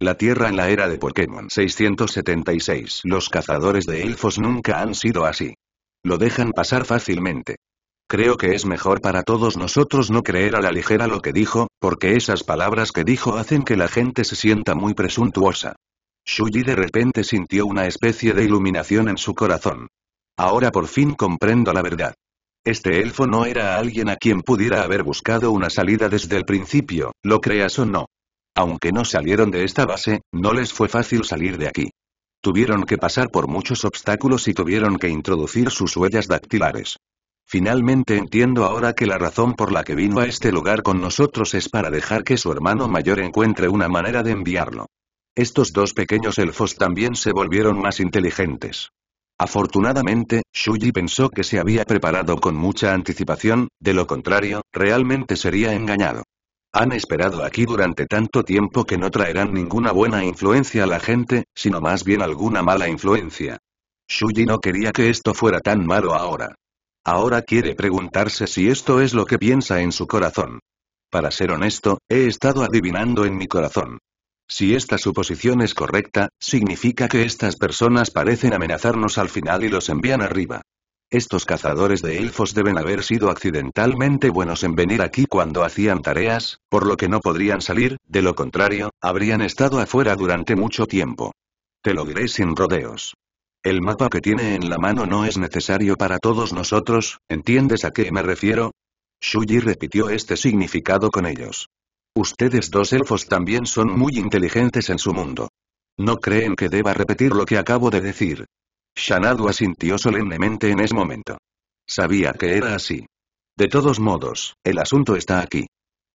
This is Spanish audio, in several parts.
La Tierra en la era de Pokémon 676 Los cazadores de elfos nunca han sido así. Lo dejan pasar fácilmente. Creo que es mejor para todos nosotros no creer a la ligera lo que dijo, porque esas palabras que dijo hacen que la gente se sienta muy presuntuosa. Shuji de repente sintió una especie de iluminación en su corazón. Ahora por fin comprendo la verdad. Este elfo no era alguien a quien pudiera haber buscado una salida desde el principio, lo creas o no. Aunque no salieron de esta base, no les fue fácil salir de aquí. Tuvieron que pasar por muchos obstáculos y tuvieron que introducir sus huellas dactilares. Finalmente entiendo ahora que la razón por la que vino a este lugar con nosotros es para dejar que su hermano mayor encuentre una manera de enviarlo. Estos dos pequeños elfos también se volvieron más inteligentes. Afortunadamente, Shuji pensó que se había preparado con mucha anticipación, de lo contrario, realmente sería engañado. Han esperado aquí durante tanto tiempo que no traerán ninguna buena influencia a la gente, sino más bien alguna mala influencia. Shuji no quería que esto fuera tan malo ahora. Ahora quiere preguntarse si esto es lo que piensa en su corazón. Para ser honesto, he estado adivinando en mi corazón. Si esta suposición es correcta, significa que estas personas parecen amenazarnos al final y los envían arriba. Estos cazadores de elfos deben haber sido accidentalmente buenos en venir aquí cuando hacían tareas, por lo que no podrían salir, de lo contrario, habrían estado afuera durante mucho tiempo. Te lo diré sin rodeos. El mapa que tiene en la mano no es necesario para todos nosotros, ¿entiendes a qué me refiero? Shuji repitió este significado con ellos. Ustedes dos elfos también son muy inteligentes en su mundo. No creen que deba repetir lo que acabo de decir. Shanadu asintió solemnemente en ese momento. Sabía que era así. De todos modos, el asunto está aquí.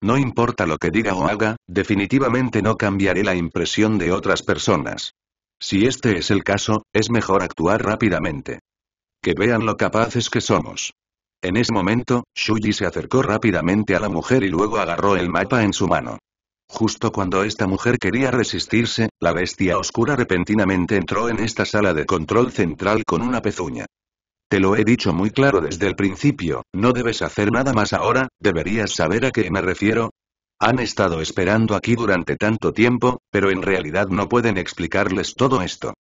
No importa lo que diga o haga, definitivamente no cambiaré la impresión de otras personas. Si este es el caso, es mejor actuar rápidamente. Que vean lo capaces que somos. En ese momento, Shuji se acercó rápidamente a la mujer y luego agarró el mapa en su mano. Justo cuando esta mujer quería resistirse, la bestia oscura repentinamente entró en esta sala de control central con una pezuña. Te lo he dicho muy claro desde el principio, no debes hacer nada más ahora, deberías saber a qué me refiero. Han estado esperando aquí durante tanto tiempo, pero en realidad no pueden explicarles todo esto.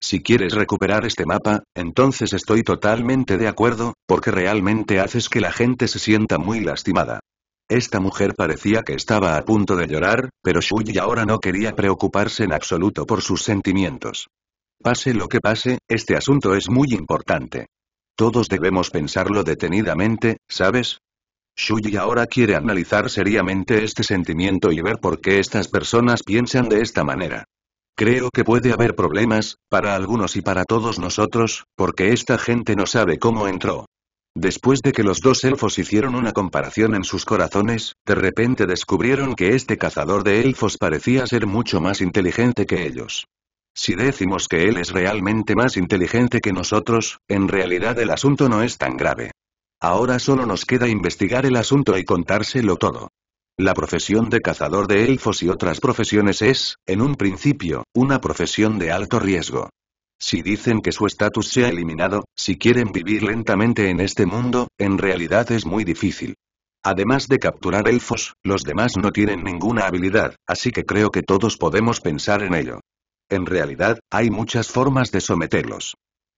Si quieres recuperar este mapa, entonces estoy totalmente de acuerdo, porque realmente haces que la gente se sienta muy lastimada. Esta mujer parecía que estaba a punto de llorar, pero Shuji ahora no quería preocuparse en absoluto por sus sentimientos. Pase lo que pase, este asunto es muy importante. Todos debemos pensarlo detenidamente, ¿sabes? Shuji ahora quiere analizar seriamente este sentimiento y ver por qué estas personas piensan de esta manera. Creo que puede haber problemas, para algunos y para todos nosotros, porque esta gente no sabe cómo entró. Después de que los dos elfos hicieron una comparación en sus corazones, de repente descubrieron que este cazador de elfos parecía ser mucho más inteligente que ellos. Si decimos que él es realmente más inteligente que nosotros, en realidad el asunto no es tan grave. Ahora solo nos queda investigar el asunto y contárselo todo. La profesión de cazador de elfos y otras profesiones es, en un principio, una profesión de alto riesgo. Si dicen que su estatus se ha eliminado, si quieren vivir lentamente en este mundo, en realidad es muy difícil. Además de capturar elfos, los demás no tienen ninguna habilidad, así que creo que todos podemos pensar en ello. En realidad, hay muchas formas de someterlos.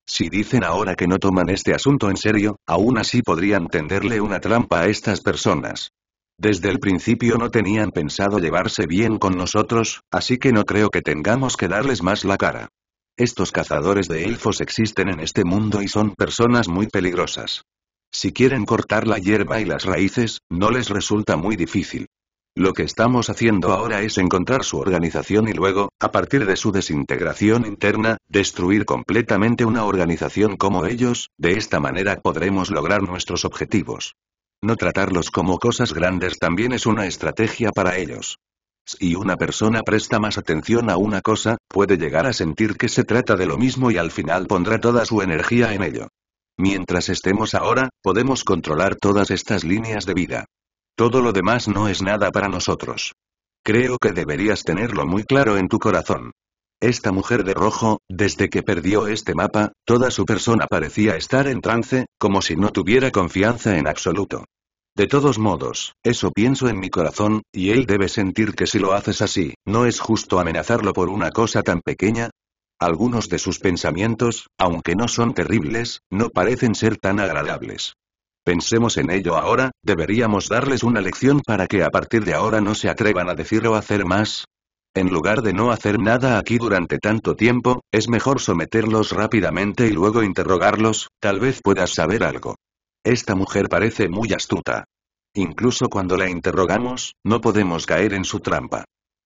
Si dicen ahora que no toman este asunto en serio, aún así podrían tenderle una trampa a estas personas. Desde el principio no tenían pensado llevarse bien con nosotros, así que no creo que tengamos que darles más la cara. Estos cazadores de elfos existen en este mundo y son personas muy peligrosas. Si quieren cortar la hierba y las raíces, no les resulta muy difícil. Lo que estamos haciendo ahora es encontrar su organización y luego, a partir de su desintegración interna, destruir completamente una organización como ellos, de esta manera podremos lograr nuestros objetivos. No tratarlos como cosas grandes también es una estrategia para ellos. Si una persona presta más atención a una cosa, puede llegar a sentir que se trata de lo mismo y al final pondrá toda su energía en ello. Mientras estemos ahora, podemos controlar todas estas líneas de vida. Todo lo demás no es nada para nosotros. Creo que deberías tenerlo muy claro en tu corazón. Esta mujer de rojo, desde que perdió este mapa, toda su persona parecía estar en trance, como si no tuviera confianza en absoluto. De todos modos, eso pienso en mi corazón, y él debe sentir que si lo haces así, no es justo amenazarlo por una cosa tan pequeña. Algunos de sus pensamientos, aunque no son terribles, no parecen ser tan agradables. Pensemos en ello ahora, deberíamos darles una lección para que a partir de ahora no se atrevan a decir o hacer más. En lugar de no hacer nada aquí durante tanto tiempo, es mejor someterlos rápidamente y luego interrogarlos, tal vez puedas saber algo. Esta mujer parece muy astuta. Incluso cuando la interrogamos, no podemos caer en su trampa.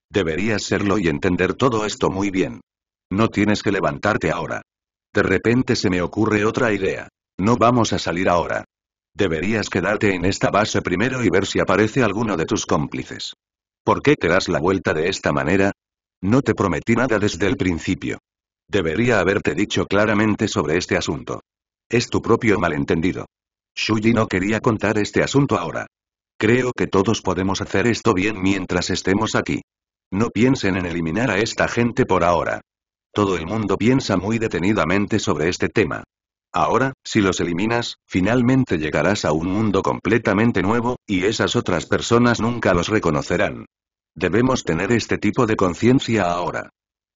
Deberías serlo y entender todo esto muy bien. No tienes que levantarte ahora. De repente se me ocurre otra idea. No vamos a salir ahora. Deberías quedarte en esta base primero y ver si aparece alguno de tus cómplices. ¿Por qué te das la vuelta de esta manera? No te prometí nada desde el principio. Debería haberte dicho claramente sobre este asunto. Es tu propio malentendido. Shuji no quería contar este asunto ahora. Creo que todos podemos hacer esto bien mientras estemos aquí. No piensen en eliminar a esta gente por ahora. Todo el mundo piensa muy detenidamente sobre este tema. Ahora, si los eliminas, finalmente llegarás a un mundo completamente nuevo, y esas otras personas nunca los reconocerán. Debemos tener este tipo de conciencia ahora.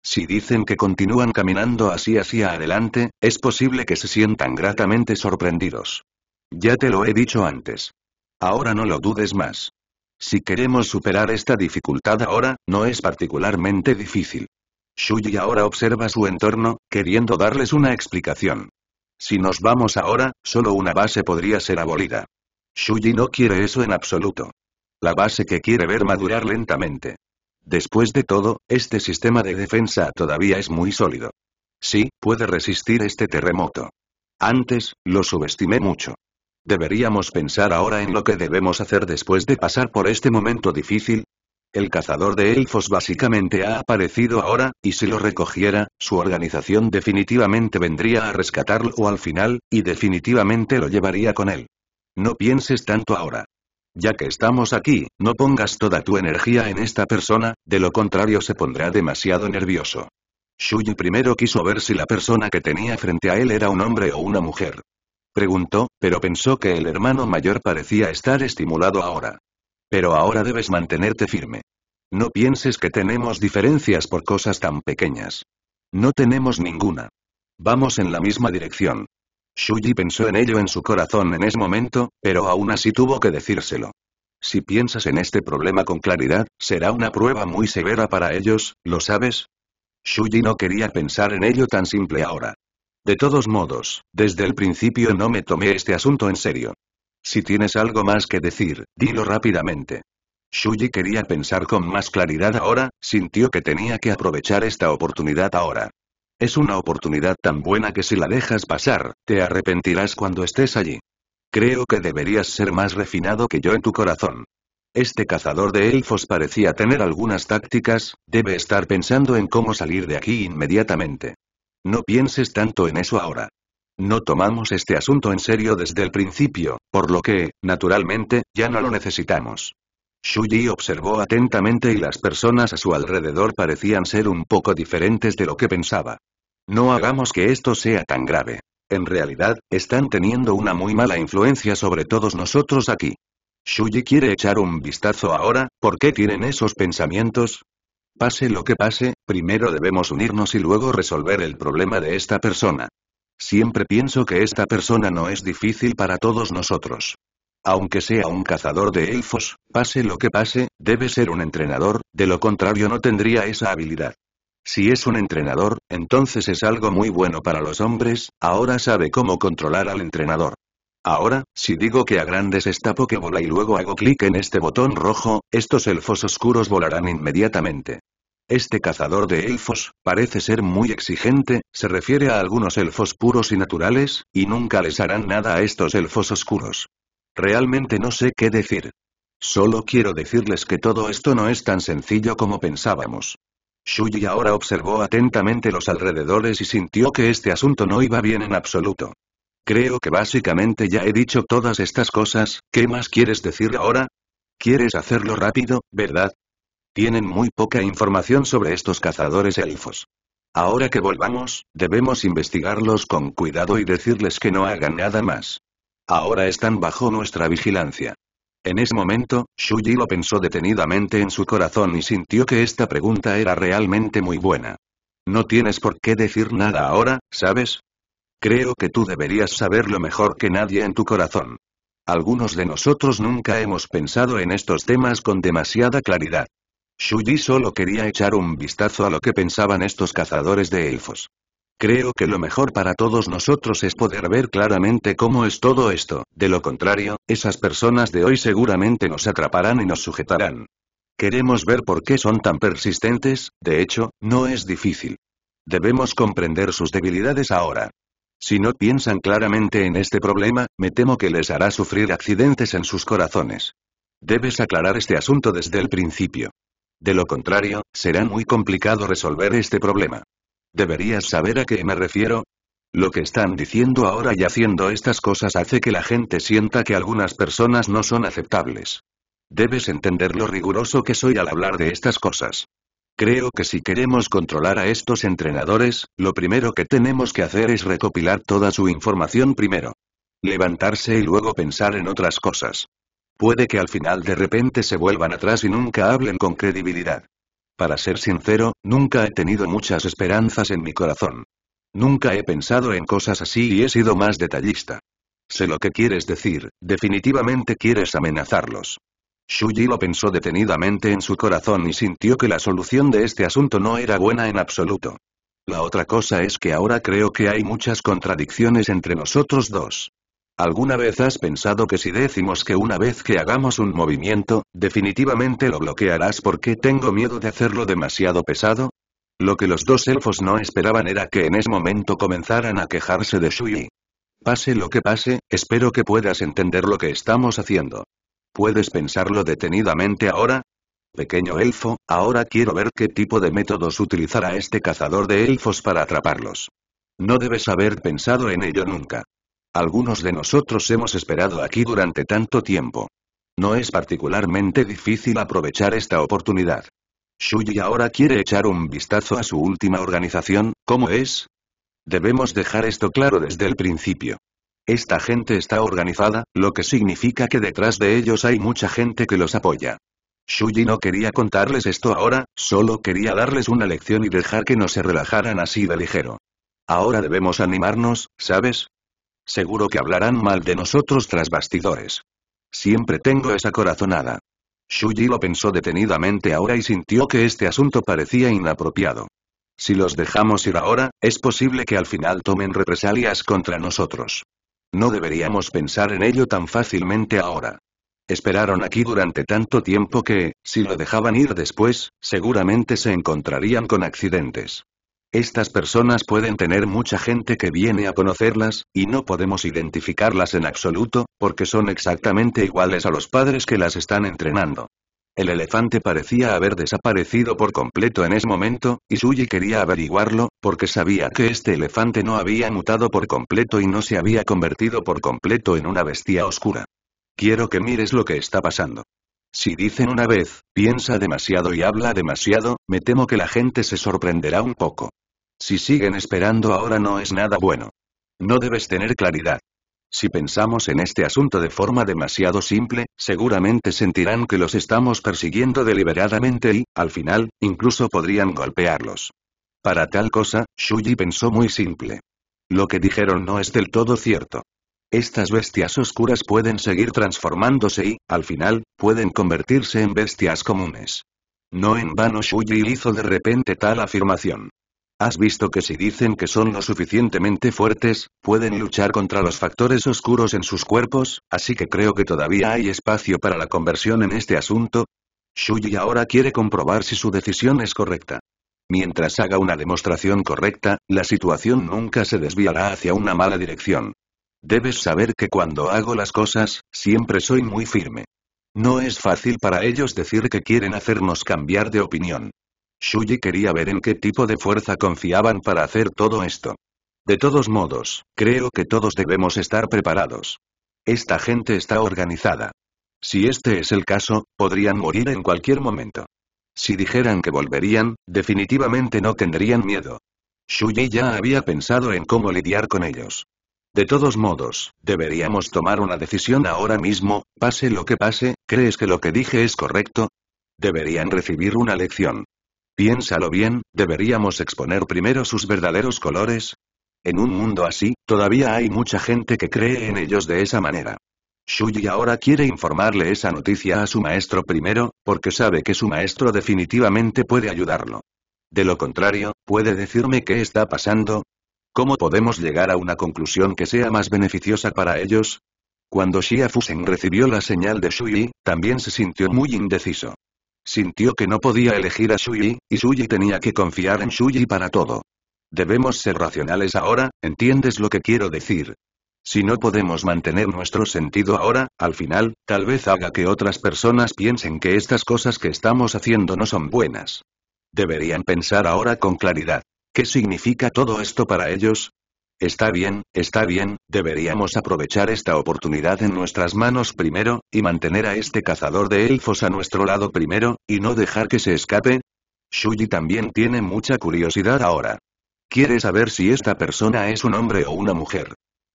Si dicen que continúan caminando así hacia adelante, es posible que se sientan gratamente sorprendidos. Ya te lo he dicho antes. Ahora no lo dudes más. Si queremos superar esta dificultad ahora, no es particularmente difícil. Shuji ahora observa su entorno, queriendo darles una explicación. Si nos vamos ahora, solo una base podría ser abolida. Shuji no quiere eso en absoluto. La base que quiere ver madurar lentamente. Después de todo, este sistema de defensa todavía es muy sólido. Sí, puede resistir este terremoto. Antes, lo subestimé mucho. Deberíamos pensar ahora en lo que debemos hacer después de pasar por este momento difícil. El cazador de elfos básicamente ha aparecido ahora, y si lo recogiera, su organización definitivamente vendría a rescatarlo o al final, y definitivamente lo llevaría con él. No pienses tanto ahora. Ya que estamos aquí, no pongas toda tu energía en esta persona, de lo contrario se pondrá demasiado nervioso. Shuyi primero quiso ver si la persona que tenía frente a él era un hombre o una mujer. Preguntó, pero pensó que el hermano mayor parecía estar estimulado ahora. Pero ahora debes mantenerte firme. No pienses que tenemos diferencias por cosas tan pequeñas. No tenemos ninguna. Vamos en la misma dirección. Shuji pensó en ello en su corazón en ese momento, pero aún así tuvo que decírselo. Si piensas en este problema con claridad, será una prueba muy severa para ellos, ¿lo sabes? Shuji no quería pensar en ello tan simple ahora. De todos modos, desde el principio no me tomé este asunto en serio. Si tienes algo más que decir, dilo rápidamente. Shuji quería pensar con más claridad ahora, sintió que tenía que aprovechar esta oportunidad ahora. Es una oportunidad tan buena que si la dejas pasar, te arrepentirás cuando estés allí. Creo que deberías ser más refinado que yo en tu corazón. Este cazador de elfos parecía tener algunas tácticas, debe estar pensando en cómo salir de aquí inmediatamente. No pienses tanto en eso ahora. No tomamos este asunto en serio desde el principio, por lo que, naturalmente, ya no lo necesitamos. Shuji observó atentamente y las personas a su alrededor parecían ser un poco diferentes de lo que pensaba. No hagamos que esto sea tan grave. En realidad, están teniendo una muy mala influencia sobre todos nosotros aquí. Shuji quiere echar un vistazo ahora, ¿por qué tienen esos pensamientos? Pase lo que pase, primero debemos unirnos y luego resolver el problema de esta persona. Siempre pienso que esta persona no es difícil para todos nosotros. Aunque sea un cazador de elfos, pase lo que pase, debe ser un entrenador, de lo contrario no tendría esa habilidad. Si es un entrenador, entonces es algo muy bueno para los hombres, ahora sabe cómo controlar al entrenador. Ahora, si digo que a grandes esta Pokébola y luego hago clic en este botón rojo, estos elfos oscuros volarán inmediatamente. Este cazador de elfos, parece ser muy exigente, se refiere a algunos elfos puros y naturales, y nunca les harán nada a estos elfos oscuros. Realmente no sé qué decir. Solo quiero decirles que todo esto no es tan sencillo como pensábamos. Shuji ahora observó atentamente los alrededores y sintió que este asunto no iba bien en absoluto. Creo que básicamente ya he dicho todas estas cosas, ¿qué más quieres decir ahora? ¿Quieres hacerlo rápido, verdad? Tienen muy poca información sobre estos cazadores elfos. Ahora que volvamos, debemos investigarlos con cuidado y decirles que no hagan nada más. Ahora están bajo nuestra vigilancia. En ese momento, Shuji lo pensó detenidamente en su corazón y sintió que esta pregunta era realmente muy buena. No tienes por qué decir nada ahora, ¿sabes? Creo que tú deberías saberlo mejor que nadie en tu corazón. Algunos de nosotros nunca hemos pensado en estos temas con demasiada claridad. Shuji solo quería echar un vistazo a lo que pensaban estos cazadores de elfos. Creo que lo mejor para todos nosotros es poder ver claramente cómo es todo esto, de lo contrario, esas personas de hoy seguramente nos atraparán y nos sujetarán. Queremos ver por qué son tan persistentes, de hecho, no es difícil. Debemos comprender sus debilidades ahora. Si no piensan claramente en este problema, me temo que les hará sufrir accidentes en sus corazones. Debes aclarar este asunto desde el principio. De lo contrario, será muy complicado resolver este problema. Deberías saber a qué me refiero, lo que están diciendo ahora y haciendo estas cosas hace que la gente sienta que algunas personas no son aceptables. Debes entender lo riguroso que soy al hablar de estas cosas. Creo que si queremos controlar a estos entrenadores, lo primero que tenemos que hacer es recopilar toda su información primero. Levantarse y luego pensar en otras cosas. Puede que al final de repente se vuelvan atrás y nunca hablen con credibilidad. Para ser sincero, nunca he tenido muchas esperanzas en mi corazón. Nunca he pensado en cosas así y he sido más detallista. Sé lo que quieres decir, definitivamente quieres amenazarlos. Shuji lo pensó detenidamente en su corazón y sintió que la solución de este asunto no era buena en absoluto. La otra cosa es que ahora creo que hay muchas contradicciones entre nosotros dos. ¿Alguna vez has pensado que si decimos que una vez que hagamos un movimiento, definitivamente lo bloquearás porque tengo miedo de hacerlo demasiado pesado? Lo que los dos elfos no esperaban era que en ese momento comenzaran a quejarse de Shuji. Pase lo que pase, espero que puedas entender lo que estamos haciendo. ¿Puedes pensarlo detenidamente ahora? Pequeño elfo, ahora quiero ver qué tipo de métodos utilizará este cazador de elfos para atraparlos. No debes haber pensado en ello nunca. Algunos de nosotros hemos esperado aquí durante tanto tiempo. No es particularmente difícil aprovechar esta oportunidad. Shuyi ahora quiere echar un vistazo a su última organización, ¿cómo es? Debemos dejar esto claro desde el principio. Esta gente está organizada, lo que significa que detrás de ellos hay mucha gente que los apoya. Shuji no quería contarles esto ahora, solo quería darles una lección y dejar que no se relajaran así de ligero. Ahora debemos animarnos, ¿sabes? Seguro que hablarán mal de nosotros tras bastidores. Siempre tengo esa corazonada. Shuji lo pensó detenidamente ahora y sintió que este asunto parecía inapropiado. Si los dejamos ir ahora, es posible que al final tomen represalias contra nosotros. No deberíamos pensar en ello tan fácilmente ahora. Esperaron aquí durante tanto tiempo que, si lo dejaban ir después, seguramente se encontrarían con accidentes. Estas personas pueden tener mucha gente que viene a conocerlas, y no podemos identificarlas en absoluto, porque son exactamente iguales a los padres que las están entrenando. El elefante parecía haber desaparecido por completo en ese momento, y Suyi quería averiguarlo, porque sabía que este elefante no había mutado por completo y no se había convertido por completo en una bestia oscura. Quiero que mires lo que está pasando. Si dicen una vez, piensa demasiado y habla demasiado, me temo que la gente se sorprenderá un poco. Si siguen esperando ahora no es nada bueno. No debes tener claridad. Si pensamos en este asunto de forma demasiado simple, seguramente sentirán que los estamos persiguiendo deliberadamente y, al final, incluso podrían golpearlos. Para tal cosa, Shuji pensó muy simple. Lo que dijeron no es del todo cierto. Estas bestias oscuras pueden seguir transformándose y, al final, pueden convertirse en bestias comunes. No en vano Shuji hizo de repente tal afirmación. ¿Has visto que si dicen que son lo suficientemente fuertes, pueden luchar contra los factores oscuros en sus cuerpos, así que creo que todavía hay espacio para la conversión en este asunto? Shuyi ahora quiere comprobar si su decisión es correcta. Mientras haga una demostración correcta, la situación nunca se desviará hacia una mala dirección. Debes saber que cuando hago las cosas, siempre soy muy firme. No es fácil para ellos decir que quieren hacernos cambiar de opinión. Shuji quería ver en qué tipo de fuerza confiaban para hacer todo esto. De todos modos, creo que todos debemos estar preparados. Esta gente está organizada. Si este es el caso, podrían morir en cualquier momento. Si dijeran que volverían, definitivamente no tendrían miedo. Shuji ya había pensado en cómo lidiar con ellos. De todos modos, deberíamos tomar una decisión ahora mismo, pase lo que pase, ¿crees que lo que dije es correcto? Deberían recibir una lección. Piénsalo bien, deberíamos exponer primero sus verdaderos colores. En un mundo así, todavía hay mucha gente que cree en ellos de esa manera. Shuji ahora quiere informarle esa noticia a su maestro primero, porque sabe que su maestro definitivamente puede ayudarlo. De lo contrario, ¿puede decirme qué está pasando? ¿Cómo podemos llegar a una conclusión que sea más beneficiosa para ellos? Cuando Xia Fusen recibió la señal de Shui, también se sintió muy indeciso. Sintió que no podía elegir a Shuyi, y Shuyi tenía que confiar en Shuyi para todo. Debemos ser racionales ahora, ¿entiendes lo que quiero decir? Si no podemos mantener nuestro sentido ahora, al final, tal vez haga que otras personas piensen que estas cosas que estamos haciendo no son buenas. Deberían pensar ahora con claridad. ¿Qué significa todo esto para ellos? Está bien, está bien, deberíamos aprovechar esta oportunidad en nuestras manos primero, y mantener a este cazador de elfos a nuestro lado primero, y no dejar que se escape. Shuji también tiene mucha curiosidad ahora. Quiere saber si esta persona es un hombre o una mujer.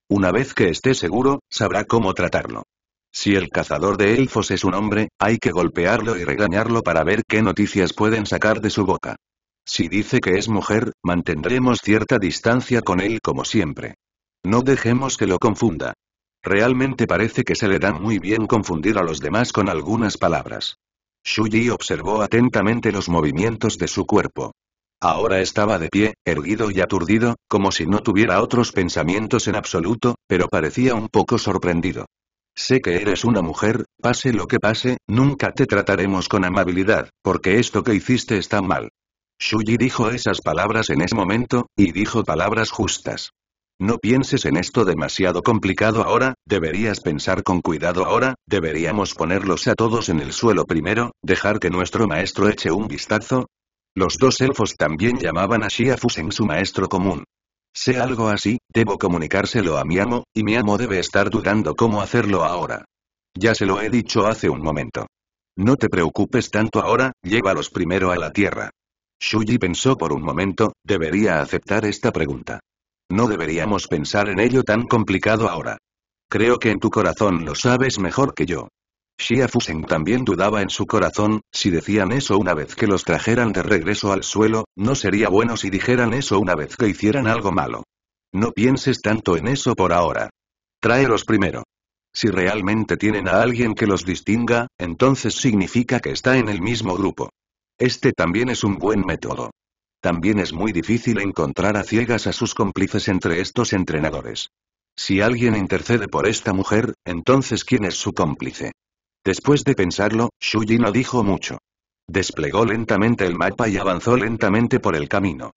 Una vez que esté seguro, sabrá cómo tratarlo. Si el cazador de elfos es un hombre, hay que golpearlo y regañarlo para ver qué noticias pueden sacar de su boca. Si dice que es mujer, mantendremos cierta distancia con él como siempre. No dejemos que lo confunda. Realmente parece que se le da muy bien confundir a los demás con algunas palabras. Shuji observó atentamente los movimientos de su cuerpo. Ahora estaba de pie, erguido y aturdido, como si no tuviera otros pensamientos en absoluto, pero parecía un poco sorprendido. Sé que eres una mujer, pase lo que pase, nunca te trataremos con amabilidad, porque esto que hiciste está mal. Shuji dijo esas palabras en ese momento, y dijo palabras justas. No pienses en esto demasiado complicado ahora, deberías pensar con cuidado ahora, deberíamos ponerlos a todos en el suelo primero, dejar que nuestro maestro eche un vistazo. Los dos elfos también llamaban a Shia Fusen su maestro común. Sé algo así, debo comunicárselo a mi amo, y mi amo debe estar dudando cómo hacerlo ahora. Ya se lo he dicho hace un momento. No te preocupes tanto ahora, llévalos primero a la tierra. Shuji pensó por un momento, debería aceptar esta pregunta. No deberíamos pensar en ello tan complicado ahora. Creo que en tu corazón lo sabes mejor que yo. Xia Fusen también dudaba en su corazón, si decían eso una vez que los trajeran de regreso al suelo, no sería bueno si dijeran eso una vez que hicieran algo malo. No pienses tanto en eso por ahora. Tráelos primero. Si realmente tienen a alguien que los distinga, entonces significa que está en el mismo grupo. Este también es un buen método. También es muy difícil encontrar a ciegas a sus cómplices entre estos entrenadores. Si alguien intercede por esta mujer, entonces ¿quién es su cómplice? Después de pensarlo, Shuji no dijo mucho. Desplegó lentamente el mapa y avanzó lentamente por el camino.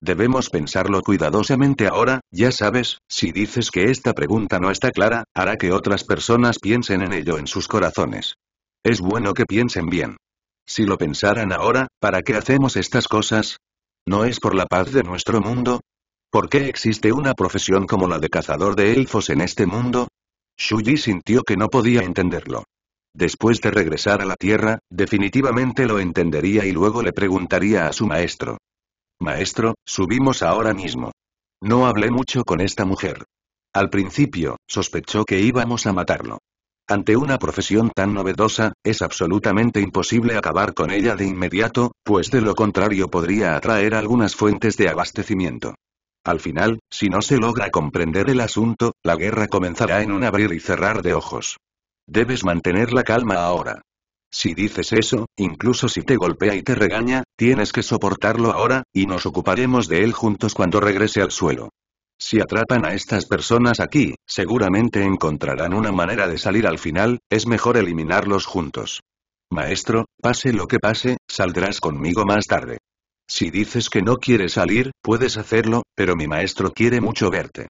Debemos pensarlo cuidadosamente ahora, ya sabes, si dices que esta pregunta no está clara, hará que otras personas piensen en ello en sus corazones. Es bueno que piensen bien. Si lo pensaran ahora, ¿para qué hacemos estas cosas? ¿No es por la paz de nuestro mundo? ¿Por qué existe una profesión como la de cazador de elfos en este mundo? Shuji sintió que no podía entenderlo. Después de regresar a la Tierra, definitivamente lo entendería y luego le preguntaría a su maestro. Maestro, subimos ahora mismo. No hablé mucho con esta mujer. Al principio, sospechó que íbamos a matarlo. Ante una profesión tan novedosa, es absolutamente imposible acabar con ella de inmediato, pues de lo contrario podría atraer algunas fuentes de abastecimiento. Al final, si no se logra comprender el asunto, la guerra comenzará en un abrir y cerrar de ojos. Debes mantener la calma ahora. Si dices eso, incluso si te golpea y te regaña, tienes que soportarlo ahora, y nos ocuparemos de él juntos cuando regrese al suelo. Si atrapan a estas personas aquí, seguramente encontrarán una manera de salir al final, es mejor eliminarlos juntos. Maestro, pase lo que pase, saldrás conmigo más tarde. Si dices que no quieres salir, puedes hacerlo, pero mi maestro quiere mucho verte.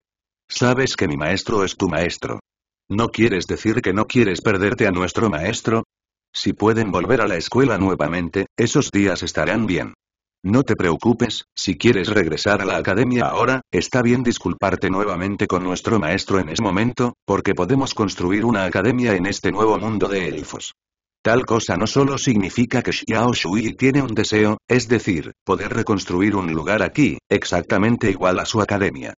Sabes que mi maestro es tu maestro. ¿No quieres decir que no quieres perderte a nuestro maestro? Si pueden volver a la escuela nuevamente, esos días estarán bien. No te preocupes, si quieres regresar a la academia ahora, está bien disculparte nuevamente con nuestro maestro en ese momento, porque podemos construir una academia en este nuevo mundo de elfos. Tal cosa no solo significa que Xiao Shui tiene un deseo, es decir, poder reconstruir un lugar aquí, exactamente igual a su academia.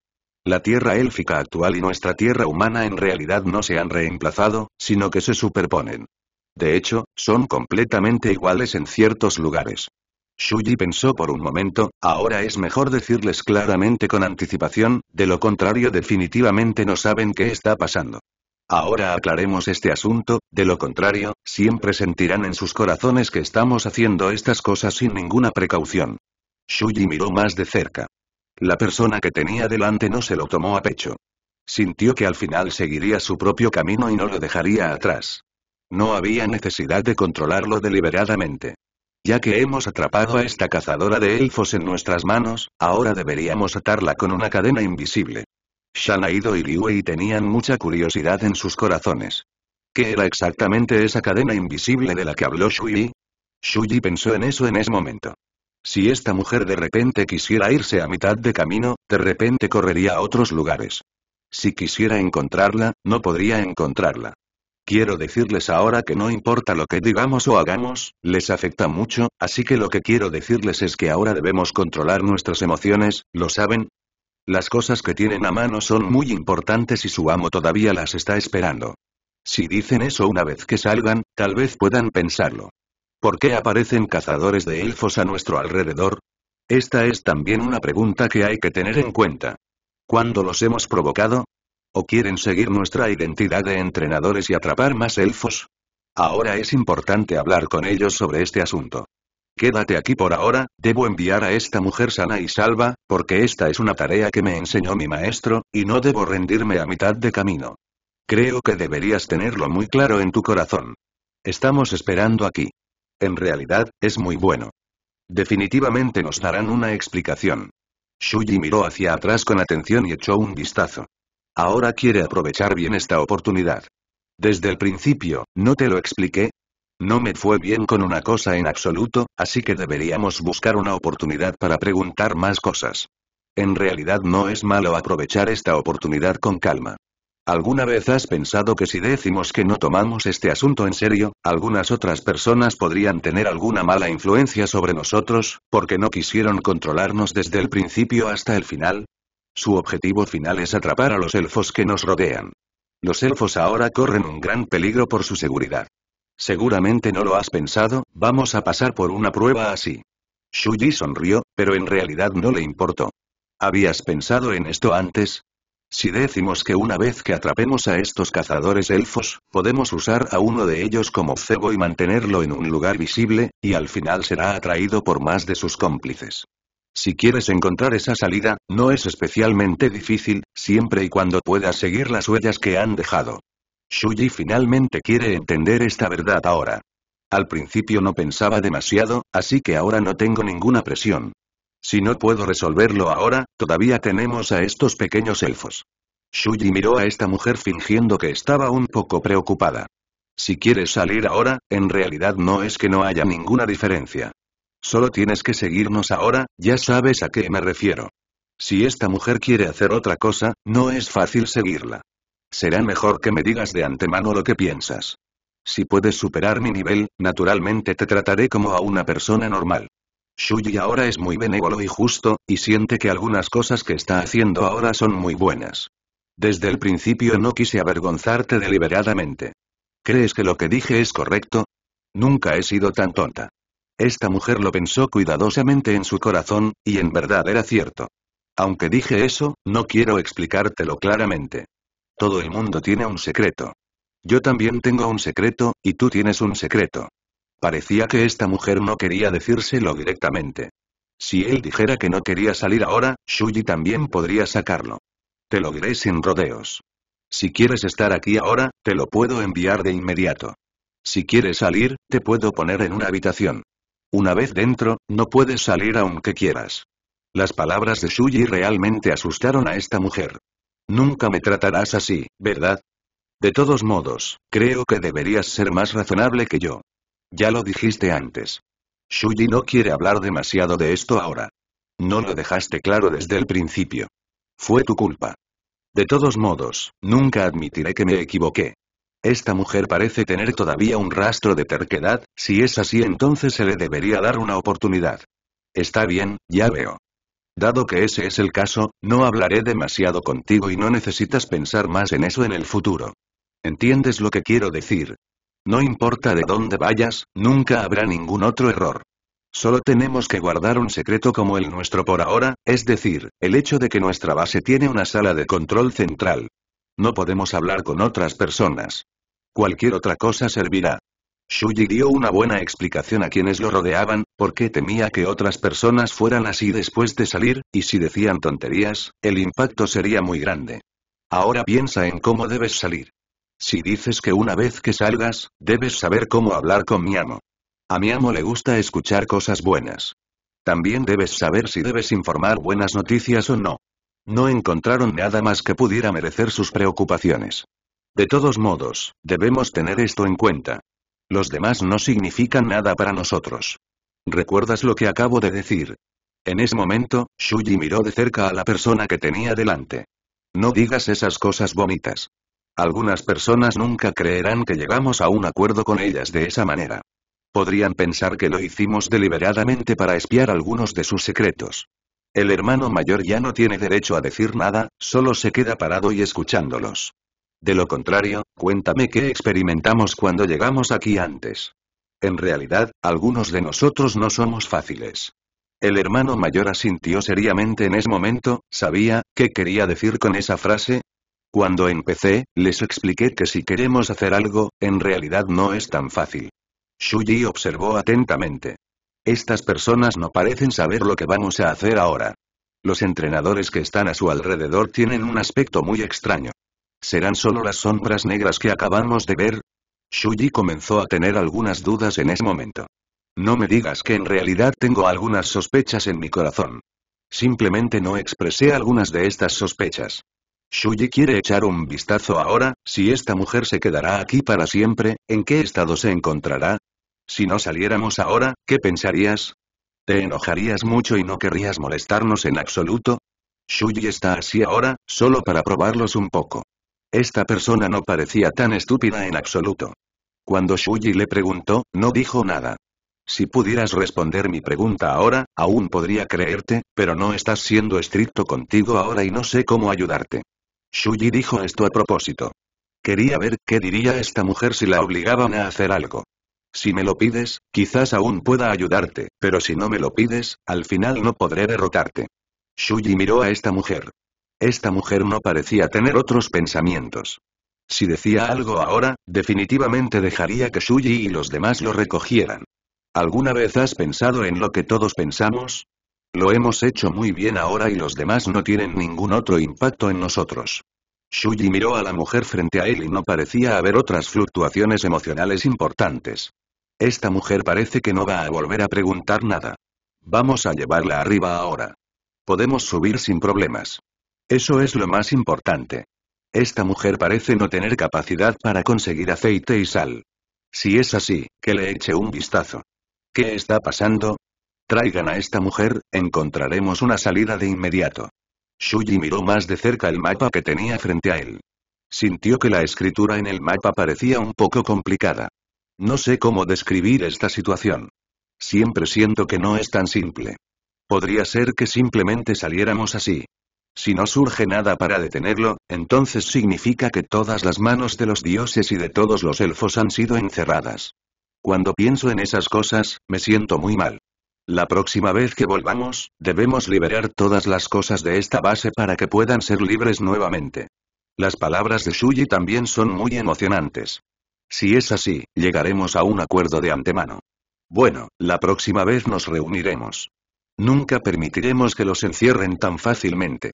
La tierra élfica actual y nuestra tierra humana en realidad no se han reemplazado, sino que se superponen. De hecho, son completamente iguales en ciertos lugares. Shuji pensó por un momento, ahora es mejor decirles claramente con anticipación, de lo contrario definitivamente no saben qué está pasando. Ahora aclaremos este asunto, de lo contrario, siempre sentirán en sus corazones que estamos haciendo estas cosas sin ninguna precaución. Shuji miró más de cerca. La persona que tenía delante no se lo tomó a pecho. Sintió que al final seguiría su propio camino y no lo dejaría atrás. No había necesidad de controlarlo deliberadamente. Ya que hemos atrapado a esta cazadora de elfos en nuestras manos, ahora deberíamos atarla con una cadena invisible. Shanaido y Liuei tenían mucha curiosidad en sus corazones. ¿Qué era exactamente esa cadena invisible de la que habló Shuyi? Shuyi pensó en eso en ese momento. Si esta mujer de repente quisiera irse a mitad de camino, de repente correría a otros lugares. Si quisiera encontrarla, no podría encontrarla. Quiero decirles ahora que no importa lo que digamos o hagamos, les afecta mucho, así que lo que quiero decirles es que ahora debemos controlar nuestras emociones, ¿lo saben? Las cosas que tienen a mano son muy importantes y su amo todavía las está esperando. Si dicen eso una vez que salgan, tal vez puedan pensarlo. ¿Por qué aparecen cazadores de elfos a nuestro alrededor? Esta es también una pregunta que hay que tener en cuenta. ¿Cuándo los hemos provocado? ¿O quieren seguir nuestra identidad de entrenadores y atrapar más elfos? Ahora es importante hablar con ellos sobre este asunto. Quédate aquí por ahora, debo enviar a esta mujer sana y salva, porque esta es una tarea que me enseñó mi maestro, y no debo rendirme a mitad de camino. Creo que deberías tenerlo muy claro en tu corazón. Estamos esperando aquí. En realidad, es muy bueno. Definitivamente nos darán una explicación. Shuji miró hacia atrás con atención y echó un vistazo. Ahora quiere aprovechar bien esta oportunidad. Desde el principio, ¿no te lo expliqué? No me fue bien con una cosa en absoluto, así que deberíamos buscar una oportunidad para preguntar más cosas. En realidad no es malo aprovechar esta oportunidad con calma. ¿Alguna vez has pensado que si decimos que no tomamos este asunto en serio, algunas otras personas podrían tener alguna mala influencia sobre nosotros, porque no quisieron controlarnos desde el principio hasta el final? Su objetivo final es atrapar a los elfos que nos rodean. Los elfos ahora corren un gran peligro por su seguridad. Seguramente no lo has pensado, vamos a pasar por una prueba así. Shuji sonrió, pero en realidad no le importó. ¿Habías pensado en esto antes? Si decimos que una vez que atrapemos a estos cazadores elfos, podemos usar a uno de ellos como cebo y mantenerlo en un lugar visible, y al final será atraído por más de sus cómplices. Si quieres encontrar esa salida, no es especialmente difícil, siempre y cuando puedas seguir las huellas que han dejado. Shuji finalmente quiere entender esta verdad ahora. Al principio no pensaba demasiado, así que ahora no tengo ninguna presión. Si no puedo resolverlo ahora, todavía tenemos a estos pequeños elfos. Shuji miró a esta mujer fingiendo que estaba un poco preocupada. Si quieres salir ahora, en realidad no es que no haya ninguna diferencia. Solo tienes que seguirnos ahora, ya sabes a qué me refiero. Si esta mujer quiere hacer otra cosa, no es fácil seguirla. Será mejor que me digas de antemano lo que piensas. Si puedes superar mi nivel, naturalmente te trataré como a una persona normal. Shuji ahora es muy benévolo y justo, y siente que algunas cosas que está haciendo ahora son muy buenas. Desde el principio no quise avergonzarte deliberadamente. ¿Crees que lo que dije es correcto? Nunca he sido tan tonta. Esta mujer lo pensó cuidadosamente en su corazón, y en verdad era cierto. Aunque dije eso, no quiero explicártelo claramente. Todo el mundo tiene un secreto. Yo también tengo un secreto, y tú tienes un secreto. Parecía que esta mujer no quería decírselo directamente. Si él dijera que no quería salir ahora, Shuji también podría sacarlo. Te lo diré sin rodeos. Si quieres estar aquí ahora, te lo puedo enviar de inmediato. Si quieres salir, te puedo poner en una habitación. Una vez dentro, no puedes salir aunque quieras. Las palabras de Shuji realmente asustaron a esta mujer. Nunca me tratarás así, ¿verdad? De todos modos, creo que deberías ser más razonable que yo. Ya lo dijiste antes. Shuji no quiere hablar demasiado de esto ahora. No lo dejaste claro desde el principio. Fue tu culpa. De todos modos, nunca admitiré que me equivoqué. Esta mujer parece tener todavía un rastro de terquedad, si es así entonces se le debería dar una oportunidad. Está bien, ya veo. Dado que ese es el caso, no hablaré demasiado contigo y no necesitas pensar más en eso en el futuro. ¿Entiendes lo que quiero decir? No importa de dónde vayas, nunca habrá ningún otro error. Solo tenemos que guardar un secreto como el nuestro por ahora, es decir, el hecho de que nuestra base tiene una sala de control central. No podemos hablar con otras personas. Cualquier otra cosa servirá. Shuji dio una buena explicación a quienes lo rodeaban, porque temía que otras personas fueran así después de salir, y si decían tonterías, el impacto sería muy grande. Ahora piensa en cómo debes salir. Si dices que una vez que salgas, debes saber cómo hablar con mi amo. A mi amo le gusta escuchar cosas buenas. También debes saber si debes informar buenas noticias o no. No encontraron nada más que pudiera merecer sus preocupaciones. De todos modos, debemos tener esto en cuenta. Los demás no significan nada para nosotros. ¿Recuerdas lo que acabo de decir? En ese momento, Shuji miró de cerca a la persona que tenía delante. No digas esas cosas bonitas. Algunas personas nunca creerán que llegamos a un acuerdo con ellas de esa manera. Podrían pensar que lo hicimos deliberadamente para espiar algunos de sus secretos. El hermano mayor ya no tiene derecho a decir nada, solo se queda parado y escuchándolos. De lo contrario, cuéntame qué experimentamos cuando llegamos aquí antes. En realidad, algunos de nosotros no somos fáciles. El hermano mayor asintió seriamente en ese momento, sabía, ¿qué quería decir con esa frase? Cuando empecé, les expliqué que si queremos hacer algo, en realidad no es tan fácil. Shuji observó atentamente. Estas personas no parecen saber lo que vamos a hacer ahora. Los entrenadores que están a su alrededor tienen un aspecto muy extraño. ¿Serán solo las sombras negras que acabamos de ver? Shuji comenzó a tener algunas dudas en ese momento. No me digas que en realidad tengo algunas sospechas en mi corazón. Simplemente no expresé algunas de estas sospechas. Shuji quiere echar un vistazo ahora, si esta mujer se quedará aquí para siempre, ¿en qué estado se encontrará? Si no saliéramos ahora, ¿qué pensarías? ¿Te enojarías mucho y no querrías molestarnos en absoluto? Shuji está así ahora, solo para probarlos un poco. Esta persona no parecía tan estúpida en absoluto. Cuando Shuji le preguntó, no dijo nada. Si pudieras responder mi pregunta ahora, aún podría creerte, pero no estás siendo estricto contigo ahora y no sé cómo ayudarte. Shuji dijo esto a propósito. Quería ver qué diría esta mujer si la obligaban a hacer algo. Si me lo pides, quizás aún pueda ayudarte, pero si no me lo pides, al final no podré derrotarte. Shuji miró a esta mujer. Esta mujer no parecía tener otros pensamientos. Si decía algo ahora, definitivamente dejaría que Shuji y los demás lo recogieran. ¿Alguna vez has pensado en lo que todos pensamos? Lo hemos hecho muy bien ahora y los demás no tienen ningún otro impacto en nosotros. Shuji miró a la mujer frente a él y no parecía haber otras fluctuaciones emocionales importantes. Esta mujer parece que no va a volver a preguntar nada. Vamos a llevarla arriba ahora. Podemos subir sin problemas. Eso es lo más importante. Esta mujer parece no tener capacidad para conseguir aceite y sal. Si es así, que le eche un vistazo. ¿Qué está pasando? Traigan a esta mujer, encontraremos una salida de inmediato. Shuji miró más de cerca el mapa que tenía frente a él. Sintió que la escritura en el mapa parecía un poco complicada. No sé cómo describir esta situación. Siempre siento que no es tan simple. Podría ser que simplemente saliéramos así. Si no surge nada para detenerlo, entonces significa que todas las manos de los dioses y de todos los elfos han sido encerradas. Cuando pienso en esas cosas, me siento muy mal. La próxima vez que volvamos, debemos liberar todas las cosas de esta base para que puedan ser libres nuevamente. Las palabras de Shuji también son muy emocionantes. Si es así, llegaremos a un acuerdo de antemano. Bueno, la próxima vez nos reuniremos. Nunca permitiremos que los encierren tan fácilmente.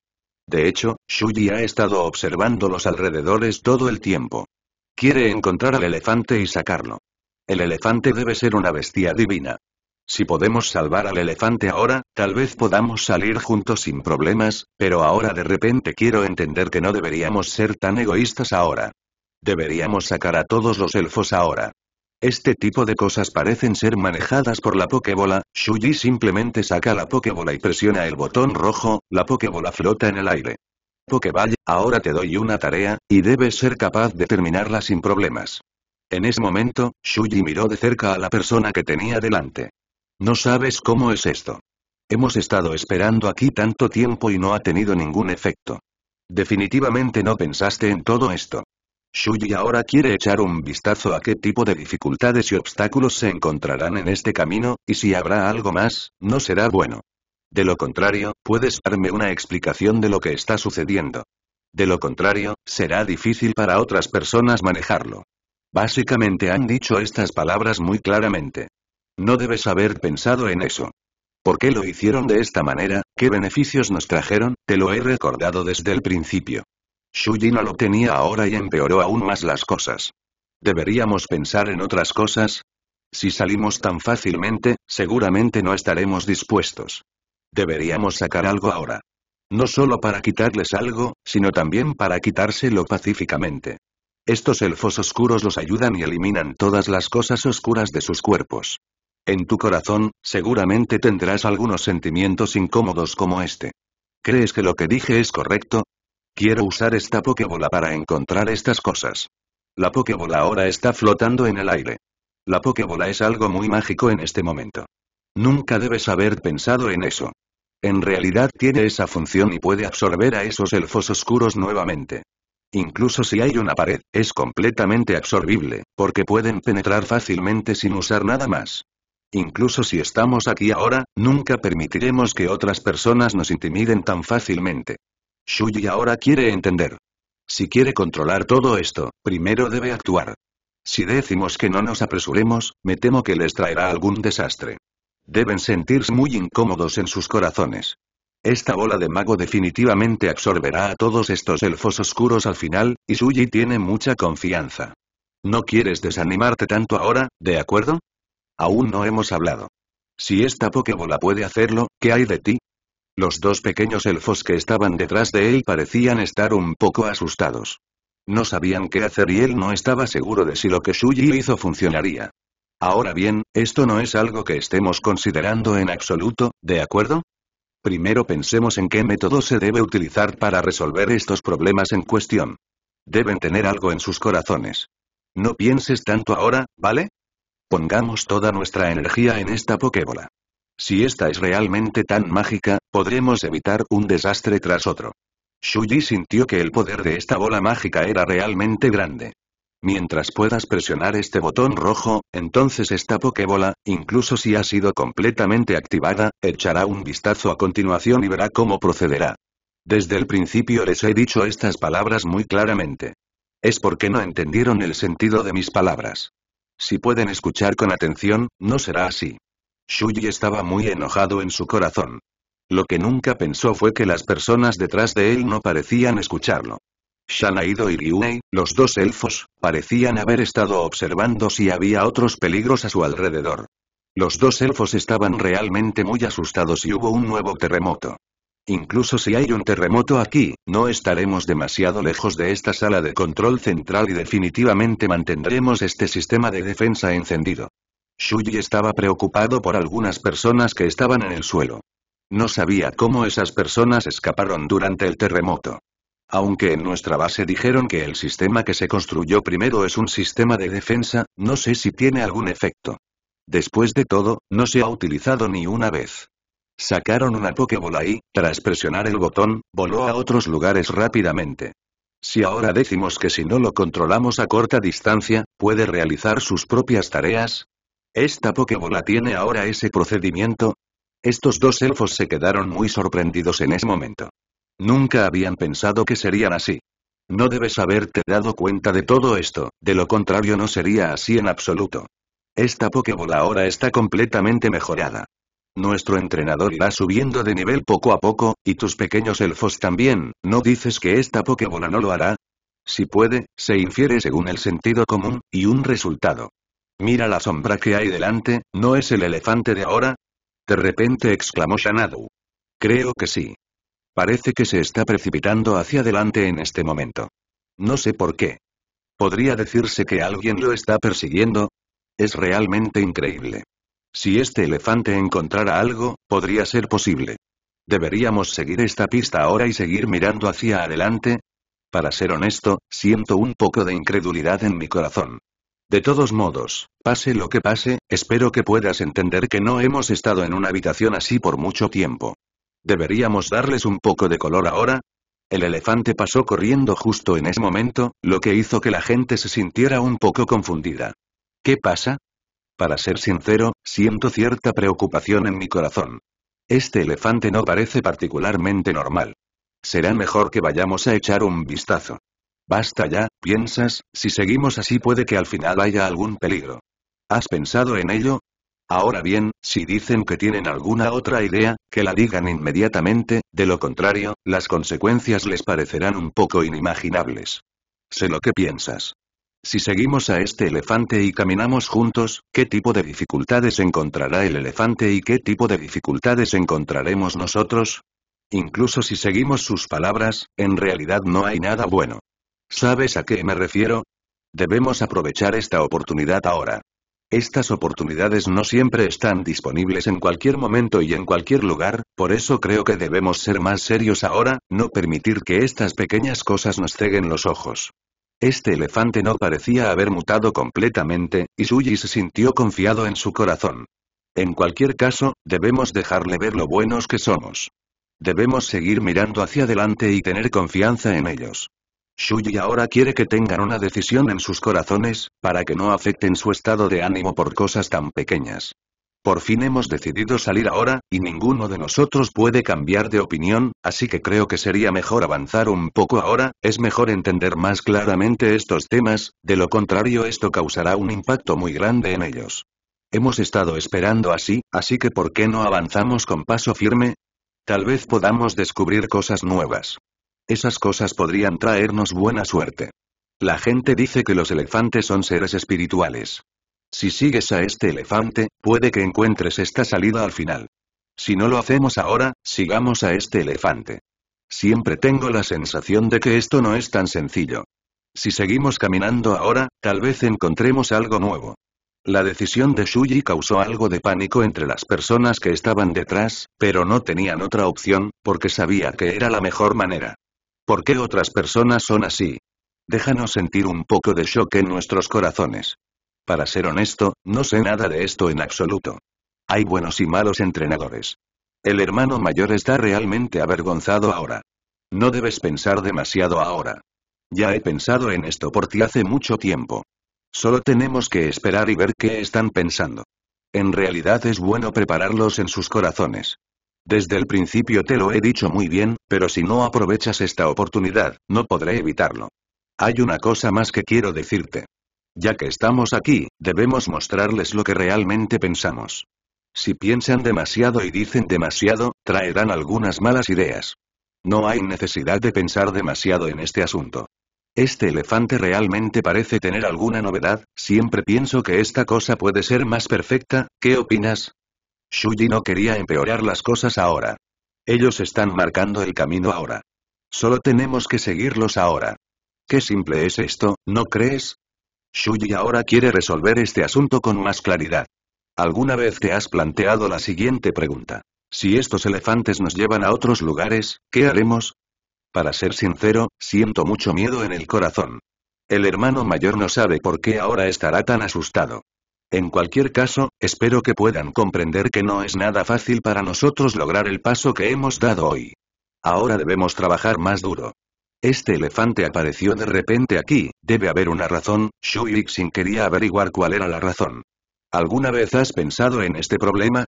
De hecho, Shuji ha estado observando los alrededores todo el tiempo. Quiere encontrar al elefante y sacarlo. El elefante debe ser una bestia divina. Si podemos salvar al elefante ahora, tal vez podamos salir juntos sin problemas, pero ahora de repente quiero entender que no deberíamos ser tan egoístas ahora. Deberíamos sacar a todos los elfos ahora. Este tipo de cosas parecen ser manejadas por la Pokébola, Shuji simplemente saca la pokebola y presiona el botón rojo, la pokebola flota en el aire. Pokeball, ahora te doy una tarea, y debes ser capaz de terminarla sin problemas. En ese momento, Shuji miró de cerca a la persona que tenía delante. No sabes cómo es esto. Hemos estado esperando aquí tanto tiempo y no ha tenido ningún efecto. Definitivamente no pensaste en todo esto. Shuji ahora quiere echar un vistazo a qué tipo de dificultades y obstáculos se encontrarán en este camino, y si habrá algo más, no será bueno. De lo contrario, puedes darme una explicación de lo que está sucediendo. De lo contrario, será difícil para otras personas manejarlo. Básicamente han dicho estas palabras muy claramente. No debes haber pensado en eso. ¿Por qué lo hicieron de esta manera? ¿Qué beneficios nos trajeron? Te lo he recordado desde el principio. Shuji no lo tenía ahora y empeoró aún más las cosas. ¿Deberíamos pensar en otras cosas? Si salimos tan fácilmente, seguramente no estaremos dispuestos. Deberíamos sacar algo ahora. No solo para quitarles algo, sino también para quitárselo pacíficamente. Estos elfos oscuros los ayudan y eliminan todas las cosas oscuras de sus cuerpos. En tu corazón, seguramente tendrás algunos sentimientos incómodos como este. ¿Crees que lo que dije es correcto? Quiero usar esta Pokébola para encontrar estas cosas. La Pokébola ahora está flotando en el aire. La Pokébola es algo muy mágico en este momento. Nunca debes haber pensado en eso. En realidad tiene esa función y puede absorber a esos elfos oscuros nuevamente. Incluso si hay una pared, es completamente absorbible, porque pueden penetrar fácilmente sin usar nada más. Incluso si estamos aquí ahora, nunca permitiremos que otras personas nos intimiden tan fácilmente. Shuji ahora quiere entender. Si quiere controlar todo esto, primero debe actuar. Si decimos que no nos apresuremos, me temo que les traerá algún desastre. Deben sentirse muy incómodos en sus corazones. Esta bola de mago definitivamente absorberá a todos estos elfos oscuros al final, y Shuji tiene mucha confianza. No quieres desanimarte tanto ahora, ¿de acuerdo? Aún no hemos hablado. Si esta Pokébola puede hacerlo, ¿qué hay de ti? Los dos pequeños elfos que estaban detrás de él parecían estar un poco asustados. No sabían qué hacer y él no estaba seguro de si lo que Shuji hizo funcionaría. Ahora bien, esto no es algo que estemos considerando en absoluto, ¿de acuerdo? Primero pensemos en qué método se debe utilizar para resolver estos problemas en cuestión. Deben tener algo en sus corazones. No pienses tanto ahora, ¿vale? Pongamos toda nuestra energía en esta Pokébola. Si esta es realmente tan mágica, podremos evitar un desastre tras otro. Shuji sintió que el poder de esta bola mágica era realmente grande. Mientras puedas presionar este botón rojo, entonces esta Pokébola, incluso si ha sido completamente activada, echará un vistazo a continuación y verá cómo procederá. Desde el principio les he dicho estas palabras muy claramente. Es porque no entendieron el sentido de mis palabras. Si pueden escuchar con atención, no será así. Shuyi estaba muy enojado en su corazón. Lo que nunca pensó fue que las personas detrás de él no parecían escucharlo. Shanaido y Ryuei, los dos elfos, parecían haber estado observando si había otros peligros a su alrededor. Los dos elfos estaban realmente muy asustados y hubo un nuevo terremoto. Incluso si hay un terremoto aquí, no estaremos demasiado lejos de esta sala de control central y definitivamente mantendremos este sistema de defensa encendido. Shuji estaba preocupado por algunas personas que estaban en el suelo. No sabía cómo esas personas escaparon durante el terremoto. Aunque en nuestra base dijeron que el sistema que se construyó primero es un sistema de defensa, no sé si tiene algún efecto. Después de todo, no se ha utilizado ni una vez. Sacaron una Pokébola y, tras presionar el botón, voló a otros lugares rápidamente. Si ahora decimos que si no lo controlamos a corta distancia, puede realizar sus propias tareas. ¿Esta Pokébola tiene ahora ese procedimiento? Estos dos elfos se quedaron muy sorprendidos en ese momento. Nunca habían pensado que serían así. No debes haberte dado cuenta de todo esto, de lo contrario no sería así en absoluto. Esta Pokébola ahora está completamente mejorada. Nuestro entrenador irá subiendo de nivel poco a poco, y tus pequeños elfos también, ¿no dices que esta Pokébola no lo hará? Si puede, se infiere según el sentido común, y un resultado. Mira la sombra que hay delante, ¿no es el elefante de ahora? De repente exclamó Shanadu. Creo que sí. Parece que se está precipitando hacia adelante en este momento. No sé por qué. ¿Podría decirse que alguien lo está persiguiendo? Es realmente increíble. Si este elefante encontrara algo, podría ser posible. ¿Deberíamos seguir esta pista ahora y seguir mirando hacia adelante? Para ser honesto, siento un poco de incredulidad en mi corazón. De todos modos, pase lo que pase, espero que puedas entender que no hemos estado en una habitación así por mucho tiempo. ¿Deberíamos darles un poco de color ahora? El elefante pasó corriendo justo en ese momento, lo que hizo que la gente se sintiera un poco confundida. ¿Qué pasa? Para ser sincero, siento cierta preocupación en mi corazón. Este elefante no parece particularmente normal. Será mejor que vayamos a echar un vistazo. Basta ya, piensas, si seguimos así puede que al final haya algún peligro. ¿Has pensado en ello? Ahora bien, si dicen que tienen alguna otra idea, que la digan inmediatamente, de lo contrario, las consecuencias les parecerán un poco inimaginables. Sé lo que piensas. Si seguimos a este elefante y caminamos juntos, ¿qué tipo de dificultades encontrará el elefante y qué tipo de dificultades encontraremos nosotros? Incluso si seguimos sus palabras, en realidad no hay nada bueno. ¿Sabes a qué me refiero? Debemos aprovechar esta oportunidad ahora. Estas oportunidades no siempre están disponibles en cualquier momento y en cualquier lugar, por eso creo que debemos ser más serios ahora, no permitir que estas pequeñas cosas nos ceguen los ojos. Este elefante no parecía haber mutado completamente, y Shuji se sintió confiado en su corazón. En cualquier caso, debemos dejarle ver lo buenos que somos. Debemos seguir mirando hacia adelante y tener confianza en ellos. Shuji ahora quiere que tengan una decisión en sus corazones, para que no afecten su estado de ánimo por cosas tan pequeñas. Por fin hemos decidido salir ahora, y ninguno de nosotros puede cambiar de opinión, así que creo que sería mejor avanzar un poco ahora, es mejor entender más claramente estos temas, de lo contrario esto causará un impacto muy grande en ellos. Hemos estado esperando así, así que ¿por qué no avanzamos con paso firme? Tal vez podamos descubrir cosas nuevas. Esas cosas podrían traernos buena suerte. La gente dice que los elefantes son seres espirituales. Si sigues a este elefante, puede que encuentres esta salida al final. Si no lo hacemos ahora, sigamos a este elefante. Siempre tengo la sensación de que esto no es tan sencillo. Si seguimos caminando ahora, tal vez encontremos algo nuevo. La decisión de Shuji causó algo de pánico entre las personas que estaban detrás, pero no tenían otra opción, porque sabía que era la mejor manera. ¿Por qué otras personas son así? Déjanos sentir un poco de shock en nuestros corazones. Para ser honesto, no sé nada de esto en absoluto. Hay buenos y malos entrenadores. El hermano mayor está realmente avergonzado ahora. No debes pensar demasiado ahora. Ya he pensado en esto por ti hace mucho tiempo. Solo tenemos que esperar y ver qué están pensando. En realidad es bueno prepararlos en sus corazones. Desde el principio te lo he dicho muy bien, pero si no aprovechas esta oportunidad, no podré evitarlo. Hay una cosa más que quiero decirte. Ya que estamos aquí, debemos mostrarles lo que realmente pensamos. Si piensan demasiado y dicen demasiado, traerán algunas malas ideas. No hay necesidad de pensar demasiado en este asunto. Este elefante realmente parece tener alguna novedad, siempre pienso que esta cosa puede ser más perfecta, ¿qué opinas? Shuji no quería empeorar las cosas ahora. Ellos están marcando el camino ahora. Solo tenemos que seguirlos ahora. Qué simple es esto, ¿no crees? Shuyi ahora quiere resolver este asunto con más claridad. ¿Alguna vez te has planteado la siguiente pregunta? Si estos elefantes nos llevan a otros lugares, ¿qué haremos? Para ser sincero, siento mucho miedo en el corazón. El hermano mayor no sabe por qué ahora estará tan asustado. En cualquier caso, espero que puedan comprender que no es nada fácil para nosotros lograr el paso que hemos dado hoy. Ahora debemos trabajar más duro. Este elefante apareció de repente aquí, debe haber una razón, Shu Yixin quería averiguar cuál era la razón. ¿Alguna vez has pensado en este problema?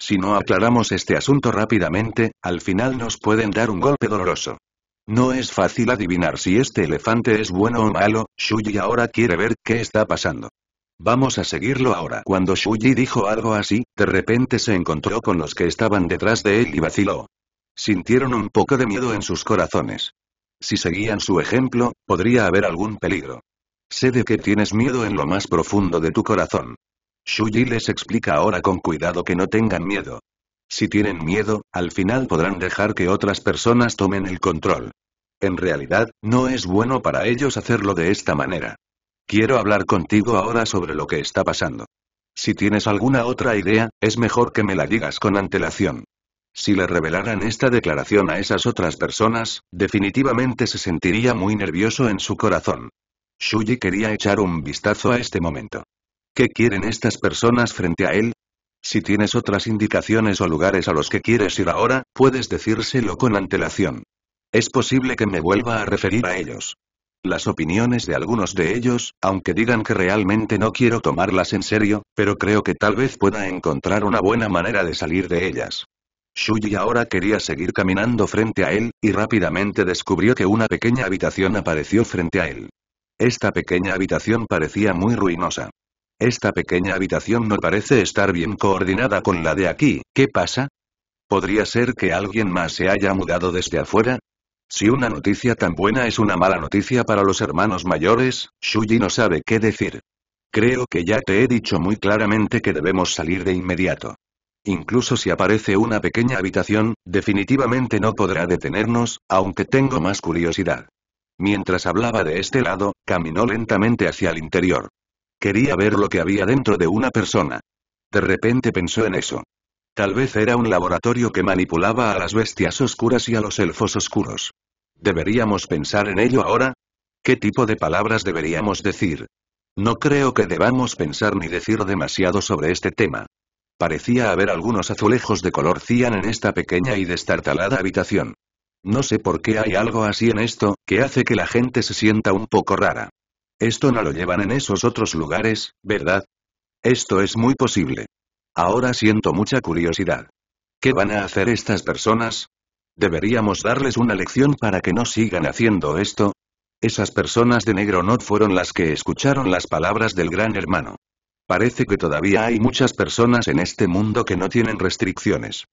Si no aclaramos este asunto rápidamente, al final nos pueden dar un golpe doloroso. No es fácil adivinar si este elefante es bueno o malo, Yi ahora quiere ver qué está pasando. Vamos a seguirlo ahora. Cuando Yi dijo algo así, de repente se encontró con los que estaban detrás de él y vaciló. Sintieron un poco de miedo en sus corazones. Si seguían su ejemplo, podría haber algún peligro. Sé de que tienes miedo en lo más profundo de tu corazón. Shuji les explica ahora con cuidado que no tengan miedo. Si tienen miedo, al final podrán dejar que otras personas tomen el control. En realidad, no es bueno para ellos hacerlo de esta manera. Quiero hablar contigo ahora sobre lo que está pasando. Si tienes alguna otra idea, es mejor que me la digas con antelación. Si le revelaran esta declaración a esas otras personas, definitivamente se sentiría muy nervioso en su corazón. Shuji quería echar un vistazo a este momento. ¿Qué quieren estas personas frente a él? Si tienes otras indicaciones o lugares a los que quieres ir ahora, puedes decírselo con antelación. Es posible que me vuelva a referir a ellos. Las opiniones de algunos de ellos, aunque digan que realmente no quiero tomarlas en serio, pero creo que tal vez pueda encontrar una buena manera de salir de ellas. Shuji ahora quería seguir caminando frente a él, y rápidamente descubrió que una pequeña habitación apareció frente a él. Esta pequeña habitación parecía muy ruinosa. Esta pequeña habitación no parece estar bien coordinada con la de aquí, ¿qué pasa? ¿Podría ser que alguien más se haya mudado desde afuera? Si una noticia tan buena es una mala noticia para los hermanos mayores, Shuji no sabe qué decir. Creo que ya te he dicho muy claramente que debemos salir de inmediato. Incluso si aparece una pequeña habitación, definitivamente no podrá detenernos, aunque tengo más curiosidad. Mientras hablaba de este lado, caminó lentamente hacia el interior. Quería ver lo que había dentro de una persona. De repente pensó en eso. Tal vez era un laboratorio que manipulaba a las bestias oscuras y a los elfos oscuros. ¿Deberíamos pensar en ello ahora? ¿Qué tipo de palabras deberíamos decir? No creo que debamos pensar ni decir demasiado sobre este tema. Parecía haber algunos azulejos de color cian en esta pequeña y destartalada habitación. No sé por qué hay algo así en esto, que hace que la gente se sienta un poco rara. Esto no lo llevan en esos otros lugares, ¿verdad? Esto es muy posible. Ahora siento mucha curiosidad. ¿Qué van a hacer estas personas? ¿Deberíamos darles una lección para que no sigan haciendo esto? Esas personas de negro no fueron las que escucharon las palabras del gran hermano. Parece que todavía hay muchas personas en este mundo que no tienen restricciones.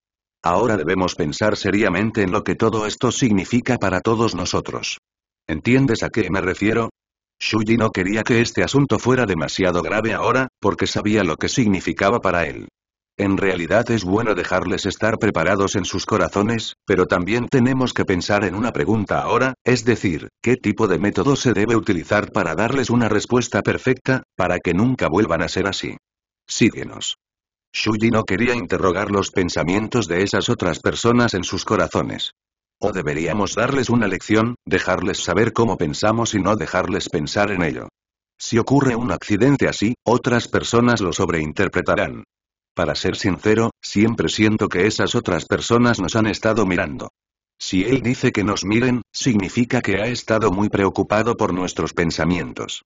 Ahora debemos pensar seriamente en lo que todo esto significa para todos nosotros. ¿Entiendes a qué me refiero? Shuji no quería que este asunto fuera demasiado grave ahora, porque sabía lo que significaba para él. En realidad es bueno dejarles estar preparados en sus corazones, pero también tenemos que pensar en una pregunta ahora, es decir, ¿qué tipo de método se debe utilizar para darles una respuesta perfecta, para que nunca vuelvan a ser así? Síguenos. Shuji no quería interrogar los pensamientos de esas otras personas en sus corazones. O deberíamos darles una lección, dejarles saber cómo pensamos y no dejarles pensar en ello. Si ocurre un accidente así, otras personas lo sobreinterpretarán, para ser sincero, siempre siento que esas otras personas nos han estado mirando. Si él dice que nos miren, significa que ha estado muy preocupado por nuestros pensamientos.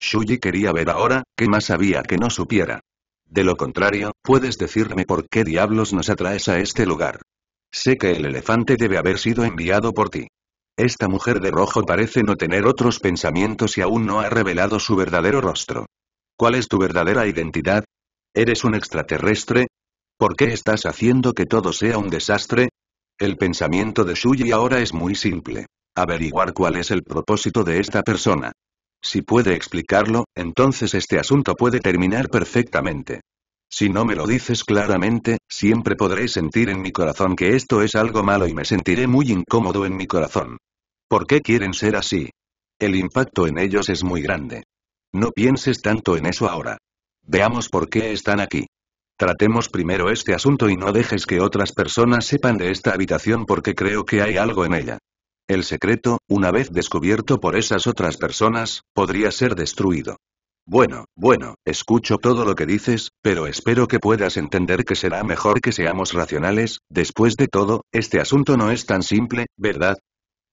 Shuji quería ver ahora, qué más había que no supiera. De lo contrario, puedes decirme por qué diablos nos atraes a este lugar. Sé que el elefante debe haber sido enviado por ti. Esta mujer de rojo parece no tener otros pensamientos y aún no ha revelado su verdadero rostro. ¿Cuál es tu verdadera identidad? ¿Eres un extraterrestre? ¿Por qué estás haciendo que todo sea un desastre? El pensamiento de Shuji ahora es muy simple. Averiguar cuál es el propósito de esta persona. Si puede explicarlo, entonces este asunto puede terminar perfectamente. Si no me lo dices claramente, siempre podré sentir en mi corazón que esto es algo malo y me sentiré muy incómodo en mi corazón. ¿Por qué quieren ser así? El impacto en ellos es muy grande. No pienses tanto en eso ahora. Veamos por qué están aquí. Tratemos primero este asunto y no dejes que otras personas sepan de esta habitación porque creo que hay algo en ella. El secreto, una vez descubierto por esas otras personas, podría ser destruido. Bueno, bueno, escucho todo lo que dices, pero espero que puedas entender que será mejor que seamos racionales, después de todo, este asunto no es tan simple, ¿verdad?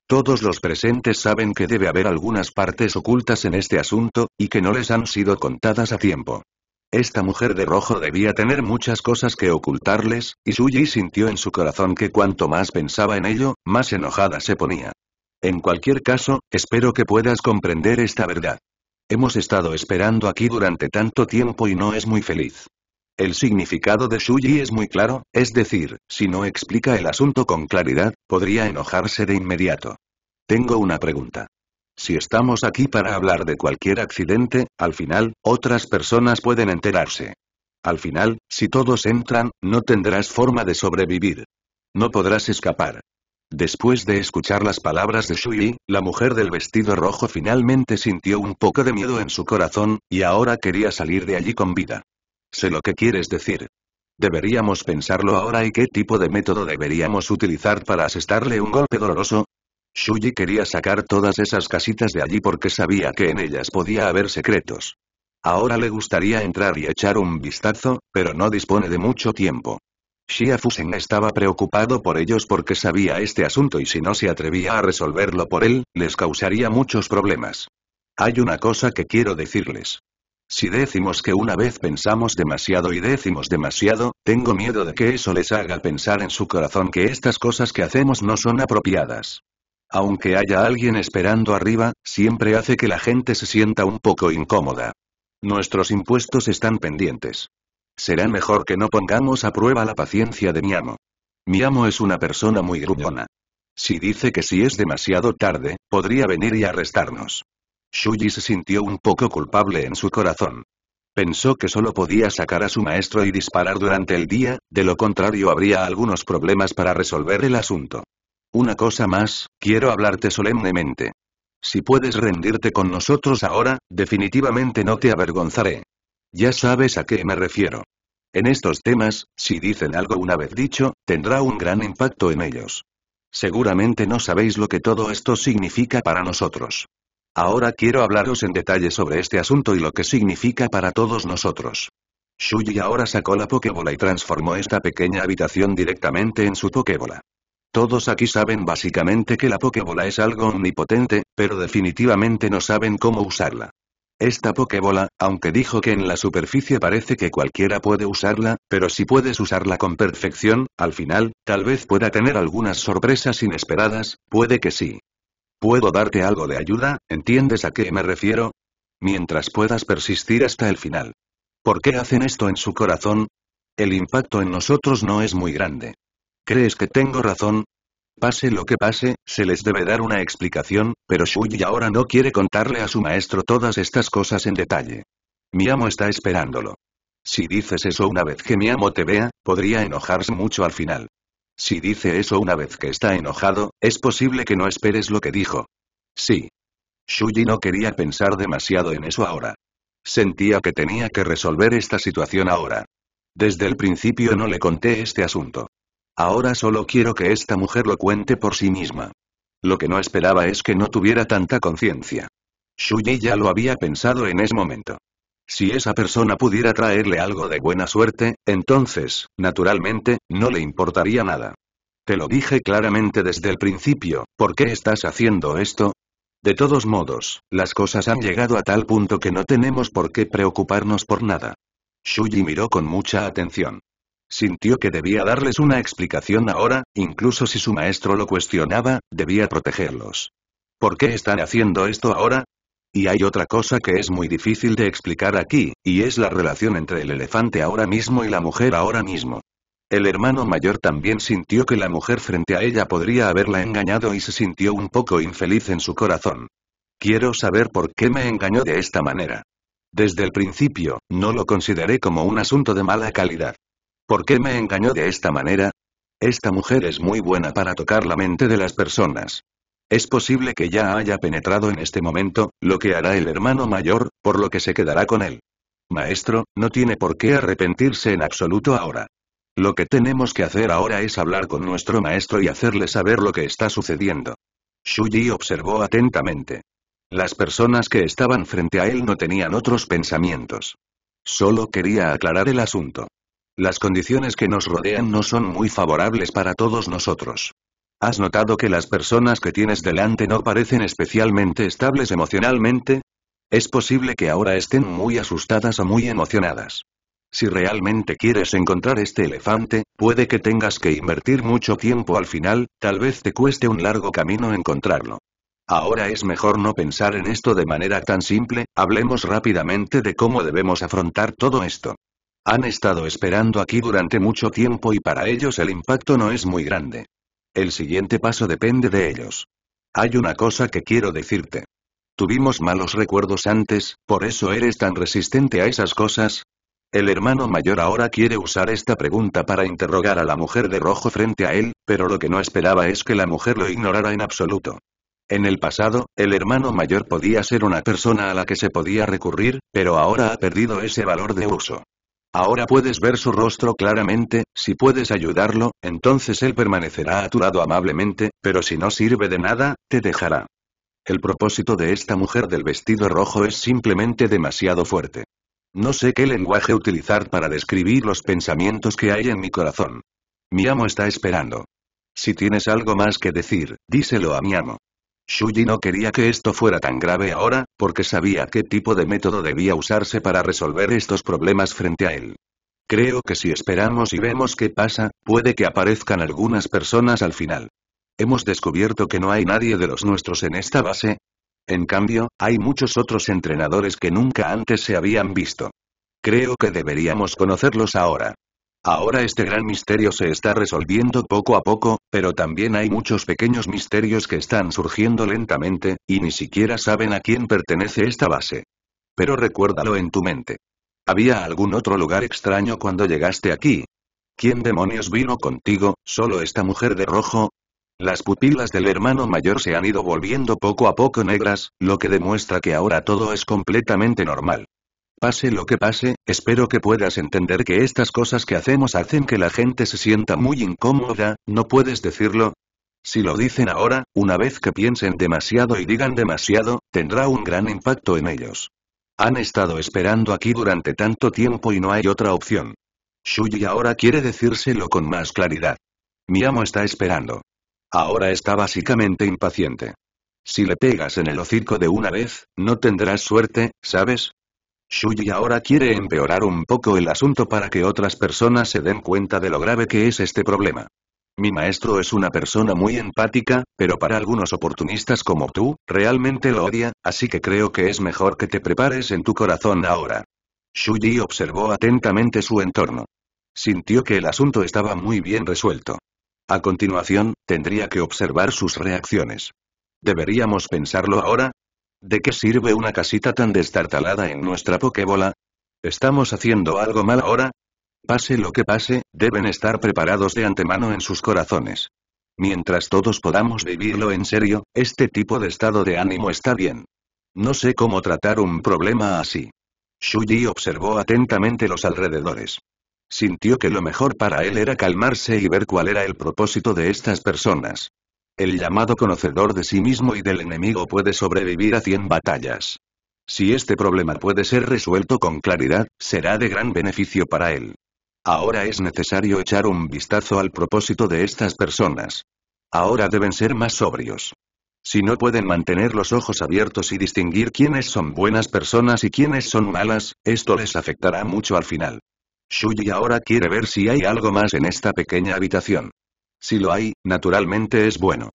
Todos los presentes saben que debe haber algunas partes ocultas en este asunto, y que no les han sido contadas a tiempo. Esta mujer de rojo debía tener muchas cosas que ocultarles, y Suyi sintió en su corazón que cuanto más pensaba en ello, más enojada se ponía. En cualquier caso, espero que puedas comprender esta verdad. Hemos estado esperando aquí durante tanto tiempo y no es muy feliz. El significado de Shuji es muy claro, es decir, si no explica el asunto con claridad, podría enojarse de inmediato. Tengo una pregunta. Si estamos aquí para hablar de cualquier accidente, al final, otras personas pueden enterarse. Al final, si todos entran, no tendrás forma de sobrevivir. No podrás escapar. Después de escuchar las palabras de Shui, la mujer del vestido rojo finalmente sintió un poco de miedo en su corazón, y ahora quería salir de allí con vida. Sé lo que quieres decir. Deberíamos pensarlo ahora y qué tipo de método deberíamos utilizar para asestarle un golpe doloroso, Shuji quería sacar todas esas casitas de allí porque sabía que en ellas podía haber secretos. Ahora le gustaría entrar y echar un vistazo, pero no dispone de mucho tiempo. Shia Fusen estaba preocupado por ellos porque sabía este asunto y si no se atrevía a resolverlo por él, les causaría muchos problemas. Hay una cosa que quiero decirles. Si decimos que una vez pensamos demasiado y decimos demasiado, tengo miedo de que eso les haga pensar en su corazón que estas cosas que hacemos no son apropiadas. Aunque haya alguien esperando arriba, siempre hace que la gente se sienta un poco incómoda. Nuestros impuestos están pendientes. Será mejor que no pongamos a prueba la paciencia de mi amo. Mi amo es una persona muy gruñona. Si dice que si es demasiado tarde, podría venir y arrestarnos. Shuji se sintió un poco culpable en su corazón. Pensó que solo podía sacar a su maestro y disparar durante el día, de lo contrario habría algunos problemas para resolver el asunto. Una cosa más, quiero hablarte solemnemente. Si puedes rendirte con nosotros ahora, definitivamente no te avergonzaré. Ya sabes a qué me refiero. En estos temas, si dicen algo una vez dicho, tendrá un gran impacto en ellos. Seguramente no sabéis lo que todo esto significa para nosotros. Ahora quiero hablaros en detalle sobre este asunto y lo que significa para todos nosotros. Shuji ahora sacó la Pokébola y transformó esta pequeña habitación directamente en su Pokébola. Todos aquí saben básicamente que la Pokébola es algo omnipotente, pero definitivamente no saben cómo usarla. Esta Pokébola, aunque dijo que en la superficie parece que cualquiera puede usarla, pero si puedes usarla con perfección, al final, tal vez pueda tener algunas sorpresas inesperadas, puede que sí. ¿Puedo darte algo de ayuda? ¿Entiendes a qué me refiero? Mientras puedas persistir hasta el final. ¿Por qué hacen esto en su corazón? El impacto en nosotros no es muy grande. ¿Crees que tengo razón? Pase lo que pase, se les debe dar una explicación, pero Shuyi ahora no quiere contarle a su maestro todas estas cosas en detalle. Mi amo está esperándolo. Si dices eso una vez que mi amo te vea, podría enojarse mucho al final. Si dice eso una vez que está enojado, es posible que no esperes lo que dijo. Sí. Shuji no quería pensar demasiado en eso ahora. Sentía que tenía que resolver esta situación ahora. Desde el principio no le conté este asunto. Ahora solo quiero que esta mujer lo cuente por sí misma. Lo que no esperaba es que no tuviera tanta conciencia. Shuji ya lo había pensado en ese momento. Si esa persona pudiera traerle algo de buena suerte, entonces, naturalmente, no le importaría nada. Te lo dije claramente desde el principio, ¿por qué estás haciendo esto? De todos modos, las cosas han llegado a tal punto que no tenemos por qué preocuparnos por nada. Shuji miró con mucha atención. Sintió que debía darles una explicación ahora, incluso si su maestro lo cuestionaba, debía protegerlos. ¿Por qué están haciendo esto ahora? Y hay otra cosa que es muy difícil de explicar aquí, y es la relación entre el elefante ahora mismo y la mujer ahora mismo. El hermano mayor también sintió que la mujer frente a ella podría haberla engañado y se sintió un poco infeliz en su corazón. Quiero saber por qué me engañó de esta manera. Desde el principio, no lo consideré como un asunto de mala calidad. ¿Por qué me engañó de esta manera? Esta mujer es muy buena para tocar la mente de las personas. Es posible que ya haya penetrado en este momento, lo que hará el hermano mayor, por lo que se quedará con él. Maestro, no tiene por qué arrepentirse en absoluto ahora. Lo que tenemos que hacer ahora es hablar con nuestro maestro y hacerle saber lo que está sucediendo. Shuji observó atentamente. Las personas que estaban frente a él no tenían otros pensamientos. Solo quería aclarar el asunto. Las condiciones que nos rodean no son muy favorables para todos nosotros. ¿Has notado que las personas que tienes delante no parecen especialmente estables emocionalmente? Es posible que ahora estén muy asustadas o muy emocionadas. Si realmente quieres encontrar este elefante, puede que tengas que invertir mucho tiempo al final, tal vez te cueste un largo camino encontrarlo. Ahora es mejor no pensar en esto de manera tan simple, hablemos rápidamente de cómo debemos afrontar todo esto. Han estado esperando aquí durante mucho tiempo y para ellos el impacto no es muy grande. El siguiente paso depende de ellos. Hay una cosa que quiero decirte. Tuvimos malos recuerdos antes, por eso eres tan resistente a esas cosas. El hermano mayor ahora quiere usar esta pregunta para interrogar a la mujer de rojo frente a él, pero lo que no esperaba es que la mujer lo ignorara en absoluto. En el pasado, el hermano mayor podía ser una persona a la que se podía recurrir, pero ahora ha perdido ese valor de uso. Ahora puedes ver su rostro claramente, si puedes ayudarlo, entonces él permanecerá a tu lado amablemente, pero si no sirve de nada, te dejará. El propósito de esta mujer del vestido rojo es simplemente demasiado fuerte. No sé qué lenguaje utilizar para describir los pensamientos que hay en mi corazón. Mi amo está esperando. Si tienes algo más que decir, díselo a mi amo. Shuji no quería que esto fuera tan grave ahora, porque sabía qué tipo de método debía usarse para resolver estos problemas frente a él. Creo que si esperamos y vemos qué pasa, puede que aparezcan algunas personas al final. Hemos descubierto que no hay nadie de los nuestros en esta base. En cambio, hay muchos otros entrenadores que nunca antes se habían visto. Creo que deberíamos conocerlos ahora. Ahora este gran misterio se está resolviendo poco a poco, pero también hay muchos pequeños misterios que están surgiendo lentamente, y ni siquiera saben a quién pertenece esta base. Pero recuérdalo en tu mente. ¿Había algún otro lugar extraño cuando llegaste aquí? ¿Quién demonios vino contigo, solo esta mujer de rojo? Las pupilas del hermano mayor se han ido volviendo poco a poco negras, lo que demuestra que ahora todo es completamente normal. Pase lo que pase, espero que puedas entender que estas cosas que hacemos hacen que la gente se sienta muy incómoda, ¿no puedes decirlo? Si lo dicen ahora, una vez que piensen demasiado y digan demasiado, tendrá un gran impacto en ellos. Han estado esperando aquí durante tanto tiempo y no hay otra opción. Shuji ahora quiere decírselo con más claridad. Mi amo está esperando. Ahora está básicamente impaciente. Si le pegas en el hocico de una vez, no tendrás suerte, ¿sabes? «Shuji ahora quiere empeorar un poco el asunto para que otras personas se den cuenta de lo grave que es este problema. Mi maestro es una persona muy empática, pero para algunos oportunistas como tú, realmente lo odia, así que creo que es mejor que te prepares en tu corazón ahora. Shuji observó atentamente su entorno. Sintió que el asunto estaba muy bien resuelto. A continuación, tendría que observar sus reacciones. ¿Deberíamos pensarlo ahora? ¿De qué sirve una casita tan destartalada en nuestra pokebola? ¿Estamos haciendo algo mal ahora? Pase lo que pase, deben estar preparados de antemano en sus corazones. Mientras todos podamos vivirlo en serio, este tipo de estado de ánimo está bien. No sé cómo tratar un problema así. Shuji observó atentamente los alrededores. Sintió que lo mejor para él era calmarse y ver cuál era el propósito de estas personas. El llamado conocedor de sí mismo y del enemigo puede sobrevivir a 100 batallas. Si este problema puede ser resuelto con claridad, será de gran beneficio para él. Ahora es necesario echar un vistazo al propósito de estas personas. Ahora deben ser más sobrios. Si no pueden mantener los ojos abiertos y distinguir quiénes son buenas personas y quiénes son malas, esto les afectará mucho al final. Shuji ahora quiere ver si hay algo más en esta pequeña habitación. Si lo hay, naturalmente es bueno.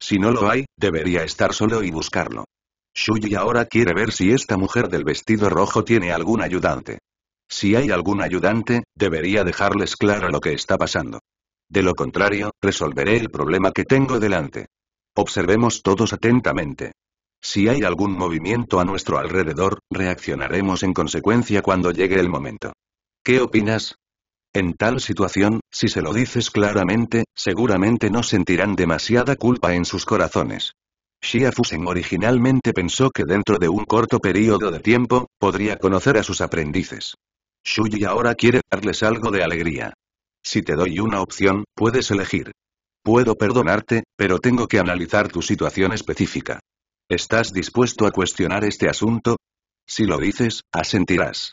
Si no lo hay, debería estar solo y buscarlo. Shuji ahora quiere ver si esta mujer del vestido rojo tiene algún ayudante. Si hay algún ayudante, debería dejarles claro lo que está pasando. De lo contrario, resolveré el problema que tengo delante. Observemos todos atentamente. Si hay algún movimiento a nuestro alrededor, reaccionaremos en consecuencia cuando llegue el momento. ¿Qué opinas? En tal situación, si se lo dices claramente, seguramente no sentirán demasiada culpa en sus corazones. Xia Fusen originalmente pensó que dentro de un corto periodo de tiempo, podría conocer a sus aprendices. Shuji ahora quiere darles algo de alegría. Si te doy una opción, puedes elegir. Puedo perdonarte, pero tengo que analizar tu situación específica. ¿Estás dispuesto a cuestionar este asunto? Si lo dices, asentirás.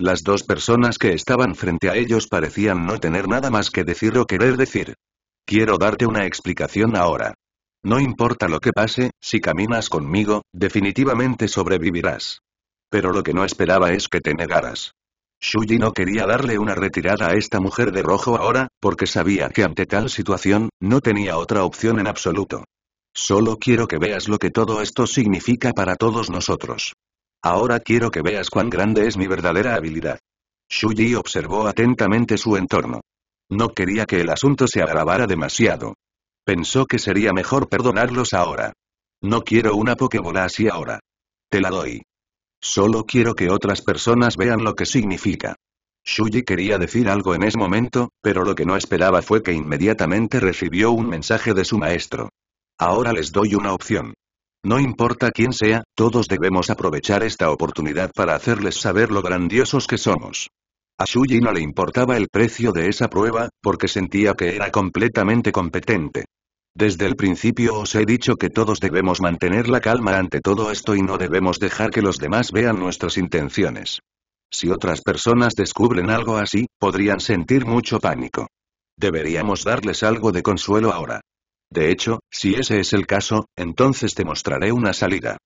Las dos personas que estaban frente a ellos parecían no tener nada más que decir o querer decir. Quiero darte una explicación ahora. No importa lo que pase, si caminas conmigo, definitivamente sobrevivirás. Pero lo que no esperaba es que te negaras. Shuji no quería darle una retirada a esta mujer de rojo ahora, porque sabía que ante tal situación, no tenía otra opción en absoluto. Solo quiero que veas lo que todo esto significa para todos nosotros. Ahora quiero que veas cuán grande es mi verdadera habilidad. Shuji observó atentamente su entorno. No quería que el asunto se agravara demasiado. Pensó que sería mejor perdonarlos ahora. No quiero una pokebola así ahora. Te la doy. Solo quiero que otras personas vean lo que significa. Shuji quería decir algo en ese momento, pero lo que no esperaba fue que inmediatamente recibió un mensaje de su maestro. Ahora les doy una opción. No importa quién sea, todos debemos aprovechar esta oportunidad para hacerles saber lo grandiosos que somos. A Shuji no le importaba el precio de esa prueba, porque sentía que era completamente competente. Desde el principio os he dicho que todos debemos mantener la calma ante todo esto y no debemos dejar que los demás vean nuestras intenciones. Si otras personas descubren algo así, podrían sentir mucho pánico. Deberíamos darles algo de consuelo ahora. De hecho, si ese es el caso, entonces te mostraré una salida.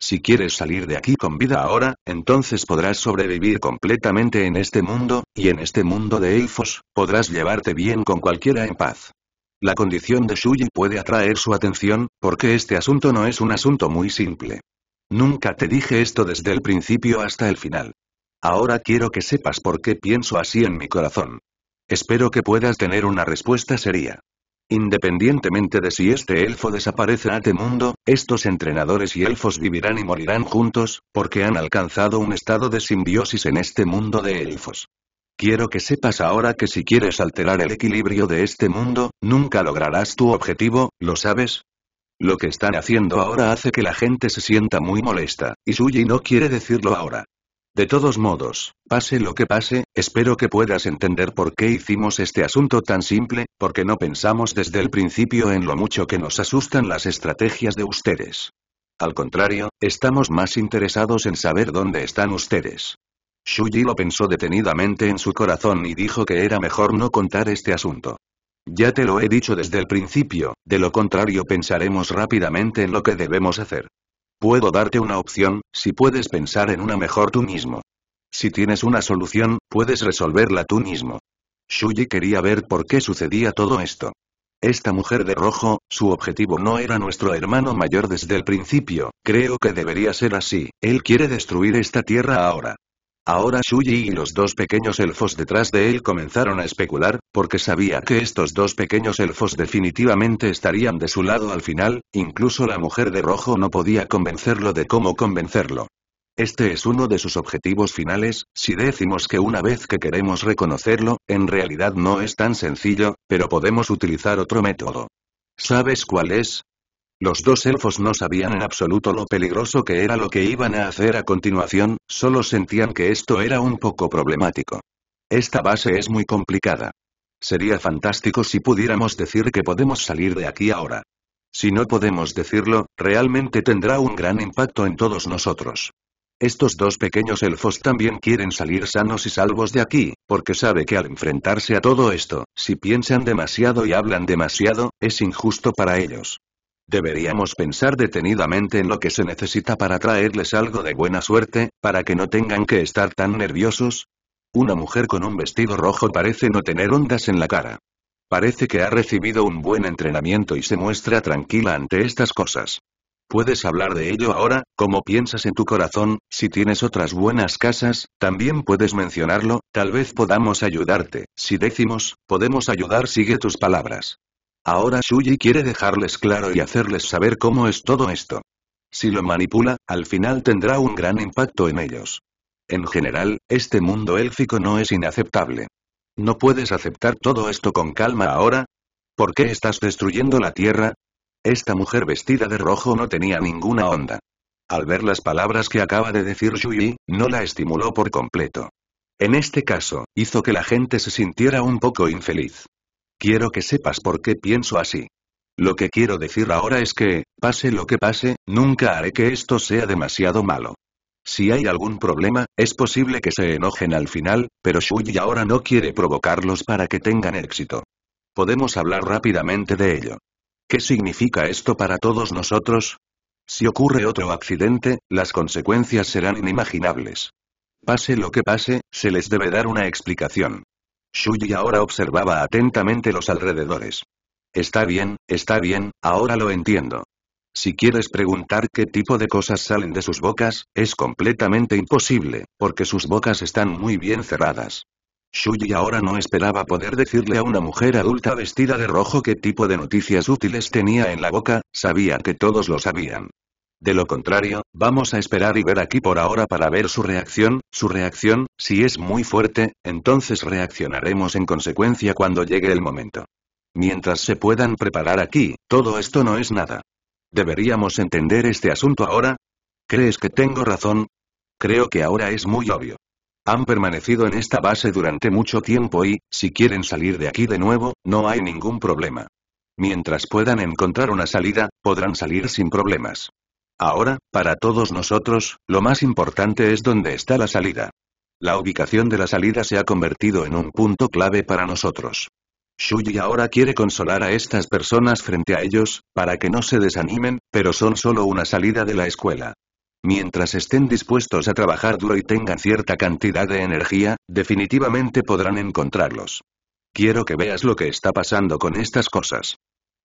Si quieres salir de aquí con vida ahora, entonces podrás sobrevivir completamente en este mundo, y en este mundo de elfos, podrás llevarte bien con cualquiera en paz. La condición de Shuji puede atraer su atención, porque este asunto no es un asunto muy simple. Nunca te dije esto desde el principio hasta el final. Ahora quiero que sepas por qué pienso así en mi corazón. Espero que puedas tener una respuesta seria. Independientemente de si este elfo desaparece a este mundo, estos entrenadores y elfos vivirán y morirán juntos, porque han alcanzado un estado de simbiosis en este mundo de elfos. Quiero que sepas ahora que si quieres alterar el equilibrio de este mundo, nunca lograrás tu objetivo, ¿lo sabes? Lo que están haciendo ahora hace que la gente se sienta muy molesta, y Suyi no quiere decirlo ahora. De todos modos, pase lo que pase, espero que puedas entender por qué hicimos este asunto tan simple, porque no pensamos desde el principio en lo mucho que nos asustan las estrategias de ustedes. Al contrario, estamos más interesados en saber dónde están ustedes. Shuji lo pensó detenidamente en su corazón y dijo que era mejor no contar este asunto. Ya te lo he dicho desde el principio, de lo contrario pensaremos rápidamente en lo que debemos hacer. Puedo darte una opción, si puedes pensar en una mejor tú mismo. Si tienes una solución, puedes resolverla tú mismo. Shuji quería ver por qué sucedía todo esto. Esta mujer de rojo, su objetivo no era nuestro hermano mayor desde el principio, creo que debería ser así, él quiere destruir esta tierra ahora. Ahora Shuji y los dos pequeños elfos detrás de él comenzaron a especular, porque sabía que estos dos pequeños elfos definitivamente estarían de su lado al final, incluso la mujer de rojo no podía convencerlo de cómo convencerlo. Este es uno de sus objetivos finales, si decimos que una vez que queremos reconocerlo, en realidad no es tan sencillo, pero podemos utilizar otro método. ¿Sabes cuál es? Los dos elfos no sabían en absoluto lo peligroso que era lo que iban a hacer a continuación, solo sentían que esto era un poco problemático. Esta base es muy complicada. Sería fantástico si pudiéramos decir que podemos salir de aquí ahora. Si no podemos decirlo, realmente tendrá un gran impacto en todos nosotros. Estos dos pequeños elfos también quieren salir sanos y salvos de aquí, porque sabe que al enfrentarse a todo esto, si piensan demasiado y hablan demasiado, es injusto para ellos. Deberíamos pensar detenidamente en lo que se necesita para traerles algo de buena suerte, para que no tengan que estar tan nerviosos. Una mujer con un vestido rojo parece no tener ondas en la cara. Parece que ha recibido un buen entrenamiento y se muestra tranquila ante estas cosas. Puedes hablar de ello ahora, como piensas en tu corazón, si tienes otras buenas casas, también puedes mencionarlo, tal vez podamos ayudarte, si decimos, podemos ayudar sigue tus palabras. Ahora Shuji quiere dejarles claro y hacerles saber cómo es todo esto. Si lo manipula, al final tendrá un gran impacto en ellos. En general, este mundo élfico no es inaceptable. ¿No puedes aceptar todo esto con calma ahora? ¿Por qué estás destruyendo la Tierra? Esta mujer vestida de rojo no tenía ninguna onda. Al ver las palabras que acaba de decir Shuji, no la estimuló por completo. En este caso, hizo que la gente se sintiera un poco infeliz. Quiero que sepas por qué pienso así. Lo que quiero decir ahora es que, pase lo que pase, nunca haré que esto sea demasiado malo. Si hay algún problema, es posible que se enojen al final, pero Shuji ahora no quiere provocarlos para que tengan éxito. Podemos hablar rápidamente de ello. ¿Qué significa esto para todos nosotros? Si ocurre otro accidente, las consecuencias serán inimaginables. Pase lo que pase, se les debe dar una explicación. Shuyi ahora observaba atentamente los alrededores. Está bien, está bien, ahora lo entiendo. Si quieres preguntar qué tipo de cosas salen de sus bocas, es completamente imposible, porque sus bocas están muy bien cerradas. Shuyi ahora no esperaba poder decirle a una mujer adulta vestida de rojo qué tipo de noticias útiles tenía en la boca, sabía que todos lo sabían. De lo contrario, vamos a esperar y ver aquí por ahora para ver su reacción, su reacción, si es muy fuerte, entonces reaccionaremos en consecuencia cuando llegue el momento. Mientras se puedan preparar aquí, todo esto no es nada. ¿Deberíamos entender este asunto ahora? ¿Crees que tengo razón? Creo que ahora es muy obvio. Han permanecido en esta base durante mucho tiempo y, si quieren salir de aquí de nuevo, no hay ningún problema. Mientras puedan encontrar una salida, podrán salir sin problemas. Ahora, para todos nosotros, lo más importante es dónde está la salida. La ubicación de la salida se ha convertido en un punto clave para nosotros. Shuji ahora quiere consolar a estas personas frente a ellos, para que no se desanimen, pero son solo una salida de la escuela. Mientras estén dispuestos a trabajar duro y tengan cierta cantidad de energía, definitivamente podrán encontrarlos. Quiero que veas lo que está pasando con estas cosas.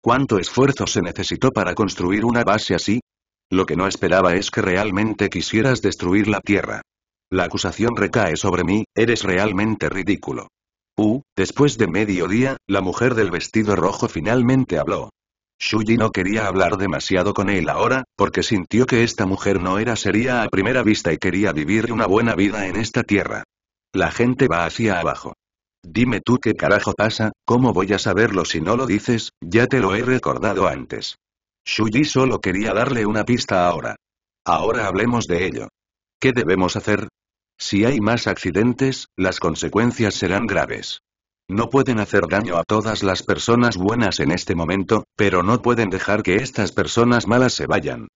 ¿Cuánto esfuerzo se necesitó para construir una base así? Lo que no esperaba es que realmente quisieras destruir la Tierra. La acusación recae sobre mí, eres realmente ridículo. Uh, después de medio día, la mujer del vestido rojo finalmente habló. Shuji no quería hablar demasiado con él ahora, porque sintió que esta mujer no era seria a primera vista y quería vivir una buena vida en esta tierra. La gente va hacia abajo. Dime tú qué carajo pasa, ¿cómo voy a saberlo si no lo dices? Ya te lo he recordado antes. Shuji solo quería darle una pista ahora. Ahora hablemos de ello. ¿Qué debemos hacer? Si hay más accidentes, las consecuencias serán graves. No pueden hacer daño a todas las personas buenas en este momento, pero no pueden dejar que estas personas malas se vayan.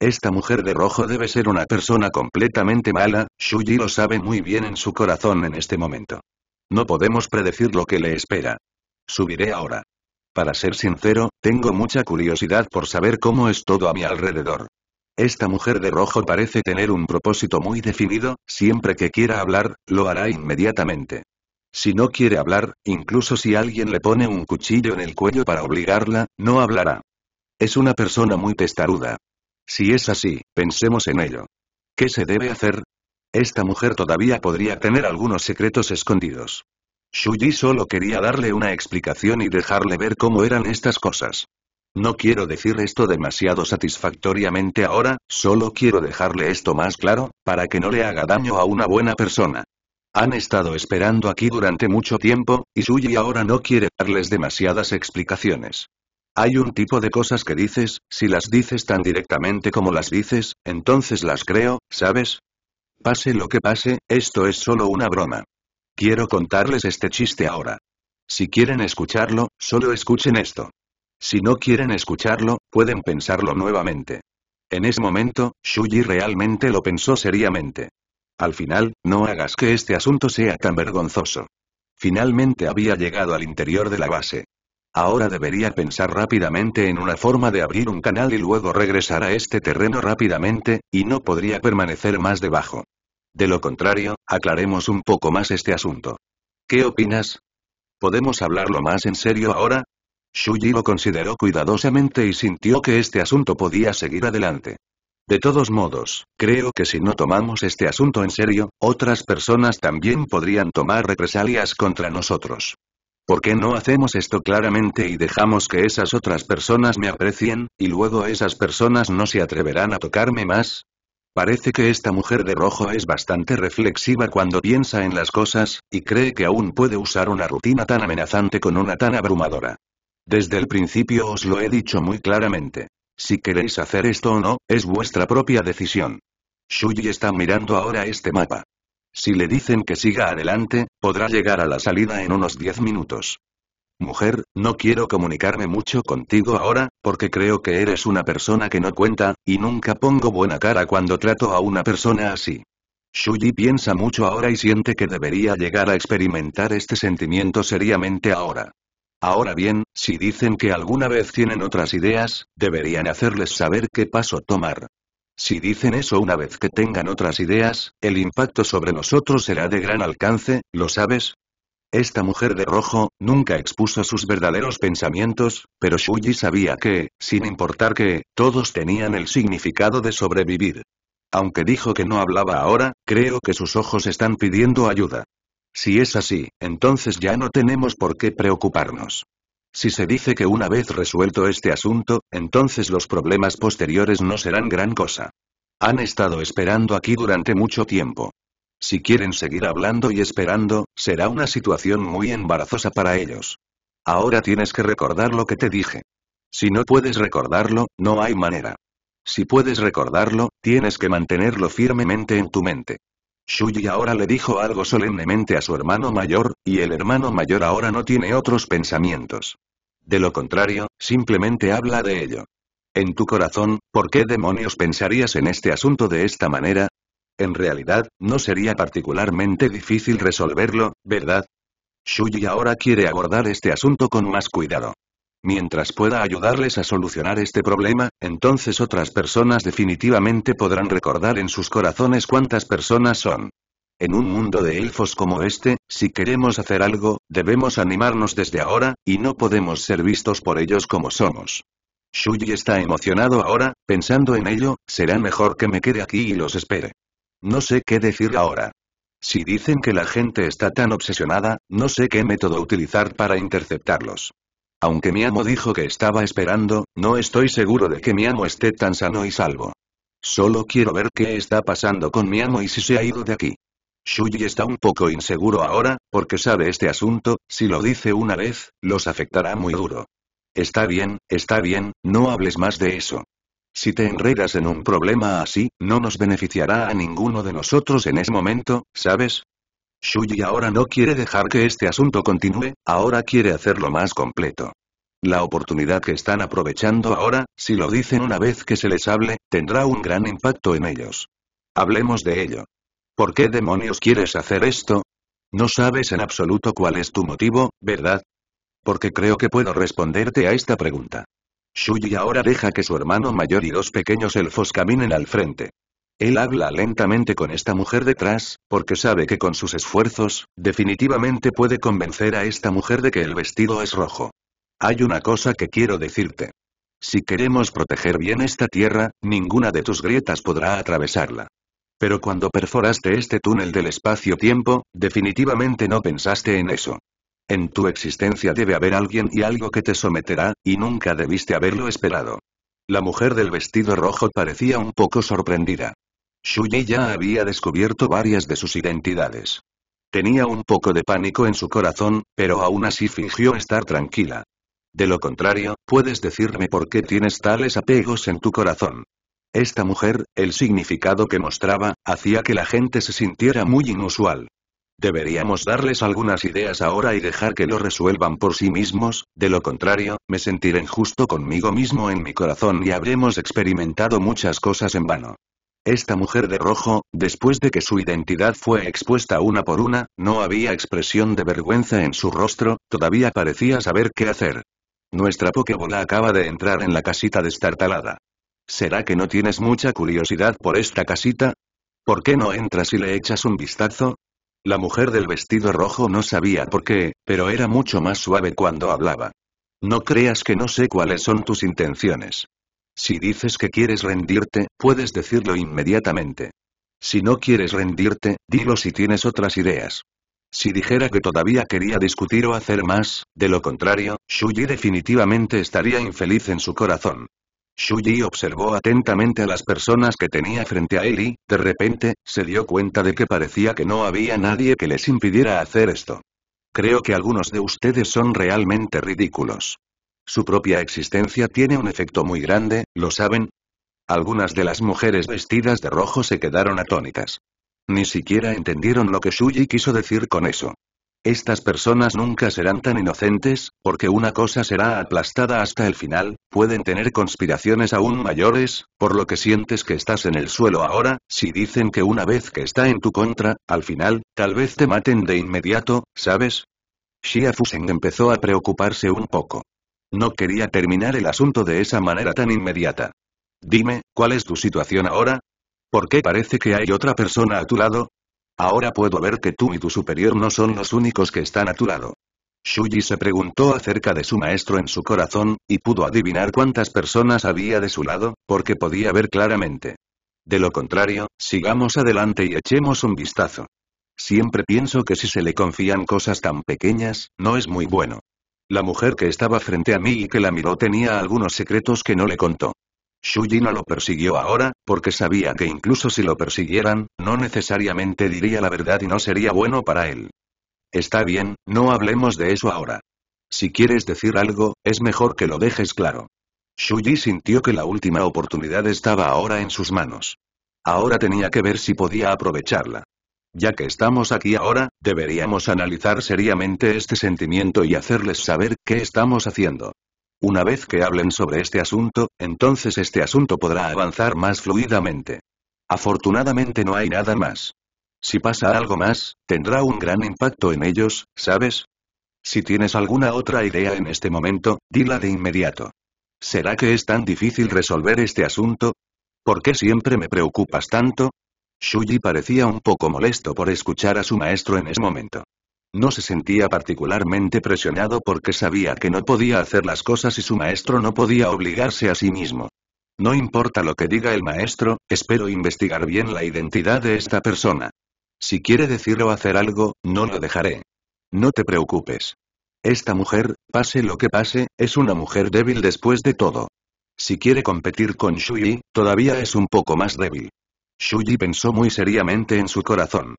Esta mujer de rojo debe ser una persona completamente mala, Shuji lo sabe muy bien en su corazón en este momento. No podemos predecir lo que le espera. Subiré ahora. Para ser sincero, tengo mucha curiosidad por saber cómo es todo a mi alrededor. Esta mujer de rojo parece tener un propósito muy definido, siempre que quiera hablar, lo hará inmediatamente. Si no quiere hablar, incluso si alguien le pone un cuchillo en el cuello para obligarla, no hablará. Es una persona muy testaruda. Si es así, pensemos en ello. ¿Qué se debe hacer? Esta mujer todavía podría tener algunos secretos escondidos. Shuji solo quería darle una explicación y dejarle ver cómo eran estas cosas. No quiero decir esto demasiado satisfactoriamente ahora, solo quiero dejarle esto más claro, para que no le haga daño a una buena persona. Han estado esperando aquí durante mucho tiempo, y Shuji ahora no quiere darles demasiadas explicaciones. Hay un tipo de cosas que dices, si las dices tan directamente como las dices, entonces las creo, ¿sabes? Pase lo que pase, esto es solo una broma. Quiero contarles este chiste ahora. Si quieren escucharlo, solo escuchen esto. Si no quieren escucharlo, pueden pensarlo nuevamente. En ese momento, Shuji realmente lo pensó seriamente. Al final, no hagas que este asunto sea tan vergonzoso. Finalmente había llegado al interior de la base. Ahora debería pensar rápidamente en una forma de abrir un canal y luego regresar a este terreno rápidamente, y no podría permanecer más debajo. De lo contrario, aclaremos un poco más este asunto. ¿Qué opinas? ¿Podemos hablarlo más en serio ahora? Shuji lo consideró cuidadosamente y sintió que este asunto podía seguir adelante. De todos modos, creo que si no tomamos este asunto en serio, otras personas también podrían tomar represalias contra nosotros. ¿Por qué no hacemos esto claramente y dejamos que esas otras personas me aprecien, y luego esas personas no se atreverán a tocarme más? Parece que esta mujer de rojo es bastante reflexiva cuando piensa en las cosas, y cree que aún puede usar una rutina tan amenazante con una tan abrumadora. Desde el principio os lo he dicho muy claramente. Si queréis hacer esto o no, es vuestra propia decisión. Shuji está mirando ahora este mapa. Si le dicen que siga adelante, podrá llegar a la salida en unos 10 minutos. Mujer, no quiero comunicarme mucho contigo ahora, porque creo que eres una persona que no cuenta, y nunca pongo buena cara cuando trato a una persona así. Shuji piensa mucho ahora y siente que debería llegar a experimentar este sentimiento seriamente ahora. Ahora bien, si dicen que alguna vez tienen otras ideas, deberían hacerles saber qué paso tomar. Si dicen eso una vez que tengan otras ideas, el impacto sobre nosotros será de gran alcance, ¿lo sabes? Esta mujer de rojo, nunca expuso sus verdaderos pensamientos, pero Shuji sabía que, sin importar que, todos tenían el significado de sobrevivir. Aunque dijo que no hablaba ahora, creo que sus ojos están pidiendo ayuda. Si es así, entonces ya no tenemos por qué preocuparnos. Si se dice que una vez resuelto este asunto, entonces los problemas posteriores no serán gran cosa. Han estado esperando aquí durante mucho tiempo. Si quieren seguir hablando y esperando, será una situación muy embarazosa para ellos. Ahora tienes que recordar lo que te dije. Si no puedes recordarlo, no hay manera. Si puedes recordarlo, tienes que mantenerlo firmemente en tu mente. Shuji ahora le dijo algo solemnemente a su hermano mayor, y el hermano mayor ahora no tiene otros pensamientos. De lo contrario, simplemente habla de ello. En tu corazón, ¿por qué demonios pensarías en este asunto de esta manera? en realidad, no sería particularmente difícil resolverlo, ¿verdad? Shuji ahora quiere abordar este asunto con más cuidado. Mientras pueda ayudarles a solucionar este problema, entonces otras personas definitivamente podrán recordar en sus corazones cuántas personas son. En un mundo de elfos como este, si queremos hacer algo, debemos animarnos desde ahora, y no podemos ser vistos por ellos como somos. Shuji está emocionado ahora, pensando en ello, será mejor que me quede aquí y los espere. No sé qué decir ahora. Si dicen que la gente está tan obsesionada, no sé qué método utilizar para interceptarlos. Aunque mi amo dijo que estaba esperando, no estoy seguro de que mi amo esté tan sano y salvo. Solo quiero ver qué está pasando con mi amo y si se ha ido de aquí. Shuji está un poco inseguro ahora, porque sabe este asunto, si lo dice una vez, los afectará muy duro. Está bien, está bien, no hables más de eso. Si te enredas en un problema así, no nos beneficiará a ninguno de nosotros en ese momento, ¿sabes? Shuji ahora no quiere dejar que este asunto continúe, ahora quiere hacerlo más completo. La oportunidad que están aprovechando ahora, si lo dicen una vez que se les hable, tendrá un gran impacto en ellos. Hablemos de ello. ¿Por qué demonios quieres hacer esto? No sabes en absoluto cuál es tu motivo, ¿verdad? Porque creo que puedo responderte a esta pregunta. Shuji ahora deja que su hermano mayor y dos pequeños elfos caminen al frente. Él habla lentamente con esta mujer detrás, porque sabe que con sus esfuerzos, definitivamente puede convencer a esta mujer de que el vestido es rojo. Hay una cosa que quiero decirte. Si queremos proteger bien esta tierra, ninguna de tus grietas podrá atravesarla. Pero cuando perforaste este túnel del espacio-tiempo, definitivamente no pensaste en eso. En tu existencia debe haber alguien y algo que te someterá, y nunca debiste haberlo esperado. La mujer del vestido rojo parecía un poco sorprendida. Shuyi ya había descubierto varias de sus identidades. Tenía un poco de pánico en su corazón, pero aún así fingió estar tranquila. De lo contrario, puedes decirme por qué tienes tales apegos en tu corazón. Esta mujer, el significado que mostraba, hacía que la gente se sintiera muy inusual. Deberíamos darles algunas ideas ahora y dejar que lo resuelvan por sí mismos, de lo contrario, me sentiré injusto conmigo mismo en mi corazón y habremos experimentado muchas cosas en vano. Esta mujer de rojo, después de que su identidad fue expuesta una por una, no había expresión de vergüenza en su rostro, todavía parecía saber qué hacer. Nuestra Pokébola acaba de entrar en la casita destartalada. ¿Será que no tienes mucha curiosidad por esta casita? ¿Por qué no entras y le echas un vistazo? La mujer del vestido rojo no sabía por qué, pero era mucho más suave cuando hablaba. No creas que no sé cuáles son tus intenciones. Si dices que quieres rendirte, puedes decirlo inmediatamente. Si no quieres rendirte, dilo si tienes otras ideas. Si dijera que todavía quería discutir o hacer más, de lo contrario, Shuji definitivamente estaría infeliz en su corazón. Shuji observó atentamente a las personas que tenía frente a él y, de repente, se dio cuenta de que parecía que no había nadie que les impidiera hacer esto. Creo que algunos de ustedes son realmente ridículos. Su propia existencia tiene un efecto muy grande, ¿lo saben? Algunas de las mujeres vestidas de rojo se quedaron atónitas. Ni siquiera entendieron lo que Shuji quiso decir con eso. Estas personas nunca serán tan inocentes, porque una cosa será aplastada hasta el final, pueden tener conspiraciones aún mayores, por lo que sientes que estás en el suelo ahora, si dicen que una vez que está en tu contra, al final, tal vez te maten de inmediato, ¿sabes? Xia Fuseng empezó a preocuparse un poco. No quería terminar el asunto de esa manera tan inmediata. Dime, ¿cuál es tu situación ahora? ¿Por qué parece que hay otra persona a tu lado? Ahora puedo ver que tú y tu superior no son los únicos que están a tu lado. Shuji se preguntó acerca de su maestro en su corazón, y pudo adivinar cuántas personas había de su lado, porque podía ver claramente. De lo contrario, sigamos adelante y echemos un vistazo. Siempre pienso que si se le confían cosas tan pequeñas, no es muy bueno. La mujer que estaba frente a mí y que la miró tenía algunos secretos que no le contó. Shuji no lo persiguió ahora, porque sabía que incluso si lo persiguieran, no necesariamente diría la verdad y no sería bueno para él. Está bien, no hablemos de eso ahora. Si quieres decir algo, es mejor que lo dejes claro. Shuji sintió que la última oportunidad estaba ahora en sus manos. Ahora tenía que ver si podía aprovecharla. Ya que estamos aquí ahora, deberíamos analizar seriamente este sentimiento y hacerles saber qué estamos haciendo. Una vez que hablen sobre este asunto, entonces este asunto podrá avanzar más fluidamente. Afortunadamente no hay nada más. Si pasa algo más, tendrá un gran impacto en ellos, ¿sabes? Si tienes alguna otra idea en este momento, dila de inmediato. ¿Será que es tan difícil resolver este asunto? ¿Por qué siempre me preocupas tanto? Shuji parecía un poco molesto por escuchar a su maestro en ese momento. No se sentía particularmente presionado porque sabía que no podía hacer las cosas y su maestro no podía obligarse a sí mismo. No importa lo que diga el maestro, espero investigar bien la identidad de esta persona. Si quiere decir o hacer algo, no lo dejaré. No te preocupes. Esta mujer, pase lo que pase, es una mujer débil después de todo. Si quiere competir con Shui, todavía es un poco más débil. Shui pensó muy seriamente en su corazón.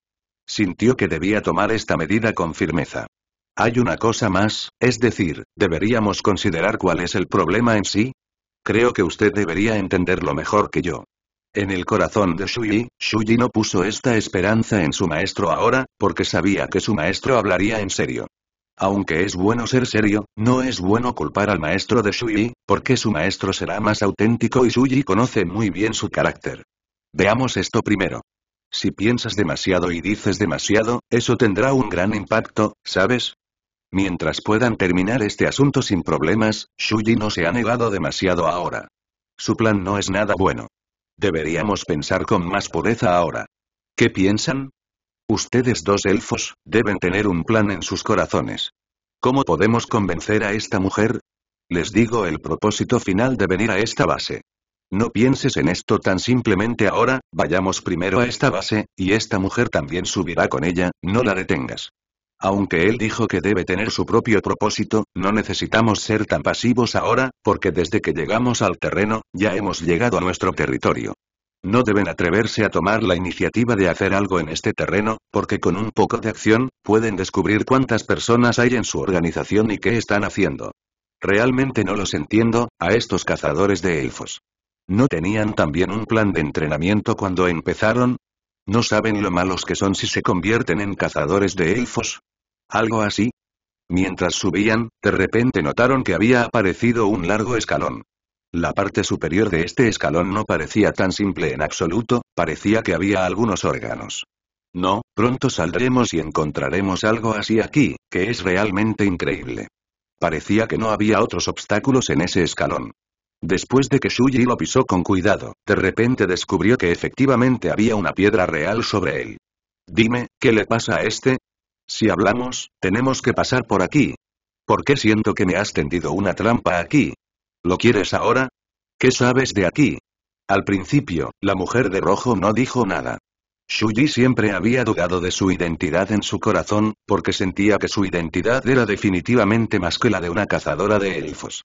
Sintió que debía tomar esta medida con firmeza. Hay una cosa más, es decir, deberíamos considerar cuál es el problema en sí. Creo que usted debería entenderlo mejor que yo. En el corazón de Shuji, Shuji no puso esta esperanza en su maestro ahora, porque sabía que su maestro hablaría en serio. Aunque es bueno ser serio, no es bueno culpar al maestro de Shuji, porque su maestro será más auténtico y Shuji conoce muy bien su carácter. Veamos esto primero. Si piensas demasiado y dices demasiado, eso tendrá un gran impacto, ¿sabes? Mientras puedan terminar este asunto sin problemas, Shuji no se ha negado demasiado ahora. Su plan no es nada bueno. Deberíamos pensar con más pureza ahora. ¿Qué piensan? Ustedes dos elfos, deben tener un plan en sus corazones. ¿Cómo podemos convencer a esta mujer? Les digo el propósito final de venir a esta base. No pienses en esto tan simplemente ahora, vayamos primero a esta base, y esta mujer también subirá con ella, no la detengas. Aunque él dijo que debe tener su propio propósito, no necesitamos ser tan pasivos ahora, porque desde que llegamos al terreno, ya hemos llegado a nuestro territorio. No deben atreverse a tomar la iniciativa de hacer algo en este terreno, porque con un poco de acción, pueden descubrir cuántas personas hay en su organización y qué están haciendo. Realmente no los entiendo, a estos cazadores de elfos. ¿No tenían también un plan de entrenamiento cuando empezaron? ¿No saben lo malos que son si se convierten en cazadores de elfos? ¿Algo así? Mientras subían, de repente notaron que había aparecido un largo escalón. La parte superior de este escalón no parecía tan simple en absoluto, parecía que había algunos órganos. No, pronto saldremos y encontraremos algo así aquí, que es realmente increíble. Parecía que no había otros obstáculos en ese escalón. Después de que Shuji lo pisó con cuidado, de repente descubrió que efectivamente había una piedra real sobre él. Dime, ¿qué le pasa a este? Si hablamos, tenemos que pasar por aquí. ¿Por qué siento que me has tendido una trampa aquí? ¿Lo quieres ahora? ¿Qué sabes de aquí? Al principio, la mujer de rojo no dijo nada. Shuji siempre había dudado de su identidad en su corazón, porque sentía que su identidad era definitivamente más que la de una cazadora de elfos.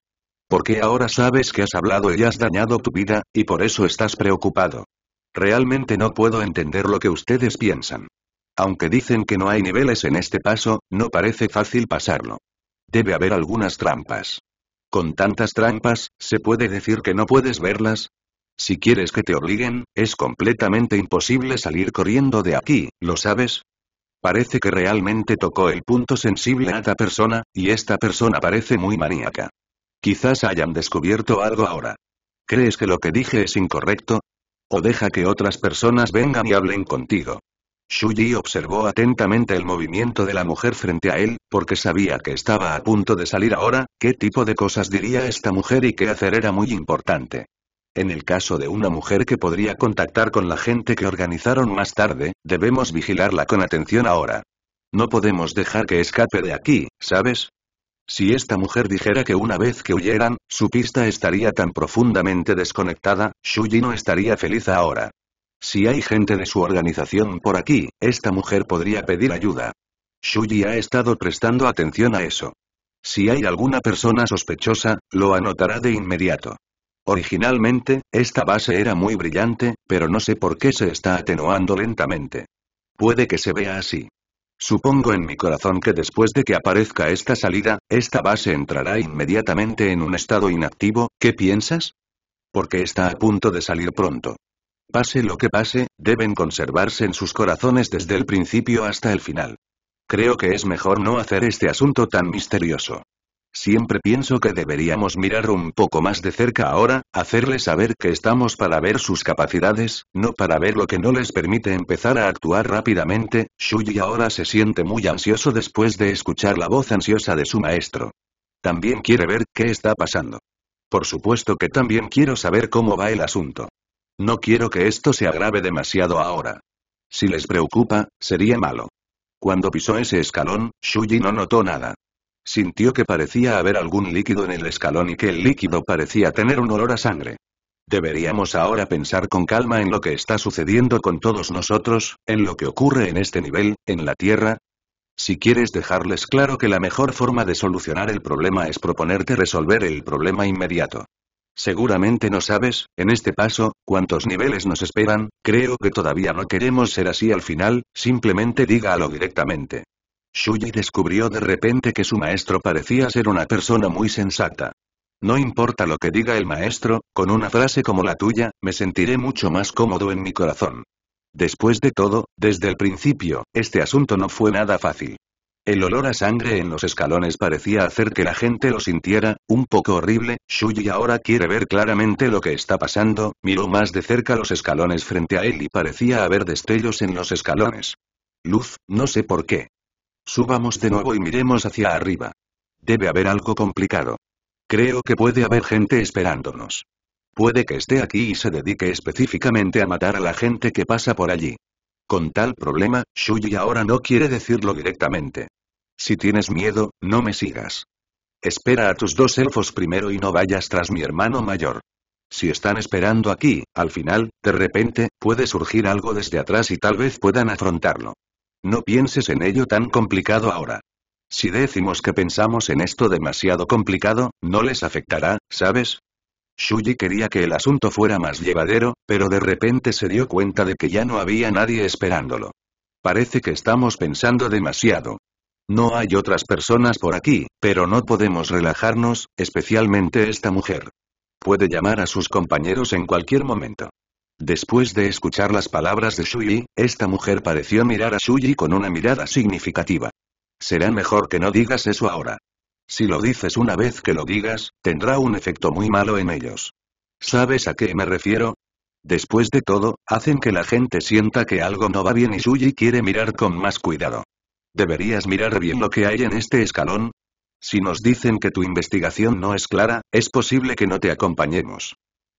Porque ahora sabes que has hablado y has dañado tu vida, y por eso estás preocupado. Realmente no puedo entender lo que ustedes piensan. Aunque dicen que no hay niveles en este paso, no parece fácil pasarlo. Debe haber algunas trampas. Con tantas trampas, ¿se puede decir que no puedes verlas? Si quieres que te obliguen, es completamente imposible salir corriendo de aquí, ¿lo sabes? Parece que realmente tocó el punto sensible a esta persona, y esta persona parece muy maníaca. Quizás hayan descubierto algo ahora. ¿Crees que lo que dije es incorrecto? ¿O deja que otras personas vengan y hablen contigo? Shuji observó atentamente el movimiento de la mujer frente a él, porque sabía que estaba a punto de salir ahora, qué tipo de cosas diría esta mujer y qué hacer era muy importante. En el caso de una mujer que podría contactar con la gente que organizaron más tarde, debemos vigilarla con atención ahora. No podemos dejar que escape de aquí, ¿sabes? Si esta mujer dijera que una vez que huyeran, su pista estaría tan profundamente desconectada, Shuji no estaría feliz ahora. Si hay gente de su organización por aquí, esta mujer podría pedir ayuda. Shuji ha estado prestando atención a eso. Si hay alguna persona sospechosa, lo anotará de inmediato. Originalmente, esta base era muy brillante, pero no sé por qué se está atenuando lentamente. Puede que se vea así. Supongo en mi corazón que después de que aparezca esta salida, esta base entrará inmediatamente en un estado inactivo, ¿qué piensas? Porque está a punto de salir pronto. Pase lo que pase, deben conservarse en sus corazones desde el principio hasta el final. Creo que es mejor no hacer este asunto tan misterioso. Siempre pienso que deberíamos mirar un poco más de cerca ahora, hacerle saber que estamos para ver sus capacidades, no para ver lo que no les permite empezar a actuar rápidamente. Shuji ahora se siente muy ansioso después de escuchar la voz ansiosa de su maestro. También quiere ver qué está pasando. Por supuesto que también quiero saber cómo va el asunto. No quiero que esto se agrave demasiado ahora. Si les preocupa, sería malo. Cuando pisó ese escalón, Shuji no notó nada. Sintió que parecía haber algún líquido en el escalón y que el líquido parecía tener un olor a sangre. Deberíamos ahora pensar con calma en lo que está sucediendo con todos nosotros, en lo que ocurre en este nivel, en la Tierra. Si quieres dejarles claro que la mejor forma de solucionar el problema es proponerte resolver el problema inmediato. Seguramente no sabes, en este paso, cuántos niveles nos esperan, creo que todavía no queremos ser así al final, simplemente dígalo directamente. Shuyi descubrió de repente que su maestro parecía ser una persona muy sensata. No importa lo que diga el maestro, con una frase como la tuya, me sentiré mucho más cómodo en mi corazón. Después de todo, desde el principio, este asunto no fue nada fácil. El olor a sangre en los escalones parecía hacer que la gente lo sintiera, un poco horrible, Shuyi ahora quiere ver claramente lo que está pasando, miró más de cerca los escalones frente a él y parecía haber destellos en los escalones. Luz, no sé por qué, Subamos de nuevo y miremos hacia arriba. Debe haber algo complicado. Creo que puede haber gente esperándonos. Puede que esté aquí y se dedique específicamente a matar a la gente que pasa por allí. Con tal problema, Shuyi ahora no quiere decirlo directamente. Si tienes miedo, no me sigas. Espera a tus dos elfos primero y no vayas tras mi hermano mayor. Si están esperando aquí, al final, de repente, puede surgir algo desde atrás y tal vez puedan afrontarlo. No pienses en ello tan complicado ahora. Si decimos que pensamos en esto demasiado complicado, no les afectará, ¿sabes? Shuji quería que el asunto fuera más llevadero, pero de repente se dio cuenta de que ya no había nadie esperándolo. Parece que estamos pensando demasiado. No hay otras personas por aquí, pero no podemos relajarnos, especialmente esta mujer. Puede llamar a sus compañeros en cualquier momento. Después de escuchar las palabras de Shuyi, esta mujer pareció mirar a Shuyi con una mirada significativa. Será mejor que no digas eso ahora. Si lo dices una vez que lo digas, tendrá un efecto muy malo en ellos. ¿Sabes a qué me refiero? Después de todo, hacen que la gente sienta que algo no va bien y Shuyi quiere mirar con más cuidado. Deberías mirar bien lo que hay en este escalón. Si nos dicen que tu investigación no es clara, es posible que no te acompañemos.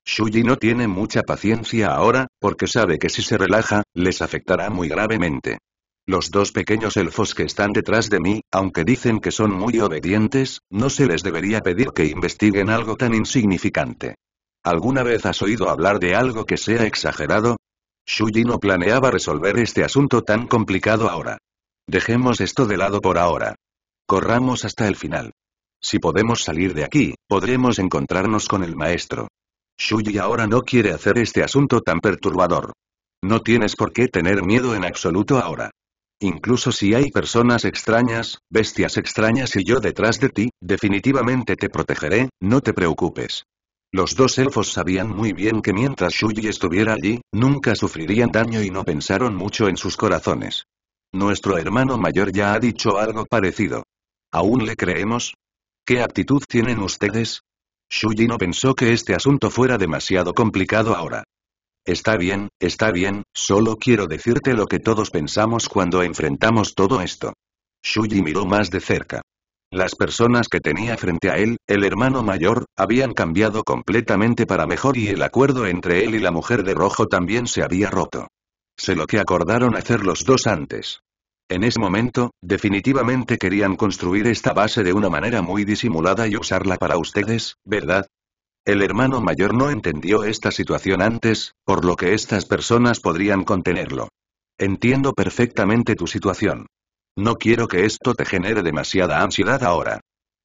Shuji no tiene mucha paciencia ahora, porque sabe que si se relaja, les afectará muy gravemente. Los dos pequeños elfos que están detrás de mí, aunque dicen que son muy obedientes, no se les debería pedir que investiguen algo tan insignificante. ¿Alguna vez has oído hablar de algo que sea exagerado? Shuji no planeaba resolver este asunto tan complicado ahora. Dejemos esto de lado por ahora. Corramos hasta el final. Si podemos salir de aquí, podremos encontrarnos con el maestro. «Shuji ahora no quiere hacer este asunto tan perturbador. No tienes por qué tener miedo en absoluto ahora. Incluso si hay personas extrañas, bestias extrañas y yo detrás de ti, definitivamente te protegeré, no te preocupes. Los dos elfos sabían muy bien que mientras Shuji estuviera allí, nunca sufrirían daño y no pensaron mucho en sus corazones. Nuestro hermano mayor ya ha dicho algo parecido. ¿Aún le creemos? ¿Qué actitud tienen ustedes? Shuji no pensó que este asunto fuera demasiado complicado ahora. Está bien, está bien, solo quiero decirte lo que todos pensamos cuando enfrentamos todo esto. Shuji miró más de cerca. Las personas que tenía frente a él, el hermano mayor, habían cambiado completamente para mejor y el acuerdo entre él y la mujer de rojo también se había roto. Sé lo que acordaron hacer los dos antes. En ese momento, definitivamente querían construir esta base de una manera muy disimulada y usarla para ustedes, ¿verdad? El hermano mayor no entendió esta situación antes, por lo que estas personas podrían contenerlo. Entiendo perfectamente tu situación. No quiero que esto te genere demasiada ansiedad ahora.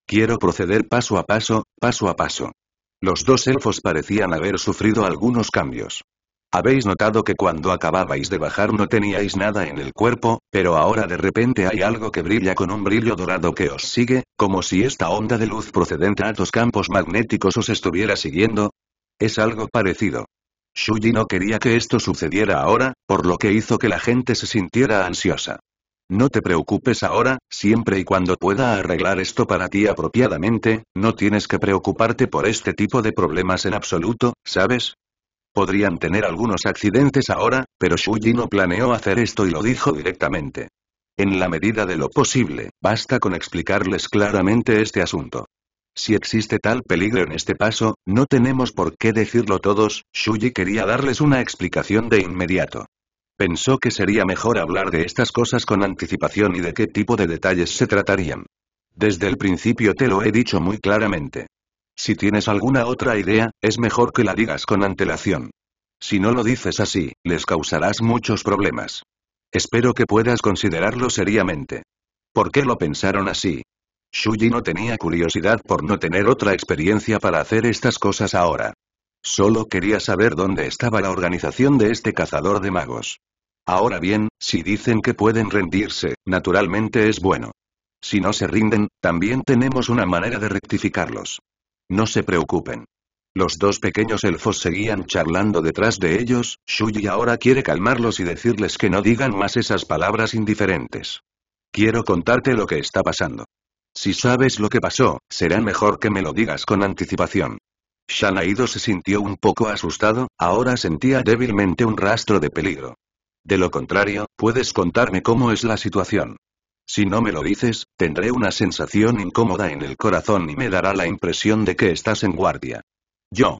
Quiero proceder paso a paso, paso a paso. Los dos elfos parecían haber sufrido algunos cambios. Habéis notado que cuando acababais de bajar no teníais nada en el cuerpo, pero ahora de repente hay algo que brilla con un brillo dorado que os sigue, como si esta onda de luz procedente a altos campos magnéticos os estuviera siguiendo. Es algo parecido. Shuji no quería que esto sucediera ahora, por lo que hizo que la gente se sintiera ansiosa. No te preocupes ahora, siempre y cuando pueda arreglar esto para ti apropiadamente, no tienes que preocuparte por este tipo de problemas en absoluto, ¿sabes? Podrían tener algunos accidentes ahora, pero Shuji no planeó hacer esto y lo dijo directamente. En la medida de lo posible, basta con explicarles claramente este asunto. Si existe tal peligro en este paso, no tenemos por qué decirlo todos, Shuji quería darles una explicación de inmediato. Pensó que sería mejor hablar de estas cosas con anticipación y de qué tipo de detalles se tratarían. Desde el principio te lo he dicho muy claramente. Si tienes alguna otra idea, es mejor que la digas con antelación. Si no lo dices así, les causarás muchos problemas. Espero que puedas considerarlo seriamente. ¿Por qué lo pensaron así? Shuji no tenía curiosidad por no tener otra experiencia para hacer estas cosas ahora. Solo quería saber dónde estaba la organización de este cazador de magos. Ahora bien, si dicen que pueden rendirse, naturalmente es bueno. Si no se rinden, también tenemos una manera de rectificarlos. No se preocupen. Los dos pequeños elfos seguían charlando detrás de ellos, Shuyi ahora quiere calmarlos y decirles que no digan más esas palabras indiferentes. Quiero contarte lo que está pasando. Si sabes lo que pasó, será mejor que me lo digas con anticipación. Shanaido se sintió un poco asustado, ahora sentía débilmente un rastro de peligro. De lo contrario, puedes contarme cómo es la situación. Si no me lo dices, tendré una sensación incómoda en el corazón y me dará la impresión de que estás en guardia. Yo.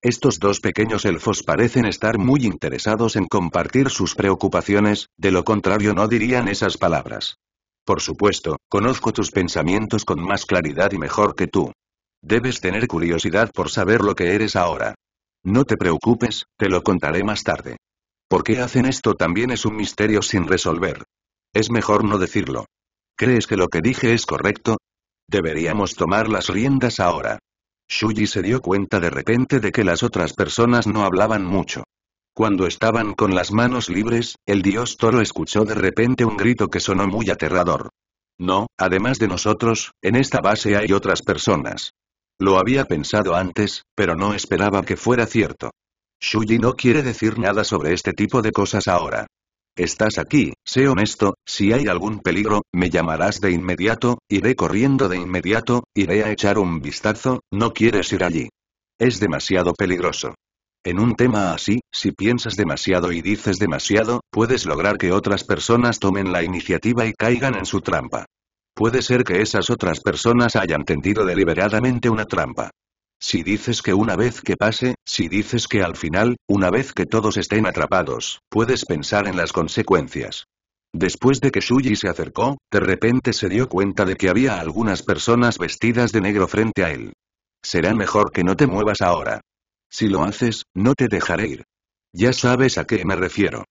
Estos dos pequeños elfos parecen estar muy interesados en compartir sus preocupaciones, de lo contrario no dirían esas palabras. Por supuesto, conozco tus pensamientos con más claridad y mejor que tú. Debes tener curiosidad por saber lo que eres ahora. No te preocupes, te lo contaré más tarde. ¿Por qué hacen esto también es un misterio sin resolver? Es mejor no decirlo. ¿Crees que lo que dije es correcto? Deberíamos tomar las riendas ahora. Shuji se dio cuenta de repente de que las otras personas no hablaban mucho. Cuando estaban con las manos libres, el dios toro escuchó de repente un grito que sonó muy aterrador. No, además de nosotros, en esta base hay otras personas. Lo había pensado antes, pero no esperaba que fuera cierto. Shuji no quiere decir nada sobre este tipo de cosas ahora. Estás aquí, sé honesto, si hay algún peligro, me llamarás de inmediato, iré corriendo de inmediato, iré a echar un vistazo, no quieres ir allí. Es demasiado peligroso. En un tema así, si piensas demasiado y dices demasiado, puedes lograr que otras personas tomen la iniciativa y caigan en su trampa. Puede ser que esas otras personas hayan tendido deliberadamente una trampa. Si dices que una vez que pase, si dices que al final, una vez que todos estén atrapados, puedes pensar en las consecuencias. Después de que Shuji se acercó, de repente se dio cuenta de que había algunas personas vestidas de negro frente a él. Será mejor que no te muevas ahora. Si lo haces, no te dejaré ir. Ya sabes a qué me refiero.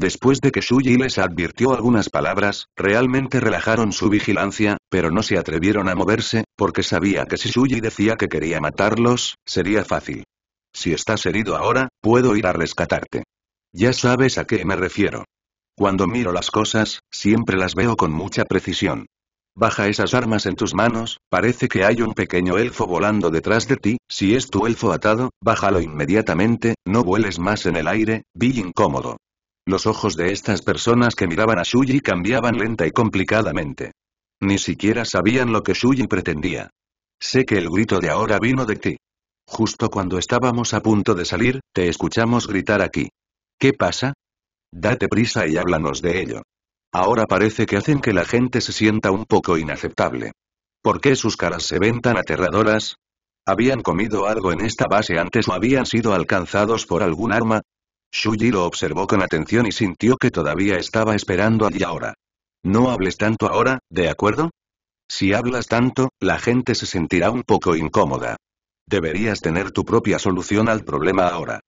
Después de que Shuji les advirtió algunas palabras, realmente relajaron su vigilancia, pero no se atrevieron a moverse, porque sabía que si Shuji decía que quería matarlos, sería fácil. Si estás herido ahora, puedo ir a rescatarte. Ya sabes a qué me refiero. Cuando miro las cosas, siempre las veo con mucha precisión. Baja esas armas en tus manos, parece que hay un pequeño elfo volando detrás de ti, si es tu elfo atado, bájalo inmediatamente, no vueles más en el aire, vi incómodo. Los ojos de estas personas que miraban a Shuji cambiaban lenta y complicadamente. Ni siquiera sabían lo que Shuji pretendía. Sé que el grito de ahora vino de ti. Justo cuando estábamos a punto de salir, te escuchamos gritar aquí. ¿Qué pasa? Date prisa y háblanos de ello. Ahora parece que hacen que la gente se sienta un poco inaceptable. ¿Por qué sus caras se ven tan aterradoras? ¿Habían comido algo en esta base antes o habían sido alcanzados por algún arma? Shuji lo observó con atención y sintió que todavía estaba esperando allí ahora. No hables tanto ahora, ¿de acuerdo? Si hablas tanto, la gente se sentirá un poco incómoda. Deberías tener tu propia solución al problema ahora.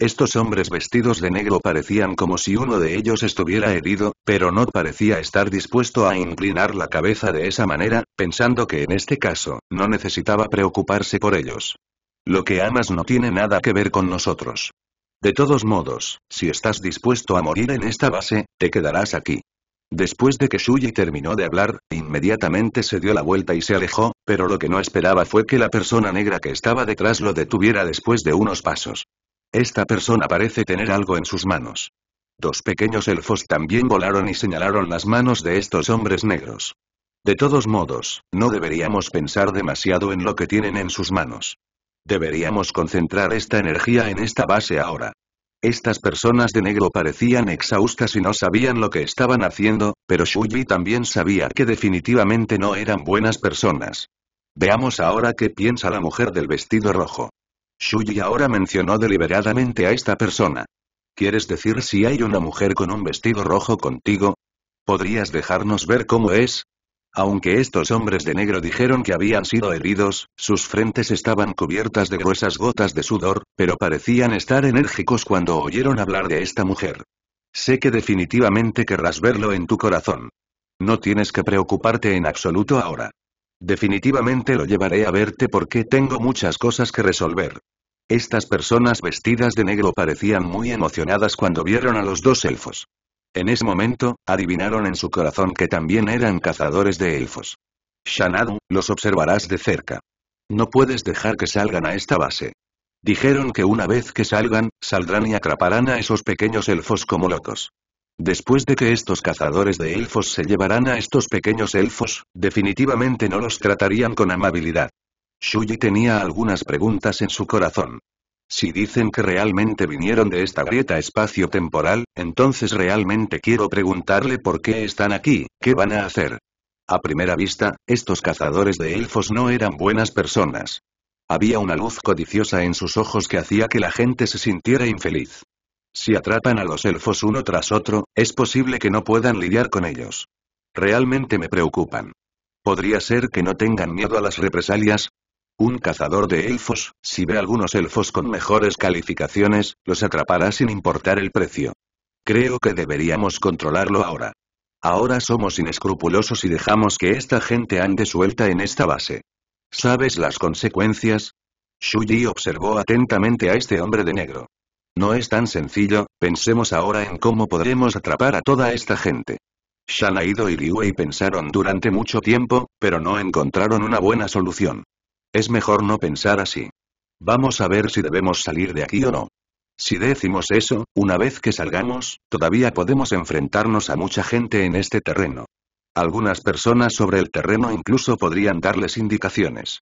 Estos hombres vestidos de negro parecían como si uno de ellos estuviera herido, pero no parecía estar dispuesto a inclinar la cabeza de esa manera, pensando que en este caso, no necesitaba preocuparse por ellos. Lo que amas no tiene nada que ver con nosotros. De todos modos, si estás dispuesto a morir en esta base, te quedarás aquí. Después de que Shuji terminó de hablar, inmediatamente se dio la vuelta y se alejó, pero lo que no esperaba fue que la persona negra que estaba detrás lo detuviera después de unos pasos. Esta persona parece tener algo en sus manos. Dos pequeños elfos también volaron y señalaron las manos de estos hombres negros. De todos modos, no deberíamos pensar demasiado en lo que tienen en sus manos. Deberíamos concentrar esta energía en esta base ahora. Estas personas de negro parecían exhaustas y no sabían lo que estaban haciendo, pero Shuji también sabía que definitivamente no eran buenas personas. Veamos ahora qué piensa la mujer del vestido rojo. Shuji ahora mencionó deliberadamente a esta persona. ¿Quieres decir si hay una mujer con un vestido rojo contigo? ¿Podrías dejarnos ver cómo es? Aunque estos hombres de negro dijeron que habían sido heridos, sus frentes estaban cubiertas de gruesas gotas de sudor, pero parecían estar enérgicos cuando oyeron hablar de esta mujer. Sé que definitivamente querrás verlo en tu corazón. No tienes que preocuparte en absoluto ahora. Definitivamente lo llevaré a verte porque tengo muchas cosas que resolver. Estas personas vestidas de negro parecían muy emocionadas cuando vieron a los dos elfos. En ese momento, adivinaron en su corazón que también eran cazadores de elfos. Shanadu, los observarás de cerca. No puedes dejar que salgan a esta base. Dijeron que una vez que salgan, saldrán y atraparán a esos pequeños elfos como locos. Después de que estos cazadores de elfos se llevaran a estos pequeños elfos, definitivamente no los tratarían con amabilidad. Shuji tenía algunas preguntas en su corazón. Si dicen que realmente vinieron de esta grieta espacio-temporal, entonces realmente quiero preguntarle por qué están aquí, qué van a hacer. A primera vista, estos cazadores de elfos no eran buenas personas. Había una luz codiciosa en sus ojos que hacía que la gente se sintiera infeliz. Si atrapan a los elfos uno tras otro, es posible que no puedan lidiar con ellos. Realmente me preocupan. ¿Podría ser que no tengan miedo a las represalias? un cazador de elfos, si ve algunos elfos con mejores calificaciones, los atrapará sin importar el precio. Creo que deberíamos controlarlo ahora. Ahora somos inescrupulosos y dejamos que esta gente ande suelta en esta base. ¿Sabes las consecuencias? Shuji observó atentamente a este hombre de negro. No es tan sencillo, pensemos ahora en cómo podremos atrapar a toda esta gente. Shanaido y Wei pensaron durante mucho tiempo, pero no encontraron una buena solución. Es mejor no pensar así. Vamos a ver si debemos salir de aquí o no. Si decimos eso, una vez que salgamos, todavía podemos enfrentarnos a mucha gente en este terreno. Algunas personas sobre el terreno incluso podrían darles indicaciones.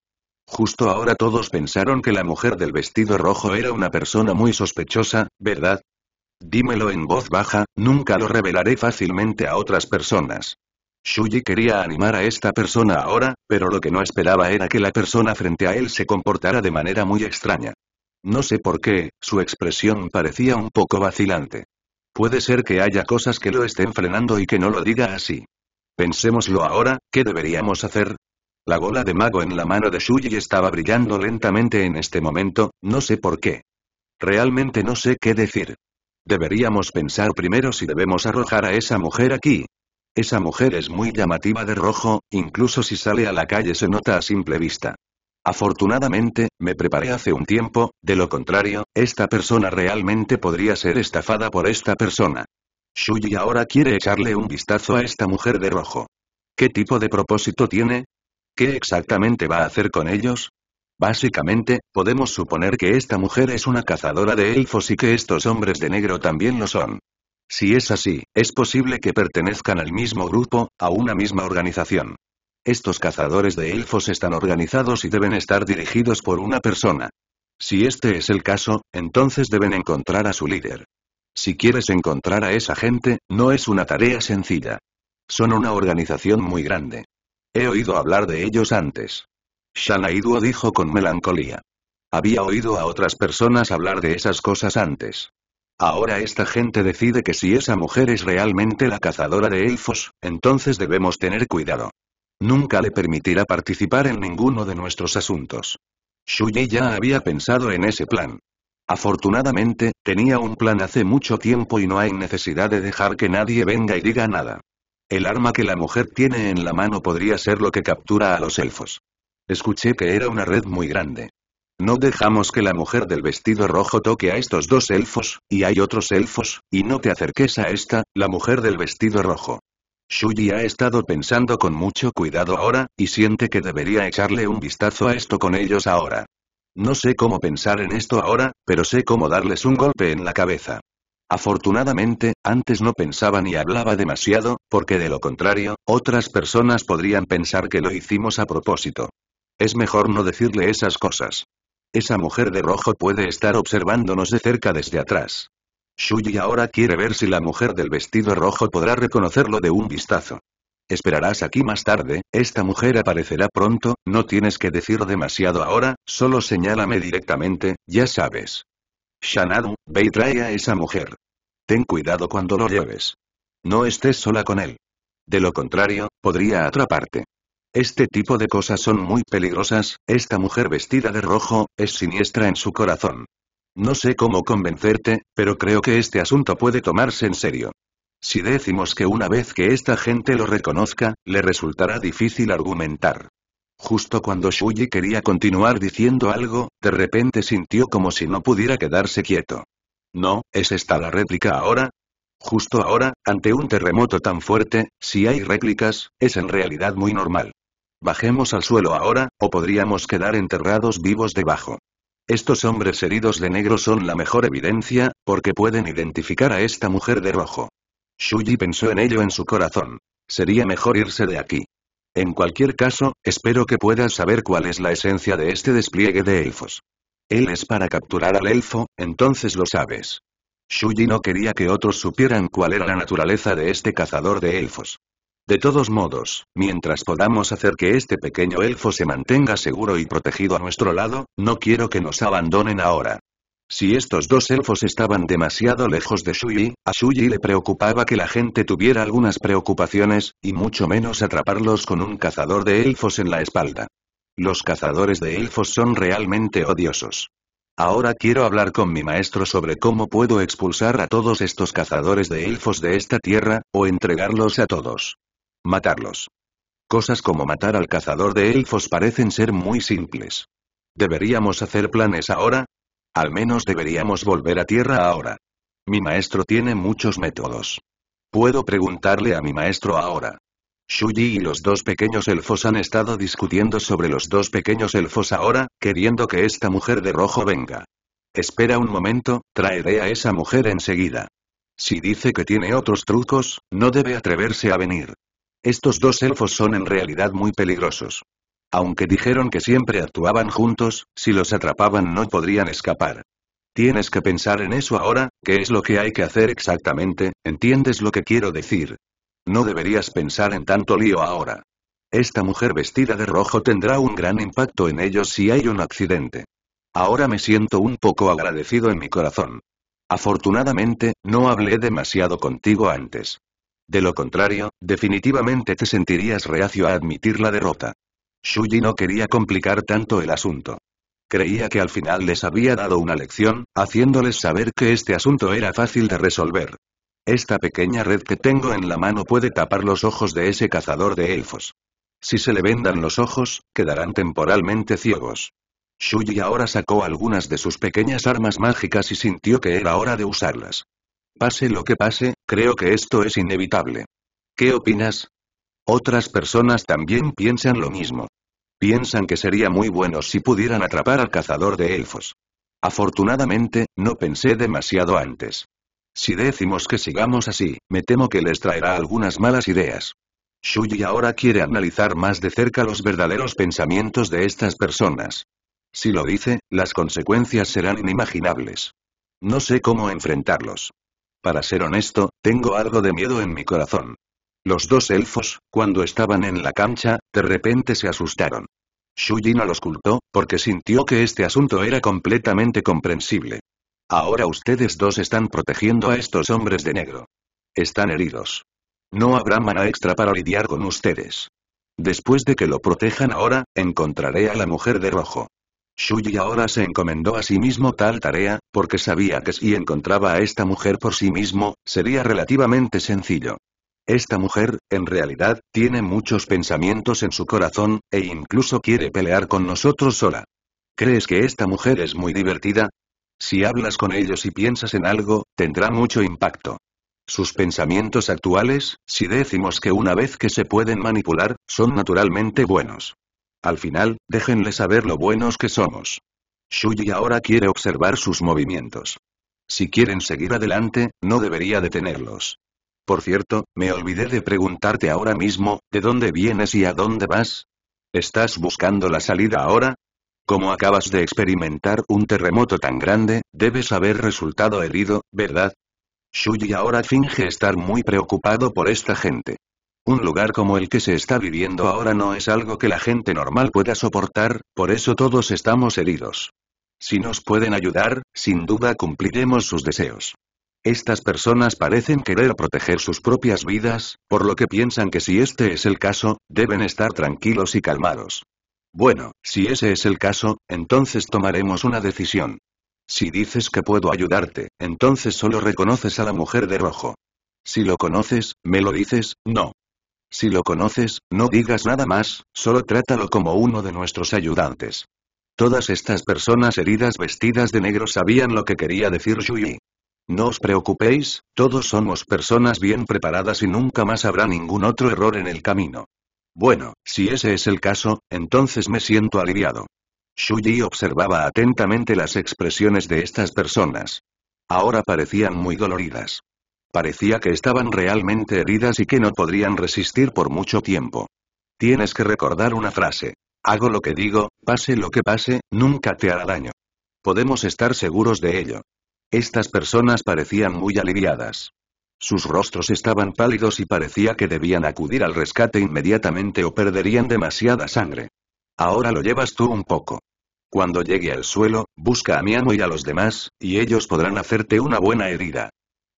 Justo ahora todos pensaron que la mujer del vestido rojo era una persona muy sospechosa, ¿verdad? Dímelo en voz baja, nunca lo revelaré fácilmente a otras personas. Shuji quería animar a esta persona ahora, pero lo que no esperaba era que la persona frente a él se comportara de manera muy extraña. No sé por qué, su expresión parecía un poco vacilante. Puede ser que haya cosas que lo estén frenando y que no lo diga así. Pensémoslo ahora, ¿qué deberíamos hacer? La bola de mago en la mano de Shuji estaba brillando lentamente en este momento, no sé por qué. Realmente no sé qué decir. Deberíamos pensar primero si debemos arrojar a esa mujer aquí, esa mujer es muy llamativa de rojo, incluso si sale a la calle se nota a simple vista. Afortunadamente, me preparé hace un tiempo, de lo contrario, esta persona realmente podría ser estafada por esta persona. Shuji ahora quiere echarle un vistazo a esta mujer de rojo. ¿Qué tipo de propósito tiene? ¿Qué exactamente va a hacer con ellos? Básicamente, podemos suponer que esta mujer es una cazadora de elfos y que estos hombres de negro también lo son. Si es así, es posible que pertenezcan al mismo grupo, a una misma organización. Estos cazadores de elfos están organizados y deben estar dirigidos por una persona. Si este es el caso, entonces deben encontrar a su líder. Si quieres encontrar a esa gente, no es una tarea sencilla. Son una organización muy grande. He oído hablar de ellos antes. Shanaiduo dijo con melancolía. Había oído a otras personas hablar de esas cosas antes. Ahora esta gente decide que si esa mujer es realmente la cazadora de elfos, entonces debemos tener cuidado. Nunca le permitirá participar en ninguno de nuestros asuntos. Shuye ya había pensado en ese plan. Afortunadamente, tenía un plan hace mucho tiempo y no hay necesidad de dejar que nadie venga y diga nada. El arma que la mujer tiene en la mano podría ser lo que captura a los elfos. Escuché que era una red muy grande. No dejamos que la mujer del vestido rojo toque a estos dos elfos, y hay otros elfos, y no te acerques a esta, la mujer del vestido rojo. Shuji ha estado pensando con mucho cuidado ahora, y siente que debería echarle un vistazo a esto con ellos ahora. No sé cómo pensar en esto ahora, pero sé cómo darles un golpe en la cabeza. Afortunadamente, antes no pensaba ni hablaba demasiado, porque de lo contrario, otras personas podrían pensar que lo hicimos a propósito. Es mejor no decirle esas cosas. Esa mujer de rojo puede estar observándonos de cerca desde atrás. Shuji ahora quiere ver si la mujer del vestido rojo podrá reconocerlo de un vistazo. Esperarás aquí más tarde, esta mujer aparecerá pronto, no tienes que decir demasiado ahora, solo señálame directamente, ya sabes. Shanadu, ve y trae a esa mujer. Ten cuidado cuando lo lleves. No estés sola con él. De lo contrario, podría atraparte. Este tipo de cosas son muy peligrosas, esta mujer vestida de rojo, es siniestra en su corazón. No sé cómo convencerte, pero creo que este asunto puede tomarse en serio. Si decimos que una vez que esta gente lo reconozca, le resultará difícil argumentar. Justo cuando Shuji quería continuar diciendo algo, de repente sintió como si no pudiera quedarse quieto. No, ¿es esta la réplica ahora? Justo ahora, ante un terremoto tan fuerte, si hay réplicas, es en realidad muy normal. Bajemos al suelo ahora, o podríamos quedar enterrados vivos debajo. Estos hombres heridos de negro son la mejor evidencia, porque pueden identificar a esta mujer de rojo. Shuji pensó en ello en su corazón. Sería mejor irse de aquí. En cualquier caso, espero que puedas saber cuál es la esencia de este despliegue de elfos. Él es para capturar al elfo, entonces lo sabes. Shuji no quería que otros supieran cuál era la naturaleza de este cazador de elfos. De todos modos, mientras podamos hacer que este pequeño elfo se mantenga seguro y protegido a nuestro lado, no quiero que nos abandonen ahora. Si estos dos elfos estaban demasiado lejos de Shui, a Shuji le preocupaba que la gente tuviera algunas preocupaciones, y mucho menos atraparlos con un cazador de elfos en la espalda. Los cazadores de elfos son realmente odiosos. Ahora quiero hablar con mi maestro sobre cómo puedo expulsar a todos estos cazadores de elfos de esta tierra, o entregarlos a todos. Matarlos. Cosas como matar al cazador de elfos parecen ser muy simples. ¿Deberíamos hacer planes ahora? Al menos deberíamos volver a tierra ahora. Mi maestro tiene muchos métodos. Puedo preguntarle a mi maestro ahora. Shuji y los dos pequeños elfos han estado discutiendo sobre los dos pequeños elfos ahora, queriendo que esta mujer de rojo venga. Espera un momento, traeré a esa mujer enseguida. Si dice que tiene otros trucos, no debe atreverse a venir. Estos dos elfos son en realidad muy peligrosos. Aunque dijeron que siempre actuaban juntos, si los atrapaban no podrían escapar. Tienes que pensar en eso ahora, qué es lo que hay que hacer exactamente, ¿entiendes lo que quiero decir? No deberías pensar en tanto lío ahora. Esta mujer vestida de rojo tendrá un gran impacto en ellos si hay un accidente. Ahora me siento un poco agradecido en mi corazón. Afortunadamente, no hablé demasiado contigo antes. De lo contrario, definitivamente te sentirías reacio a admitir la derrota. Shuji no quería complicar tanto el asunto. Creía que al final les había dado una lección, haciéndoles saber que este asunto era fácil de resolver. Esta pequeña red que tengo en la mano puede tapar los ojos de ese cazador de elfos. Si se le vendan los ojos, quedarán temporalmente ciegos. Shuji ahora sacó algunas de sus pequeñas armas mágicas y sintió que era hora de usarlas. Pase lo que pase, Creo que esto es inevitable. ¿Qué opinas? Otras personas también piensan lo mismo. Piensan que sería muy bueno si pudieran atrapar al cazador de elfos. Afortunadamente, no pensé demasiado antes. Si decimos que sigamos así, me temo que les traerá algunas malas ideas. Shuji ahora quiere analizar más de cerca los verdaderos pensamientos de estas personas. Si lo dice, las consecuencias serán inimaginables. No sé cómo enfrentarlos. Para ser honesto, tengo algo de miedo en mi corazón. Los dos elfos, cuando estaban en la cancha, de repente se asustaron. Shuji no los culpó, porque sintió que este asunto era completamente comprensible. Ahora ustedes dos están protegiendo a estos hombres de negro. Están heridos. No habrá mana extra para lidiar con ustedes. Después de que lo protejan ahora, encontraré a la mujer de rojo. Shuyi ahora se encomendó a sí mismo tal tarea, porque sabía que si encontraba a esta mujer por sí mismo, sería relativamente sencillo. Esta mujer, en realidad, tiene muchos pensamientos en su corazón, e incluso quiere pelear con nosotros sola. ¿Crees que esta mujer es muy divertida? Si hablas con ellos y piensas en algo, tendrá mucho impacto. Sus pensamientos actuales, si decimos que una vez que se pueden manipular, son naturalmente buenos. Al final, déjenle saber lo buenos que somos. Shuji ahora quiere observar sus movimientos. Si quieren seguir adelante, no debería detenerlos. Por cierto, me olvidé de preguntarte ahora mismo, ¿de dónde vienes y a dónde vas? ¿Estás buscando la salida ahora? Como acabas de experimentar un terremoto tan grande, debes haber resultado herido, ¿verdad? Shuji ahora finge estar muy preocupado por esta gente. Un lugar como el que se está viviendo ahora no es algo que la gente normal pueda soportar, por eso todos estamos heridos. Si nos pueden ayudar, sin duda cumpliremos sus deseos. Estas personas parecen querer proteger sus propias vidas, por lo que piensan que si este es el caso, deben estar tranquilos y calmados. Bueno, si ese es el caso, entonces tomaremos una decisión. Si dices que puedo ayudarte, entonces solo reconoces a la mujer de rojo. Si lo conoces, me lo dices, no. Si lo conoces, no digas nada más, solo trátalo como uno de nuestros ayudantes. Todas estas personas heridas vestidas de negro sabían lo que quería decir Yui. No os preocupéis, todos somos personas bien preparadas y nunca más habrá ningún otro error en el camino. Bueno, si ese es el caso, entonces me siento aliviado. Shuji observaba atentamente las expresiones de estas personas. Ahora parecían muy doloridas. Parecía que estaban realmente heridas y que no podrían resistir por mucho tiempo. Tienes que recordar una frase. Hago lo que digo, pase lo que pase, nunca te hará daño. Podemos estar seguros de ello. Estas personas parecían muy aliviadas. Sus rostros estaban pálidos y parecía que debían acudir al rescate inmediatamente o perderían demasiada sangre. Ahora lo llevas tú un poco. Cuando llegue al suelo, busca a mi amo y a los demás, y ellos podrán hacerte una buena herida.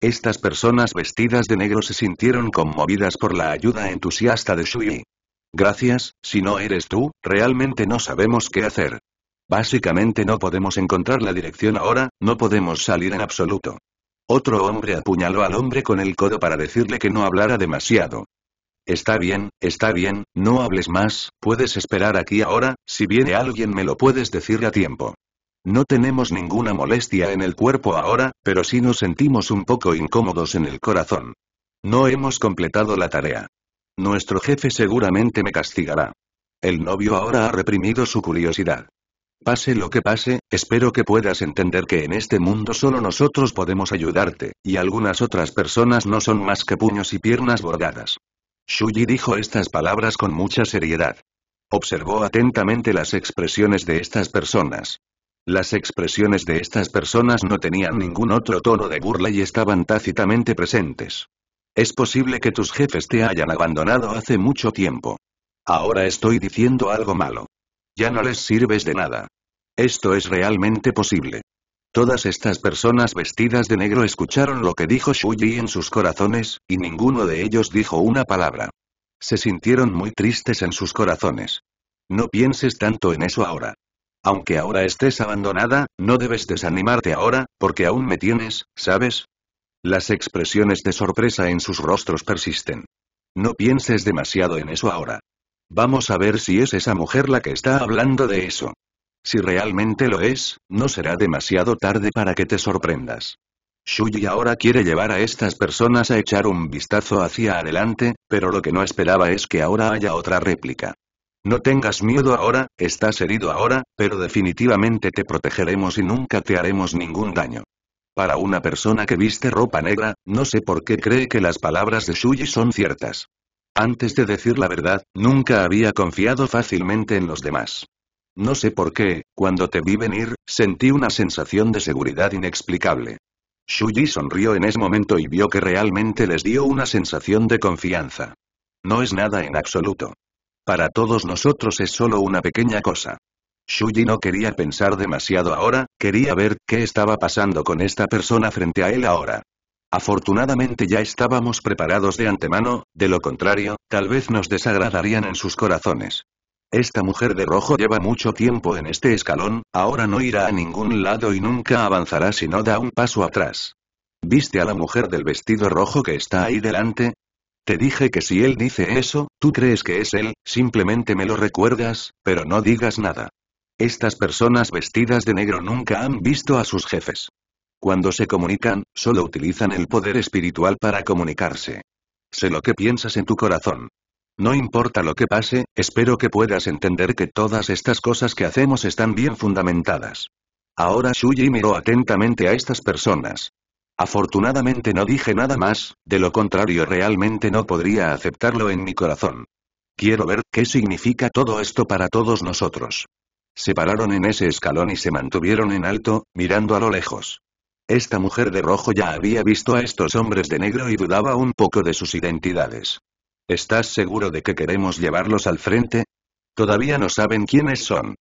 Estas personas vestidas de negro se sintieron conmovidas por la ayuda entusiasta de Shui. Gracias, si no eres tú, realmente no sabemos qué hacer. Básicamente no podemos encontrar la dirección ahora, no podemos salir en absoluto. Otro hombre apuñaló al hombre con el codo para decirle que no hablara demasiado. Está bien, está bien, no hables más, puedes esperar aquí ahora, si viene alguien me lo puedes decir a tiempo. No tenemos ninguna molestia en el cuerpo ahora, pero sí nos sentimos un poco incómodos en el corazón. No hemos completado la tarea. Nuestro jefe seguramente me castigará. El novio ahora ha reprimido su curiosidad. Pase lo que pase, espero que puedas entender que en este mundo solo nosotros podemos ayudarte, y algunas otras personas no son más que puños y piernas bordadas. Shuji dijo estas palabras con mucha seriedad. Observó atentamente las expresiones de estas personas. Las expresiones de estas personas no tenían ningún otro tono de burla y estaban tácitamente presentes. Es posible que tus jefes te hayan abandonado hace mucho tiempo. Ahora estoy diciendo algo malo. Ya no les sirves de nada. Esto es realmente posible. Todas estas personas vestidas de negro escucharon lo que dijo Shuji en sus corazones, y ninguno de ellos dijo una palabra. Se sintieron muy tristes en sus corazones. No pienses tanto en eso ahora. Aunque ahora estés abandonada, no debes desanimarte ahora, porque aún me tienes, ¿sabes? Las expresiones de sorpresa en sus rostros persisten. No pienses demasiado en eso ahora. Vamos a ver si es esa mujer la que está hablando de eso. Si realmente lo es, no será demasiado tarde para que te sorprendas. Shuji ahora quiere llevar a estas personas a echar un vistazo hacia adelante, pero lo que no esperaba es que ahora haya otra réplica. No tengas miedo ahora, estás herido ahora, pero definitivamente te protegeremos y nunca te haremos ningún daño. Para una persona que viste ropa negra, no sé por qué cree que las palabras de Shuji son ciertas. Antes de decir la verdad, nunca había confiado fácilmente en los demás. No sé por qué, cuando te vi venir, sentí una sensación de seguridad inexplicable. Shuji sonrió en ese momento y vio que realmente les dio una sensación de confianza. No es nada en absoluto. Para todos nosotros es solo una pequeña cosa. Shuji no quería pensar demasiado ahora, quería ver qué estaba pasando con esta persona frente a él ahora. Afortunadamente ya estábamos preparados de antemano, de lo contrario, tal vez nos desagradarían en sus corazones. Esta mujer de rojo lleva mucho tiempo en este escalón, ahora no irá a ningún lado y nunca avanzará si no da un paso atrás. ¿Viste a la mujer del vestido rojo que está ahí delante? Te dije que si él dice eso, tú crees que es él, simplemente me lo recuerdas, pero no digas nada. Estas personas vestidas de negro nunca han visto a sus jefes. Cuando se comunican, solo utilizan el poder espiritual para comunicarse. Sé lo que piensas en tu corazón. No importa lo que pase, espero que puedas entender que todas estas cosas que hacemos están bien fundamentadas. Ahora Shuji miró atentamente a estas personas. Afortunadamente no dije nada más, de lo contrario realmente no podría aceptarlo en mi corazón. Quiero ver qué significa todo esto para todos nosotros. Se pararon en ese escalón y se mantuvieron en alto, mirando a lo lejos. Esta mujer de rojo ya había visto a estos hombres de negro y dudaba un poco de sus identidades. ¿Estás seguro de que queremos llevarlos al frente? Todavía no saben quiénes son.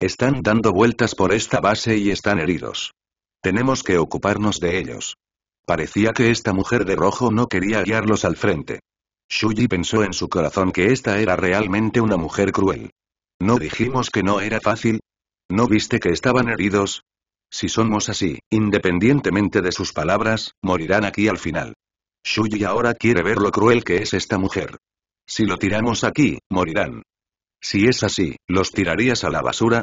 Están dando vueltas por esta base y están heridos. Tenemos que ocuparnos de ellos. Parecía que esta mujer de rojo no quería guiarlos al frente. Shuji pensó en su corazón que esta era realmente una mujer cruel. ¿No dijimos que no era fácil? ¿No viste que estaban heridos? Si somos así, independientemente de sus palabras, morirán aquí al final. Shuji ahora quiere ver lo cruel que es esta mujer. Si lo tiramos aquí, morirán. Si es así, ¿los tirarías a la basura?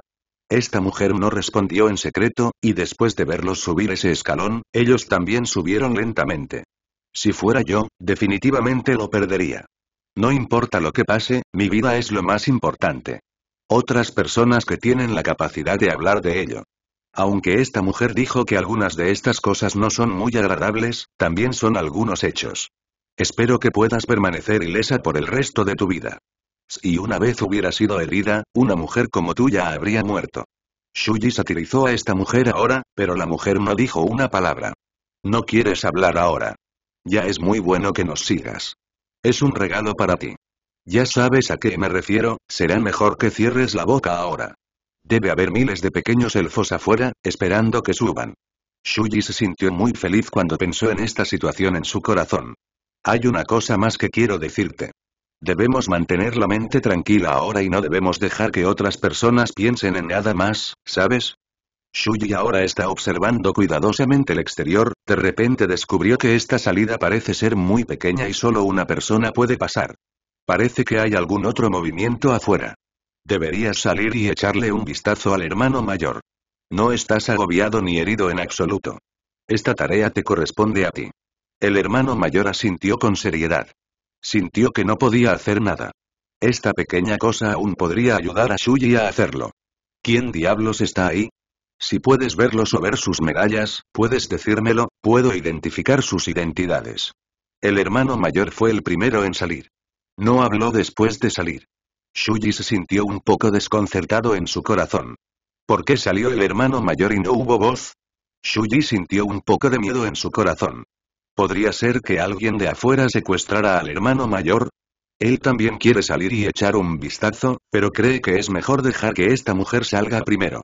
Esta mujer no respondió en secreto, y después de verlos subir ese escalón, ellos también subieron lentamente. Si fuera yo, definitivamente lo perdería. No importa lo que pase, mi vida es lo más importante. Otras personas que tienen la capacidad de hablar de ello. Aunque esta mujer dijo que algunas de estas cosas no son muy agradables, también son algunos hechos. Espero que puedas permanecer ilesa por el resto de tu vida. Si una vez hubiera sido herida, una mujer como tú ya habría muerto. Shuji satirizó a esta mujer ahora, pero la mujer no dijo una palabra. No quieres hablar ahora. Ya es muy bueno que nos sigas. Es un regalo para ti. Ya sabes a qué me refiero, será mejor que cierres la boca ahora. Debe haber miles de pequeños elfos afuera, esperando que suban. Shuji se sintió muy feliz cuando pensó en esta situación en su corazón. Hay una cosa más que quiero decirte. Debemos mantener la mente tranquila ahora y no debemos dejar que otras personas piensen en nada más, ¿sabes? Shuyi ahora está observando cuidadosamente el exterior, de repente descubrió que esta salida parece ser muy pequeña y solo una persona puede pasar. Parece que hay algún otro movimiento afuera. Deberías salir y echarle un vistazo al hermano mayor. No estás agobiado ni herido en absoluto. Esta tarea te corresponde a ti. El hermano mayor asintió con seriedad. Sintió que no podía hacer nada. Esta pequeña cosa aún podría ayudar a Shuji a hacerlo. ¿Quién diablos está ahí? Si puedes verlos o ver sus medallas, puedes decírmelo, puedo identificar sus identidades. El hermano mayor fue el primero en salir. No habló después de salir. Shuji se sintió un poco desconcertado en su corazón. ¿Por qué salió el hermano mayor y no hubo voz? Shuji sintió un poco de miedo en su corazón. ¿Podría ser que alguien de afuera secuestrara al hermano mayor? Él también quiere salir y echar un vistazo, pero cree que es mejor dejar que esta mujer salga primero.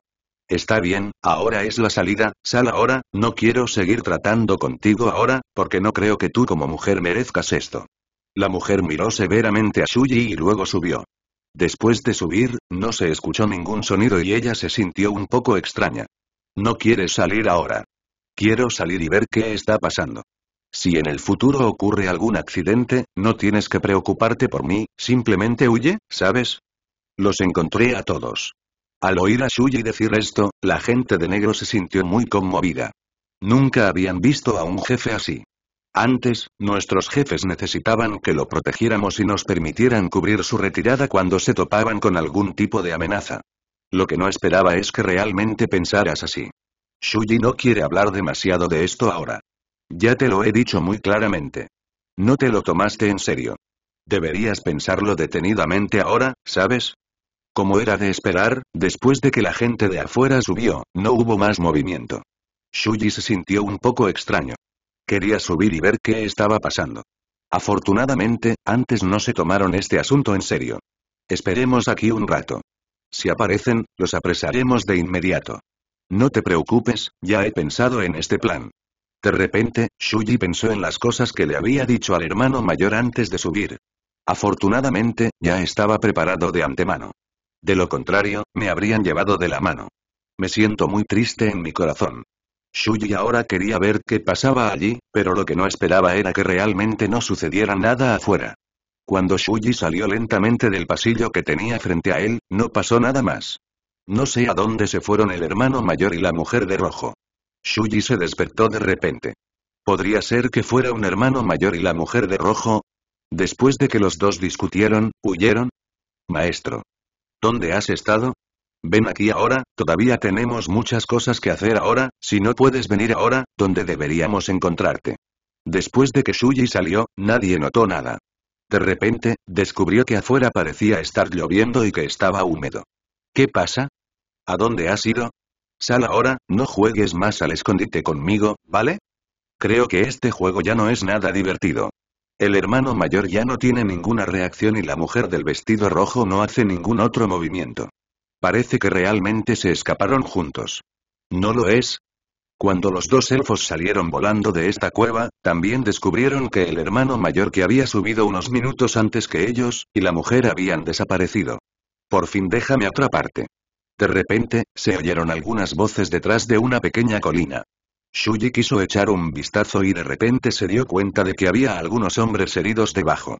Está bien, ahora es la salida, sal ahora, no quiero seguir tratando contigo ahora, porque no creo que tú como mujer merezcas esto. La mujer miró severamente a Shuji y luego subió. Después de subir, no se escuchó ningún sonido y ella se sintió un poco extraña. No quieres salir ahora. Quiero salir y ver qué está pasando. Si en el futuro ocurre algún accidente, no tienes que preocuparte por mí, simplemente huye, ¿sabes? Los encontré a todos. Al oír a Shuji decir esto, la gente de negro se sintió muy conmovida. Nunca habían visto a un jefe así. Antes, nuestros jefes necesitaban que lo protegiéramos y nos permitieran cubrir su retirada cuando se topaban con algún tipo de amenaza. Lo que no esperaba es que realmente pensaras así. Shuji no quiere hablar demasiado de esto ahora. Ya te lo he dicho muy claramente. No te lo tomaste en serio. Deberías pensarlo detenidamente ahora, ¿sabes? Como era de esperar, después de que la gente de afuera subió, no hubo más movimiento. Shuji se sintió un poco extraño. Quería subir y ver qué estaba pasando. Afortunadamente, antes no se tomaron este asunto en serio. Esperemos aquí un rato. Si aparecen, los apresaremos de inmediato. No te preocupes, ya he pensado en este plan. De repente, Shuji pensó en las cosas que le había dicho al hermano mayor antes de subir. Afortunadamente, ya estaba preparado de antemano. De lo contrario, me habrían llevado de la mano. Me siento muy triste en mi corazón. Shuji ahora quería ver qué pasaba allí, pero lo que no esperaba era que realmente no sucediera nada afuera. Cuando Shuji salió lentamente del pasillo que tenía frente a él, no pasó nada más. No sé a dónde se fueron el hermano mayor y la mujer de rojo. Shuji se despertó de repente. ¿Podría ser que fuera un hermano mayor y la mujer de rojo? Después de que los dos discutieron, huyeron. Maestro. ¿Dónde has estado? Ven aquí ahora, todavía tenemos muchas cosas que hacer ahora, si no puedes venir ahora, ¿dónde deberíamos encontrarte? Después de que Shuji salió, nadie notó nada. De repente, descubrió que afuera parecía estar lloviendo y que estaba húmedo. ¿Qué pasa? ¿A dónde has ido? Sal ahora, no juegues más al escondite conmigo, ¿vale? Creo que este juego ya no es nada divertido. El hermano mayor ya no tiene ninguna reacción y la mujer del vestido rojo no hace ningún otro movimiento. Parece que realmente se escaparon juntos. ¿No lo es? Cuando los dos elfos salieron volando de esta cueva, también descubrieron que el hermano mayor que había subido unos minutos antes que ellos, y la mujer habían desaparecido. Por fin déjame atraparte. De repente, se oyeron algunas voces detrás de una pequeña colina. Shuji quiso echar un vistazo y de repente se dio cuenta de que había algunos hombres heridos debajo.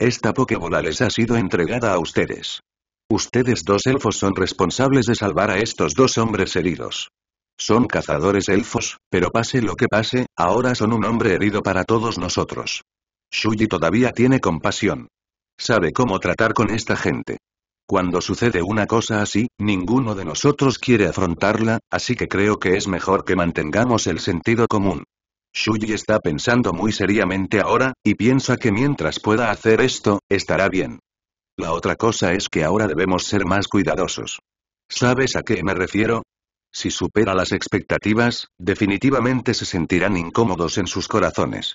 Esta pokebola les ha sido entregada a ustedes. Ustedes dos elfos son responsables de salvar a estos dos hombres heridos. Son cazadores elfos, pero pase lo que pase, ahora son un hombre herido para todos nosotros. Shuji todavía tiene compasión. Sabe cómo tratar con esta gente. Cuando sucede una cosa así, ninguno de nosotros quiere afrontarla, así que creo que es mejor que mantengamos el sentido común. Shuji está pensando muy seriamente ahora, y piensa que mientras pueda hacer esto, estará bien. La otra cosa es que ahora debemos ser más cuidadosos. ¿Sabes a qué me refiero? Si supera las expectativas, definitivamente se sentirán incómodos en sus corazones.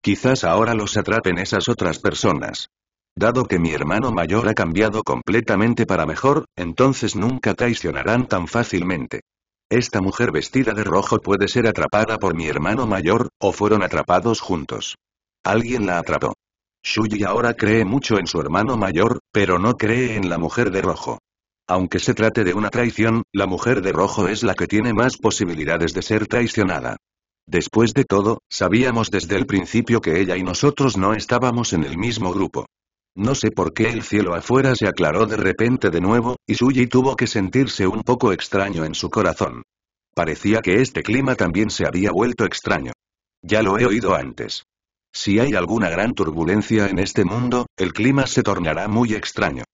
Quizás ahora los atrapen esas otras personas. Dado que mi hermano mayor ha cambiado completamente para mejor, entonces nunca traicionarán tan fácilmente. Esta mujer vestida de rojo puede ser atrapada por mi hermano mayor, o fueron atrapados juntos. Alguien la atrapó. Shuji ahora cree mucho en su hermano mayor, pero no cree en la mujer de rojo. Aunque se trate de una traición, la mujer de rojo es la que tiene más posibilidades de ser traicionada. Después de todo, sabíamos desde el principio que ella y nosotros no estábamos en el mismo grupo. No sé por qué el cielo afuera se aclaró de repente de nuevo, y Suyi tuvo que sentirse un poco extraño en su corazón. Parecía que este clima también se había vuelto extraño. Ya lo he oído antes. Si hay alguna gran turbulencia en este mundo, el clima se tornará muy extraño.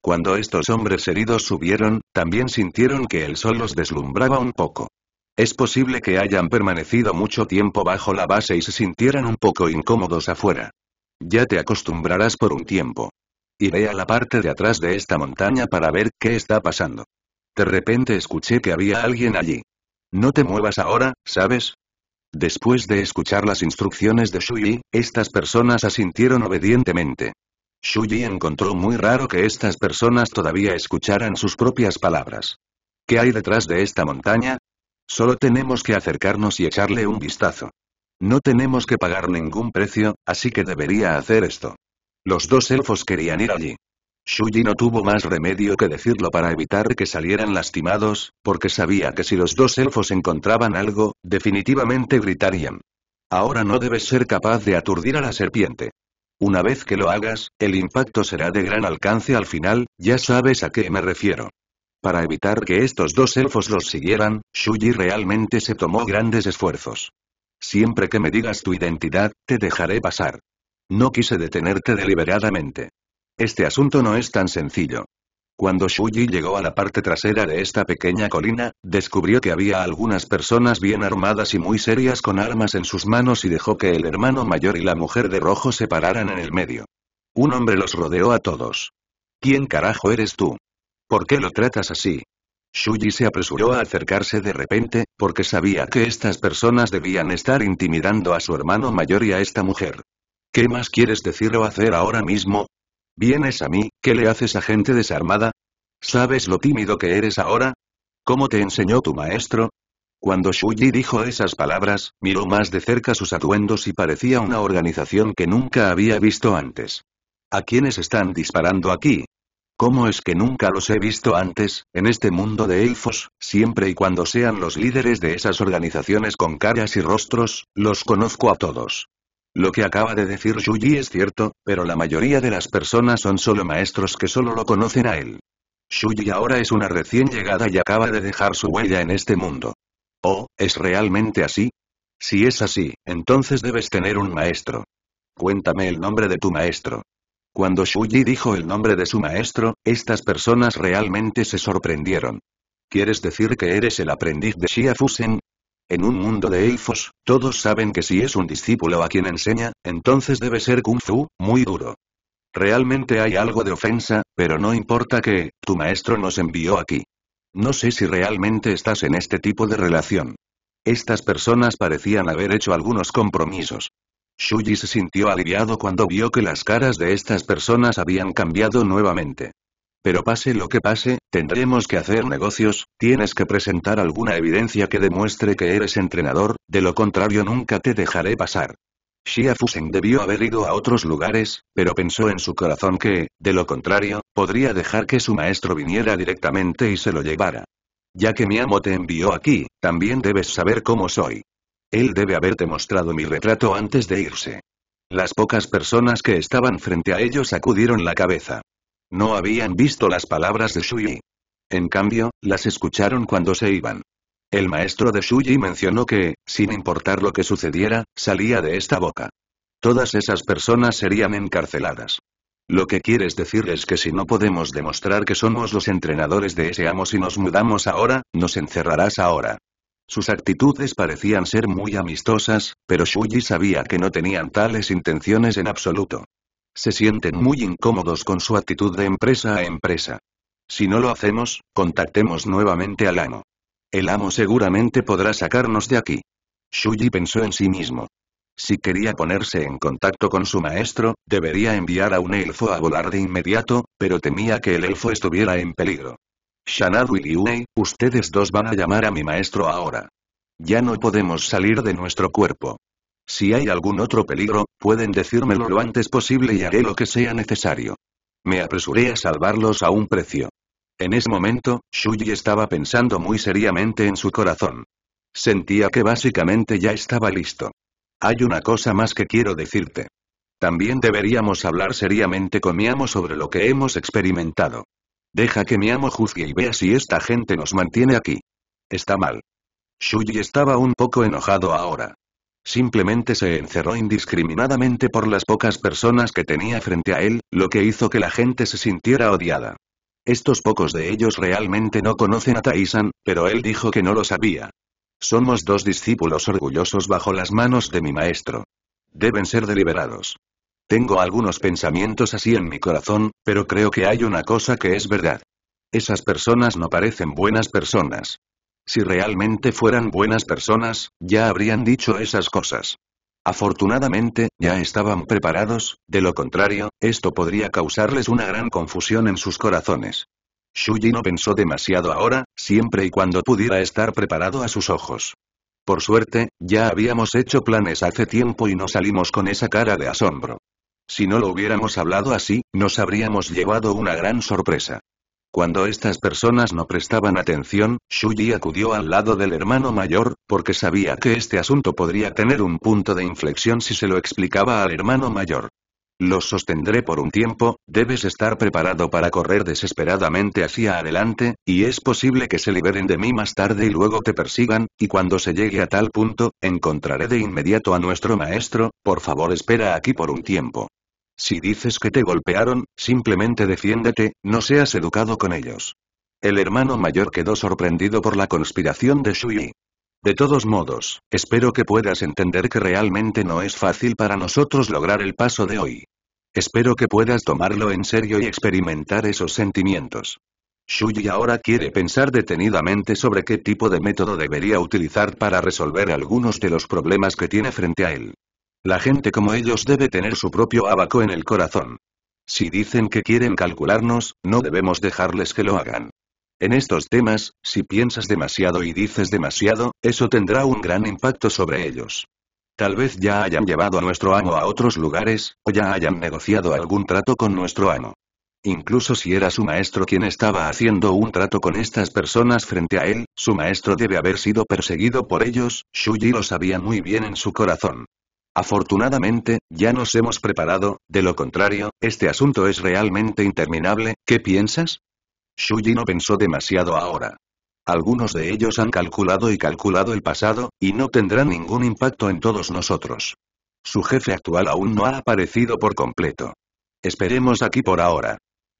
Cuando estos hombres heridos subieron, también sintieron que el sol los deslumbraba un poco. Es posible que hayan permanecido mucho tiempo bajo la base y se sintieran un poco incómodos afuera. Ya te acostumbrarás por un tiempo. ve a la parte de atrás de esta montaña para ver qué está pasando. De repente escuché que había alguien allí. No te muevas ahora, ¿sabes? Después de escuchar las instrucciones de Shuyi, estas personas asintieron obedientemente. Shuji encontró muy raro que estas personas todavía escucharan sus propias palabras. ¿Qué hay detrás de esta montaña? Solo tenemos que acercarnos y echarle un vistazo. No tenemos que pagar ningún precio, así que debería hacer esto. Los dos elfos querían ir allí. Shuji no tuvo más remedio que decirlo para evitar que salieran lastimados, porque sabía que si los dos elfos encontraban algo, definitivamente gritarían. Ahora no debes ser capaz de aturdir a la serpiente. Una vez que lo hagas, el impacto será de gran alcance al final, ya sabes a qué me refiero. Para evitar que estos dos elfos los siguieran, Shuji realmente se tomó grandes esfuerzos. Siempre que me digas tu identidad, te dejaré pasar. No quise detenerte deliberadamente. Este asunto no es tan sencillo. Cuando Shuji llegó a la parte trasera de esta pequeña colina, descubrió que había algunas personas bien armadas y muy serias con armas en sus manos y dejó que el hermano mayor y la mujer de rojo se pararan en el medio. Un hombre los rodeó a todos. ¿Quién carajo eres tú? ¿Por qué lo tratas así? Shuji se apresuró a acercarse de repente, porque sabía que estas personas debían estar intimidando a su hermano mayor y a esta mujer. ¿Qué más quieres decir o hacer ahora mismo? ¿Vienes a mí, qué le haces a gente desarmada? ¿Sabes lo tímido que eres ahora? ¿Cómo te enseñó tu maestro? Cuando Shuji dijo esas palabras, miró más de cerca sus atuendos y parecía una organización que nunca había visto antes. ¿A quiénes están disparando aquí? ¿Cómo es que nunca los he visto antes, en este mundo de elfos, siempre y cuando sean los líderes de esas organizaciones con caras y rostros, los conozco a todos? Lo que acaba de decir Shuji es cierto, pero la mayoría de las personas son solo maestros que solo lo conocen a él. Shuji ahora es una recién llegada y acaba de dejar su huella en este mundo. ¿Oh, es realmente así? Si es así, entonces debes tener un maestro. Cuéntame el nombre de tu maestro. Cuando Shuji dijo el nombre de su maestro, estas personas realmente se sorprendieron. ¿Quieres decir que eres el aprendiz de Xia Fusen? En un mundo de elfos, todos saben que si es un discípulo a quien enseña, entonces debe ser Kung Fu, muy duro. Realmente hay algo de ofensa, pero no importa que, tu maestro nos envió aquí. No sé si realmente estás en este tipo de relación. Estas personas parecían haber hecho algunos compromisos. Shuji se sintió aliviado cuando vio que las caras de estas personas habían cambiado nuevamente. Pero pase lo que pase, tendremos que hacer negocios, tienes que presentar alguna evidencia que demuestre que eres entrenador, de lo contrario nunca te dejaré pasar. Xia Fusen debió haber ido a otros lugares, pero pensó en su corazón que, de lo contrario, podría dejar que su maestro viniera directamente y se lo llevara. Ya que mi amo te envió aquí, también debes saber cómo soy. Él debe haberte mostrado mi retrato antes de irse. Las pocas personas que estaban frente a ellos sacudieron la cabeza. No habían visto las palabras de Shuji. En cambio, las escucharon cuando se iban. El maestro de Shuji mencionó que, sin importar lo que sucediera, salía de esta boca. Todas esas personas serían encarceladas. Lo que quieres decir es que si no podemos demostrar que somos los entrenadores de ese amo y nos mudamos ahora, nos encerrarás ahora. Sus actitudes parecían ser muy amistosas, pero Shuji sabía que no tenían tales intenciones en absoluto. Se sienten muy incómodos con su actitud de empresa a empresa. Si no lo hacemos, contactemos nuevamente al amo. El amo seguramente podrá sacarnos de aquí. Shuji pensó en sí mismo. Si quería ponerse en contacto con su maestro, debería enviar a un elfo a volar de inmediato, pero temía que el elfo estuviera en peligro. «Shanadu y ustedes dos van a llamar a mi maestro ahora. Ya no podemos salir de nuestro cuerpo. Si hay algún otro peligro, pueden decírmelo lo antes posible y haré lo que sea necesario. Me apresuré a salvarlos a un precio. En ese momento, Shuji estaba pensando muy seriamente en su corazón. Sentía que básicamente ya estaba listo. Hay una cosa más que quiero decirte. También deberíamos hablar seriamente con Miamo sobre lo que hemos experimentado. Deja que mi amo juzgue y vea si esta gente nos mantiene aquí. Está mal. Shuji estaba un poco enojado ahora. Simplemente se encerró indiscriminadamente por las pocas personas que tenía frente a él, lo que hizo que la gente se sintiera odiada. Estos pocos de ellos realmente no conocen a Taisan, pero él dijo que no lo sabía. Somos dos discípulos orgullosos bajo las manos de mi maestro. Deben ser deliberados. Tengo algunos pensamientos así en mi corazón, pero creo que hay una cosa que es verdad. Esas personas no parecen buenas personas. Si realmente fueran buenas personas, ya habrían dicho esas cosas. Afortunadamente, ya estaban preparados, de lo contrario, esto podría causarles una gran confusión en sus corazones. Shuji no pensó demasiado ahora, siempre y cuando pudiera estar preparado a sus ojos. Por suerte, ya habíamos hecho planes hace tiempo y no salimos con esa cara de asombro. Si no lo hubiéramos hablado así, nos habríamos llevado una gran sorpresa. Cuando estas personas no prestaban atención, Shuji acudió al lado del hermano mayor, porque sabía que este asunto podría tener un punto de inflexión si se lo explicaba al hermano mayor. Los sostendré por un tiempo, debes estar preparado para correr desesperadamente hacia adelante, y es posible que se liberen de mí más tarde y luego te persigan, y cuando se llegue a tal punto, encontraré de inmediato a nuestro maestro, por favor espera aquí por un tiempo. Si dices que te golpearon, simplemente defiéndete, no seas educado con ellos. El hermano mayor quedó sorprendido por la conspiración de Shuji. De todos modos, espero que puedas entender que realmente no es fácil para nosotros lograr el paso de hoy. Espero que puedas tomarlo en serio y experimentar esos sentimientos. Shuyi ahora quiere pensar detenidamente sobre qué tipo de método debería utilizar para resolver algunos de los problemas que tiene frente a él. La gente como ellos debe tener su propio abaco en el corazón. Si dicen que quieren calcularnos, no debemos dejarles que lo hagan. En estos temas, si piensas demasiado y dices demasiado, eso tendrá un gran impacto sobre ellos. Tal vez ya hayan llevado a nuestro amo a otros lugares, o ya hayan negociado algún trato con nuestro amo. Incluso si era su maestro quien estaba haciendo un trato con estas personas frente a él, su maestro debe haber sido perseguido por ellos, Shuji lo sabía muy bien en su corazón. Afortunadamente, ya nos hemos preparado, de lo contrario, este asunto es realmente interminable, ¿qué piensas? Shuji no pensó demasiado ahora. Algunos de ellos han calculado y calculado el pasado, y no tendrán ningún impacto en todos nosotros. Su jefe actual aún no ha aparecido por completo. Esperemos aquí por ahora.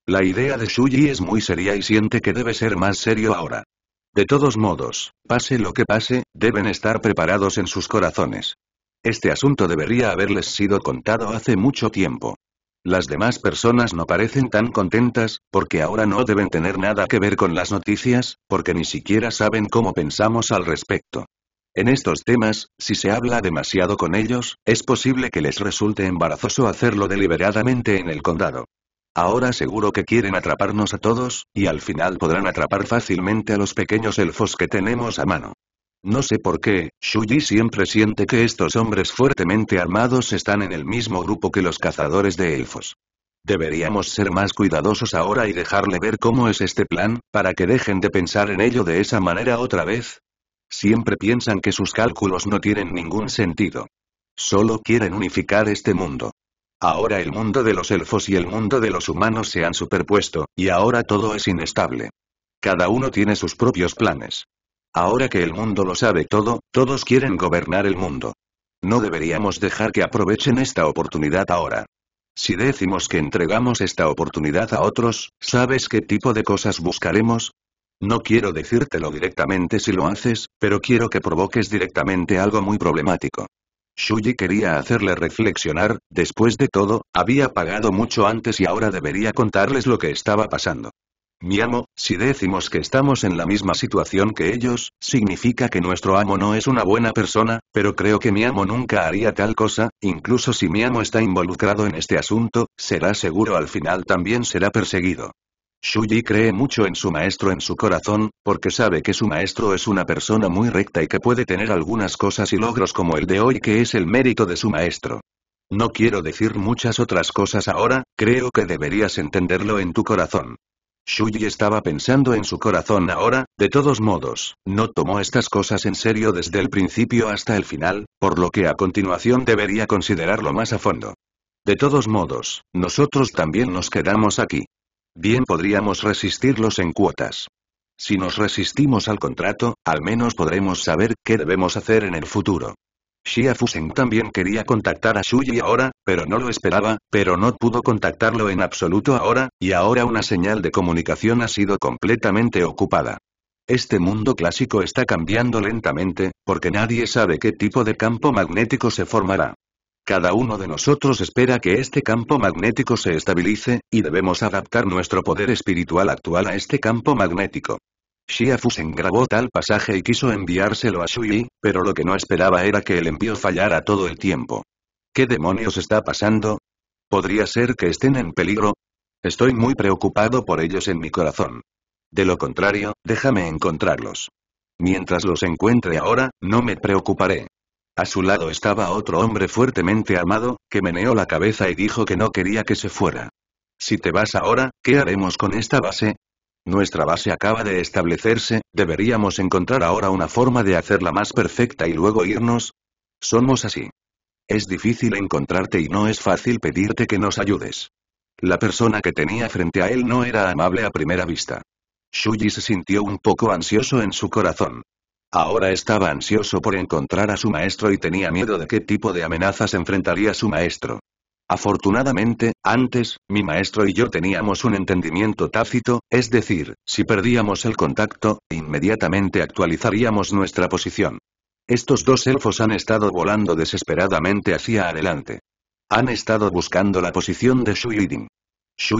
La idea de Shuji es muy seria y siente que debe ser más serio ahora. De todos modos, pase lo que pase, deben estar preparados en sus corazones. Este asunto debería haberles sido contado hace mucho tiempo. Las demás personas no parecen tan contentas, porque ahora no deben tener nada que ver con las noticias, porque ni siquiera saben cómo pensamos al respecto. En estos temas, si se habla demasiado con ellos, es posible que les resulte embarazoso hacerlo deliberadamente en el condado. Ahora seguro que quieren atraparnos a todos, y al final podrán atrapar fácilmente a los pequeños elfos que tenemos a mano. No sé por qué, Shuji siempre siente que estos hombres fuertemente armados están en el mismo grupo que los cazadores de elfos. Deberíamos ser más cuidadosos ahora y dejarle ver cómo es este plan, para que dejen de pensar en ello de esa manera otra vez. Siempre piensan que sus cálculos no tienen ningún sentido. Solo quieren unificar este mundo. Ahora el mundo de los elfos y el mundo de los humanos se han superpuesto, y ahora todo es inestable. Cada uno tiene sus propios planes. Ahora que el mundo lo sabe todo, todos quieren gobernar el mundo. No deberíamos dejar que aprovechen esta oportunidad ahora. Si decimos que entregamos esta oportunidad a otros, ¿sabes qué tipo de cosas buscaremos? No quiero decírtelo directamente si lo haces, pero quiero que provoques directamente algo muy problemático. Shuji quería hacerle reflexionar, después de todo, había pagado mucho antes y ahora debería contarles lo que estaba pasando. Mi amo, si decimos que estamos en la misma situación que ellos, significa que nuestro amo no es una buena persona, pero creo que mi amo nunca haría tal cosa, incluso si mi amo está involucrado en este asunto, será seguro al final también será perseguido. Shuji cree mucho en su maestro en su corazón, porque sabe que su maestro es una persona muy recta y que puede tener algunas cosas y logros como el de hoy que es el mérito de su maestro. No quiero decir muchas otras cosas ahora, creo que deberías entenderlo en tu corazón. Shuyi estaba pensando en su corazón ahora, de todos modos, no tomó estas cosas en serio desde el principio hasta el final, por lo que a continuación debería considerarlo más a fondo. De todos modos, nosotros también nos quedamos aquí. Bien podríamos resistirlos en cuotas. Si nos resistimos al contrato, al menos podremos saber qué debemos hacer en el futuro. Xia Fusen también quería contactar a Shuyi ahora, pero no lo esperaba, pero no pudo contactarlo en absoluto ahora, y ahora una señal de comunicación ha sido completamente ocupada. Este mundo clásico está cambiando lentamente, porque nadie sabe qué tipo de campo magnético se formará. Cada uno de nosotros espera que este campo magnético se estabilice, y debemos adaptar nuestro poder espiritual actual a este campo magnético. Xia Fusen grabó tal pasaje y quiso enviárselo a Shui, pero lo que no esperaba era que el envío fallara todo el tiempo. ¿Qué demonios está pasando? ¿Podría ser que estén en peligro? Estoy muy preocupado por ellos en mi corazón. De lo contrario, déjame encontrarlos. Mientras los encuentre ahora, no me preocuparé. A su lado estaba otro hombre fuertemente armado, que meneó la cabeza y dijo que no quería que se fuera. Si te vas ahora, ¿qué haremos con esta base? Nuestra base acaba de establecerse, deberíamos encontrar ahora una forma de hacerla más perfecta y luego irnos. Somos así. Es difícil encontrarte y no es fácil pedirte que nos ayudes. La persona que tenía frente a él no era amable a primera vista. Shuji se sintió un poco ansioso en su corazón. Ahora estaba ansioso por encontrar a su maestro y tenía miedo de qué tipo de amenazas enfrentaría su maestro. Afortunadamente, antes, mi maestro y yo teníamos un entendimiento tácito, es decir, si perdíamos el contacto, inmediatamente actualizaríamos nuestra posición. Estos dos elfos han estado volando desesperadamente hacia adelante. Han estado buscando la posición de Shu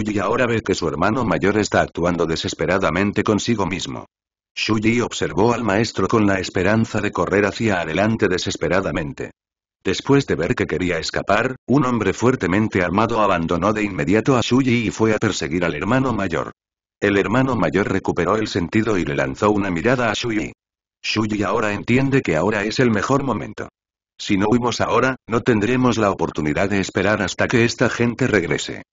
Yi ahora ve que su hermano mayor está actuando desesperadamente consigo mismo. Yi observó al maestro con la esperanza de correr hacia adelante desesperadamente. Después de ver que quería escapar, un hombre fuertemente armado abandonó de inmediato a Shuji y fue a perseguir al hermano mayor. El hermano mayor recuperó el sentido y le lanzó una mirada a Shuji. Shuji ahora entiende que ahora es el mejor momento. Si no huimos ahora, no tendremos la oportunidad de esperar hasta que esta gente regrese.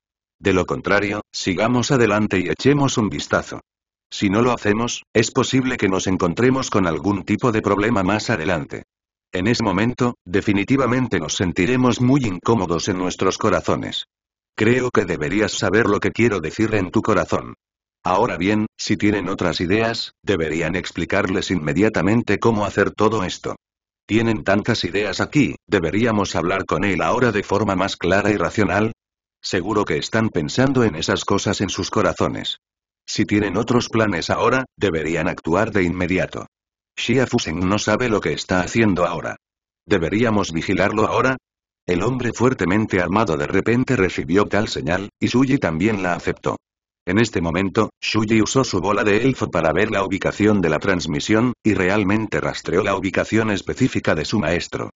De lo contrario, sigamos adelante y echemos un vistazo. Si no lo hacemos, es posible que nos encontremos con algún tipo de problema más adelante. En ese momento, definitivamente nos sentiremos muy incómodos en nuestros corazones. Creo que deberías saber lo que quiero decir en tu corazón. Ahora bien, si tienen otras ideas, deberían explicarles inmediatamente cómo hacer todo esto. Tienen tantas ideas aquí, deberíamos hablar con él ahora de forma más clara y racional. Seguro que están pensando en esas cosas en sus corazones. Si tienen otros planes ahora, deberían actuar de inmediato. «Shia Fusen no sabe lo que está haciendo ahora. ¿Deberíamos vigilarlo ahora? El hombre fuertemente armado de repente recibió tal señal, y Shuji también la aceptó. En este momento, Shuji usó su bola de elfo para ver la ubicación de la transmisión, y realmente rastreó la ubicación específica de su maestro.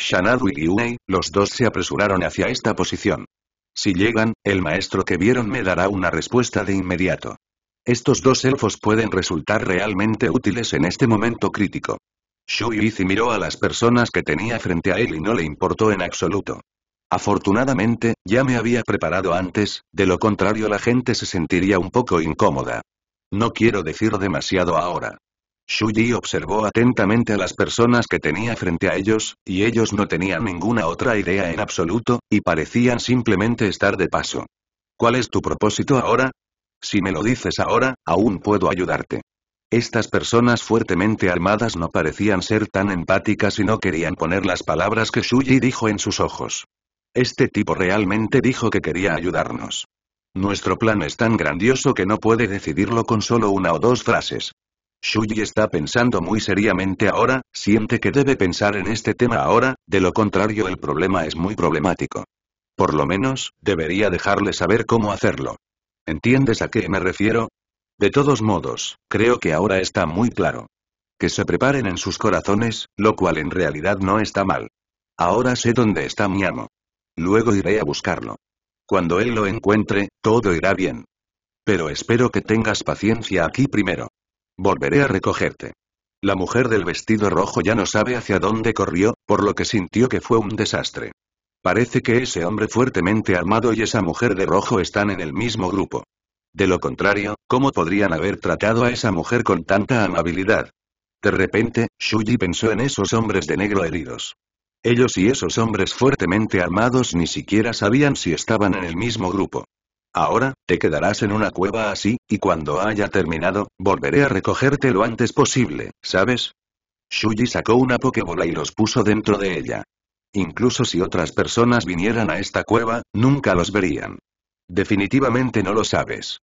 Shanadu y los dos se apresuraron hacia esta posición. Si llegan, el maestro que vieron me dará una respuesta de inmediato. Estos dos elfos pueden resultar realmente útiles en este momento crítico. Shui miró a las personas que tenía frente a él y no le importó en absoluto. Afortunadamente, ya me había preparado antes, de lo contrario la gente se sentiría un poco incómoda. No quiero decir demasiado ahora. Yi observó atentamente a las personas que tenía frente a ellos, y ellos no tenían ninguna otra idea en absoluto, y parecían simplemente estar de paso. ¿Cuál es tu propósito ahora? Si me lo dices ahora, aún puedo ayudarte. Estas personas fuertemente armadas no parecían ser tan empáticas y no querían poner las palabras que Shuji dijo en sus ojos. Este tipo realmente dijo que quería ayudarnos. Nuestro plan es tan grandioso que no puede decidirlo con solo una o dos frases. Shuji está pensando muy seriamente ahora, siente que debe pensar en este tema ahora, de lo contrario el problema es muy problemático. Por lo menos, debería dejarle saber cómo hacerlo. ¿Entiendes a qué me refiero? De todos modos, creo que ahora está muy claro. Que se preparen en sus corazones, lo cual en realidad no está mal. Ahora sé dónde está mi amo. Luego iré a buscarlo. Cuando él lo encuentre, todo irá bien. Pero espero que tengas paciencia aquí primero. Volveré a recogerte. La mujer del vestido rojo ya no sabe hacia dónde corrió, por lo que sintió que fue un desastre. Parece que ese hombre fuertemente armado y esa mujer de rojo están en el mismo grupo. De lo contrario, ¿cómo podrían haber tratado a esa mujer con tanta amabilidad? De repente, Shuji pensó en esos hombres de negro heridos. Ellos y esos hombres fuertemente armados ni siquiera sabían si estaban en el mismo grupo. Ahora, te quedarás en una cueva así, y cuando haya terminado, volveré a recogerte lo antes posible, ¿sabes? Shuji sacó una pokebola y los puso dentro de ella. Incluso si otras personas vinieran a esta cueva, nunca los verían. Definitivamente no lo sabes.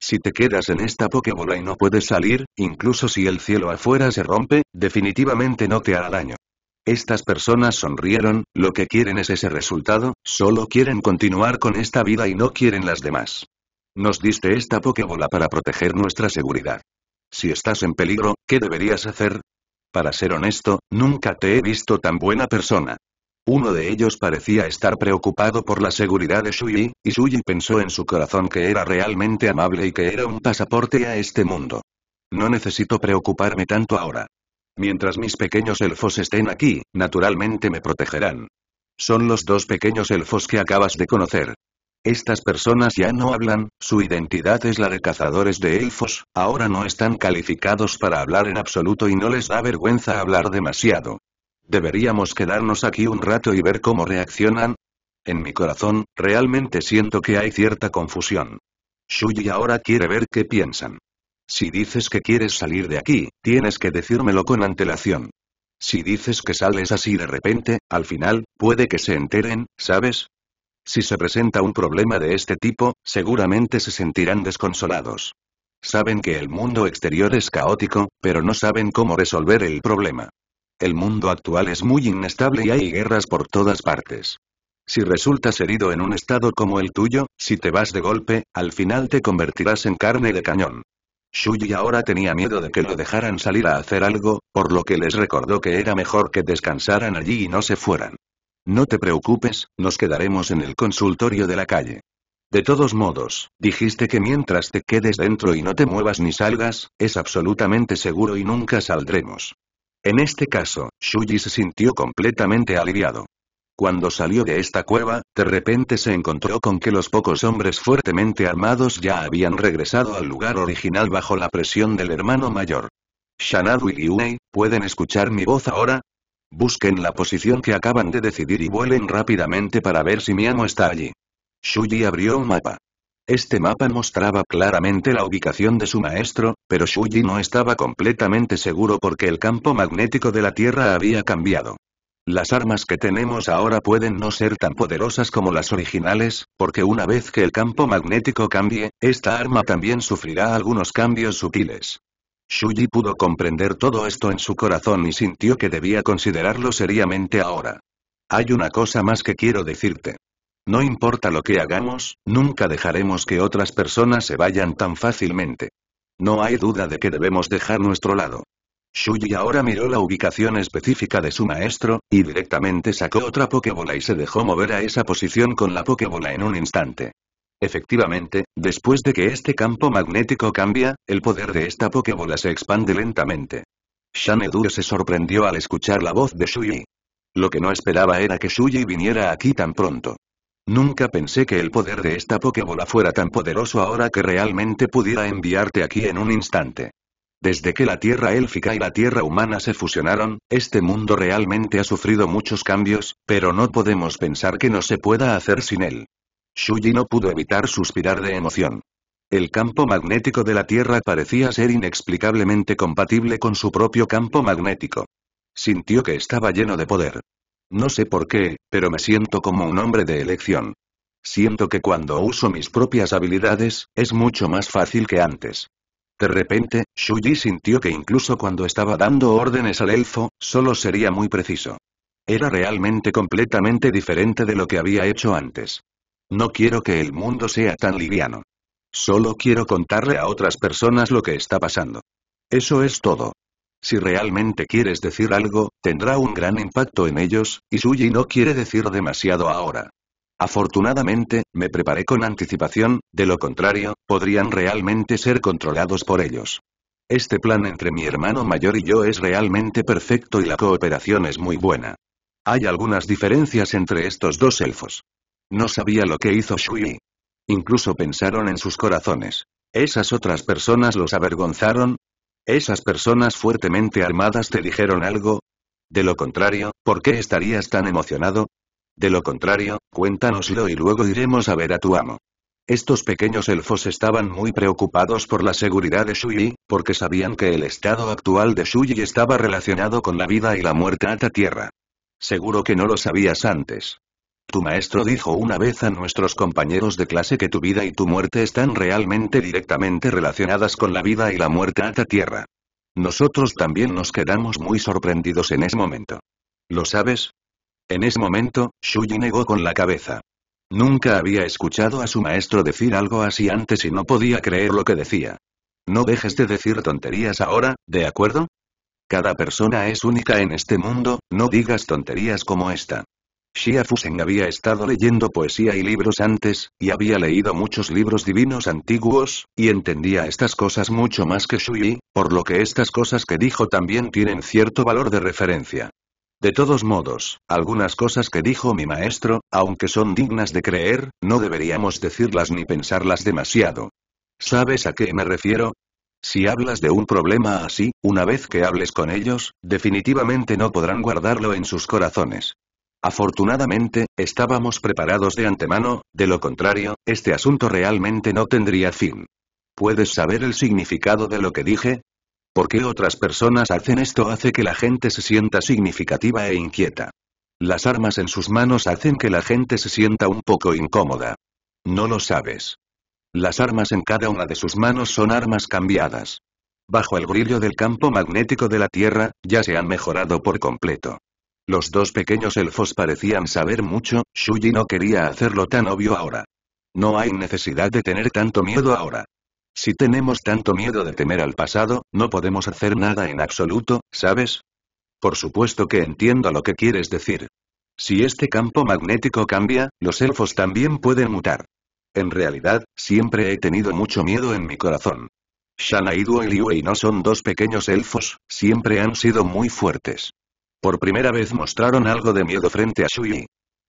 Si te quedas en esta pokebola y no puedes salir, incluso si el cielo afuera se rompe, definitivamente no te hará daño. Estas personas sonrieron, lo que quieren es ese resultado, solo quieren continuar con esta vida y no quieren las demás. Nos diste esta pokebola para proteger nuestra seguridad. Si estás en peligro, ¿qué deberías hacer? Para ser honesto, nunca te he visto tan buena persona. Uno de ellos parecía estar preocupado por la seguridad de Shuji, y Shuji pensó en su corazón que era realmente amable y que era un pasaporte a este mundo. No necesito preocuparme tanto ahora. Mientras mis pequeños elfos estén aquí, naturalmente me protegerán. Son los dos pequeños elfos que acabas de conocer. Estas personas ya no hablan, su identidad es la de cazadores de elfos, ahora no están calificados para hablar en absoluto y no les da vergüenza hablar demasiado. ¿Deberíamos quedarnos aquí un rato y ver cómo reaccionan? En mi corazón, realmente siento que hay cierta confusión. Shuji ahora quiere ver qué piensan. Si dices que quieres salir de aquí, tienes que decírmelo con antelación. Si dices que sales así de repente, al final, puede que se enteren, ¿sabes? Si se presenta un problema de este tipo, seguramente se sentirán desconsolados. Saben que el mundo exterior es caótico, pero no saben cómo resolver el problema. El mundo actual es muy inestable y hay guerras por todas partes. Si resultas herido en un estado como el tuyo, si te vas de golpe, al final te convertirás en carne de cañón. Shuji ahora tenía miedo de que lo dejaran salir a hacer algo, por lo que les recordó que era mejor que descansaran allí y no se fueran. No te preocupes, nos quedaremos en el consultorio de la calle. De todos modos, dijiste que mientras te quedes dentro y no te muevas ni salgas, es absolutamente seguro y nunca saldremos. En este caso, Shuji se sintió completamente aliviado. Cuando salió de esta cueva, de repente se encontró con que los pocos hombres fuertemente armados ya habían regresado al lugar original bajo la presión del hermano mayor. Shanadu y Liuei, ¿pueden escuchar mi voz ahora? Busquen la posición que acaban de decidir y vuelen rápidamente para ver si mi amo está allí. Shuji abrió un mapa. Este mapa mostraba claramente la ubicación de su maestro, pero Shuji no estaba completamente seguro porque el campo magnético de la Tierra había cambiado. Las armas que tenemos ahora pueden no ser tan poderosas como las originales, porque una vez que el campo magnético cambie, esta arma también sufrirá algunos cambios sutiles. Shuji pudo comprender todo esto en su corazón y sintió que debía considerarlo seriamente ahora. Hay una cosa más que quiero decirte. No importa lo que hagamos, nunca dejaremos que otras personas se vayan tan fácilmente. No hay duda de que debemos dejar nuestro lado. Shuji ahora miró la ubicación específica de su maestro, y directamente sacó otra Pokébola y se dejó mover a esa posición con la Pokébola en un instante. Efectivamente, después de que este campo magnético cambia, el poder de esta Pokébola se expande lentamente. Dur se sorprendió al escuchar la voz de Shuji. Lo que no esperaba era que Shuji viniera aquí tan pronto. Nunca pensé que el poder de esta Pokébola fuera tan poderoso ahora que realmente pudiera enviarte aquí en un instante. Desde que la Tierra élfica y la Tierra humana se fusionaron, este mundo realmente ha sufrido muchos cambios, pero no podemos pensar que no se pueda hacer sin él. Shuji no pudo evitar suspirar de emoción. El campo magnético de la Tierra parecía ser inexplicablemente compatible con su propio campo magnético. Sintió que estaba lleno de poder. No sé por qué, pero me siento como un hombre de elección. Siento que cuando uso mis propias habilidades, es mucho más fácil que antes. De repente, Shuji sintió que incluso cuando estaba dando órdenes al elfo, solo sería muy preciso. Era realmente completamente diferente de lo que había hecho antes. No quiero que el mundo sea tan liviano. Solo quiero contarle a otras personas lo que está pasando. Eso es todo. Si realmente quieres decir algo, tendrá un gran impacto en ellos, y Shui no quiere decir demasiado ahora. Afortunadamente, me preparé con anticipación, de lo contrario, podrían realmente ser controlados por ellos. Este plan entre mi hermano mayor y yo es realmente perfecto y la cooperación es muy buena. Hay algunas diferencias entre estos dos elfos. No sabía lo que hizo Shui. Incluso pensaron en sus corazones. Esas otras personas los avergonzaron, ¿Esas personas fuertemente armadas te dijeron algo? De lo contrario, ¿por qué estarías tan emocionado? De lo contrario, cuéntanoslo y luego iremos a ver a tu amo. Estos pequeños elfos estaban muy preocupados por la seguridad de Shuyi, porque sabían que el estado actual de Shuyi estaba relacionado con la vida y la muerte a la tierra. Seguro que no lo sabías antes. Tu maestro dijo una vez a nuestros compañeros de clase que tu vida y tu muerte están realmente directamente relacionadas con la vida y la muerte a la tierra. Nosotros también nos quedamos muy sorprendidos en ese momento. ¿Lo sabes? En ese momento, Shuji negó con la cabeza. Nunca había escuchado a su maestro decir algo así antes y no podía creer lo que decía. No dejes de decir tonterías ahora, ¿de acuerdo? Cada persona es única en este mundo, no digas tonterías como esta. Xia Fusen había estado leyendo poesía y libros antes, y había leído muchos libros divinos antiguos, y entendía estas cosas mucho más que Shui, por lo que estas cosas que dijo también tienen cierto valor de referencia. De todos modos, algunas cosas que dijo mi maestro, aunque son dignas de creer, no deberíamos decirlas ni pensarlas demasiado. ¿Sabes a qué me refiero? Si hablas de un problema así, una vez que hables con ellos, definitivamente no podrán guardarlo en sus corazones. Afortunadamente, estábamos preparados de antemano, de lo contrario, este asunto realmente no tendría fin. ¿Puedes saber el significado de lo que dije? ¿Por qué otras personas hacen esto hace que la gente se sienta significativa e inquieta? Las armas en sus manos hacen que la gente se sienta un poco incómoda. No lo sabes. Las armas en cada una de sus manos son armas cambiadas. Bajo el brillo del campo magnético de la Tierra, ya se han mejorado por completo. Los dos pequeños elfos parecían saber mucho, Shuji no quería hacerlo tan obvio ahora. No hay necesidad de tener tanto miedo ahora. Si tenemos tanto miedo de temer al pasado, no podemos hacer nada en absoluto, ¿sabes? Por supuesto que entiendo lo que quieres decir. Si este campo magnético cambia, los elfos también pueden mutar. En realidad, siempre he tenido mucho miedo en mi corazón. Shanaiduo y Liuei no son dos pequeños elfos, siempre han sido muy fuertes. Por primera vez mostraron algo de miedo frente a Shui.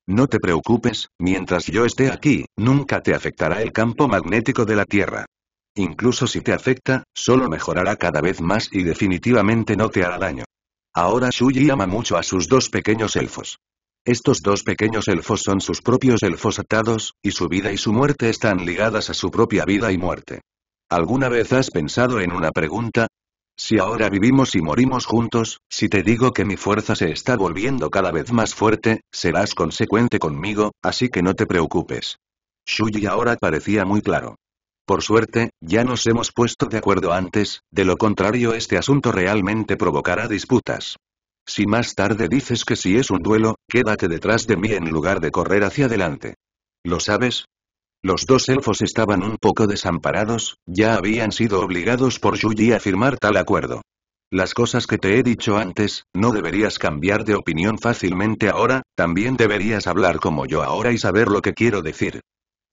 No te preocupes, mientras yo esté aquí, nunca te afectará el campo magnético de la Tierra. Incluso si te afecta, solo mejorará cada vez más y definitivamente no te hará daño. Ahora Shuyi ama mucho a sus dos pequeños elfos. Estos dos pequeños elfos son sus propios elfos atados, y su vida y su muerte están ligadas a su propia vida y muerte. ¿Alguna vez has pensado en una pregunta? Si ahora vivimos y morimos juntos, si te digo que mi fuerza se está volviendo cada vez más fuerte, serás consecuente conmigo, así que no te preocupes. Shuji ahora parecía muy claro. Por suerte, ya nos hemos puesto de acuerdo antes, de lo contrario este asunto realmente provocará disputas. Si más tarde dices que si es un duelo, quédate detrás de mí en lugar de correr hacia adelante. ¿Lo sabes? Los dos elfos estaban un poco desamparados, ya habían sido obligados por Shuji a firmar tal acuerdo. Las cosas que te he dicho antes, no deberías cambiar de opinión fácilmente ahora, también deberías hablar como yo ahora y saber lo que quiero decir.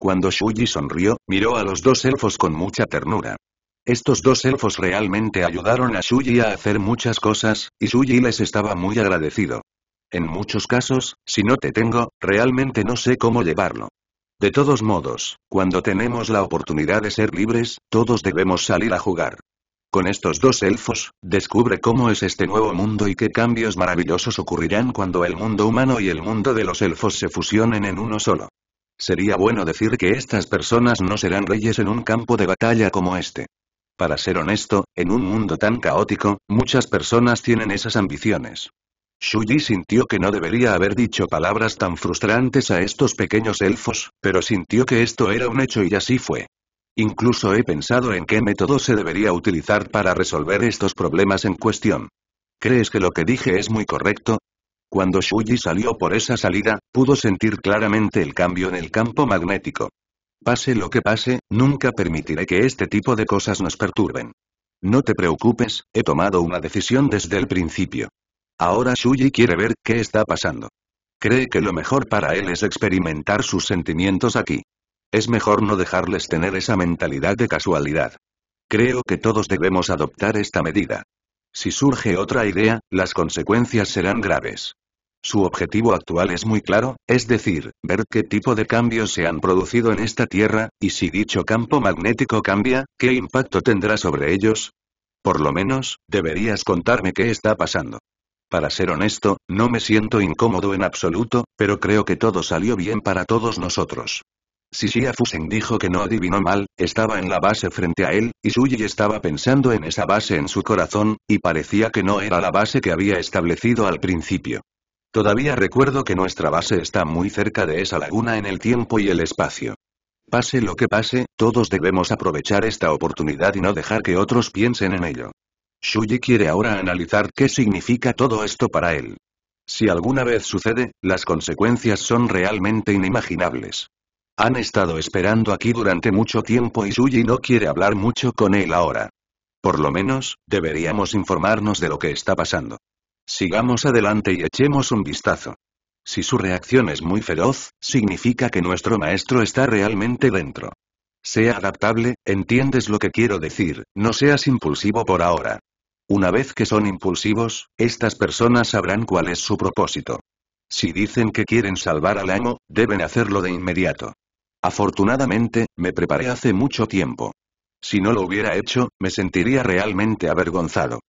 Cuando Shuji sonrió, miró a los dos elfos con mucha ternura. Estos dos elfos realmente ayudaron a Shuji a hacer muchas cosas, y Shuji les estaba muy agradecido. En muchos casos, si no te tengo, realmente no sé cómo llevarlo. De todos modos, cuando tenemos la oportunidad de ser libres, todos debemos salir a jugar. Con estos dos elfos, descubre cómo es este nuevo mundo y qué cambios maravillosos ocurrirán cuando el mundo humano y el mundo de los elfos se fusionen en uno solo. Sería bueno decir que estas personas no serán reyes en un campo de batalla como este. Para ser honesto, en un mundo tan caótico, muchas personas tienen esas ambiciones. Shuji sintió que no debería haber dicho palabras tan frustrantes a estos pequeños elfos, pero sintió que esto era un hecho y así fue. Incluso he pensado en qué método se debería utilizar para resolver estos problemas en cuestión. ¿Crees que lo que dije es muy correcto? Cuando Shuji salió por esa salida, pudo sentir claramente el cambio en el campo magnético. Pase lo que pase, nunca permitiré que este tipo de cosas nos perturben. No te preocupes, he tomado una decisión desde el principio. Ahora Shuji quiere ver qué está pasando. Cree que lo mejor para él es experimentar sus sentimientos aquí. Es mejor no dejarles tener esa mentalidad de casualidad. Creo que todos debemos adoptar esta medida. Si surge otra idea, las consecuencias serán graves. Su objetivo actual es muy claro, es decir, ver qué tipo de cambios se han producido en esta Tierra, y si dicho campo magnético cambia, ¿qué impacto tendrá sobre ellos? Por lo menos, deberías contarme qué está pasando. Para ser honesto, no me siento incómodo en absoluto, pero creo que todo salió bien para todos nosotros. Si Shia Fusen dijo que no adivinó mal, estaba en la base frente a él, y Suyi estaba pensando en esa base en su corazón, y parecía que no era la base que había establecido al principio. Todavía recuerdo que nuestra base está muy cerca de esa laguna en el tiempo y el espacio. Pase lo que pase, todos debemos aprovechar esta oportunidad y no dejar que otros piensen en ello. Shuji quiere ahora analizar qué significa todo esto para él. Si alguna vez sucede, las consecuencias son realmente inimaginables. Han estado esperando aquí durante mucho tiempo y Shuji no quiere hablar mucho con él ahora. Por lo menos, deberíamos informarnos de lo que está pasando. Sigamos adelante y echemos un vistazo. Si su reacción es muy feroz, significa que nuestro maestro está realmente dentro. Sea adaptable, entiendes lo que quiero decir, no seas impulsivo por ahora. Una vez que son impulsivos, estas personas sabrán cuál es su propósito. Si dicen que quieren salvar al amo, deben hacerlo de inmediato. Afortunadamente, me preparé hace mucho tiempo. Si no lo hubiera hecho, me sentiría realmente avergonzado.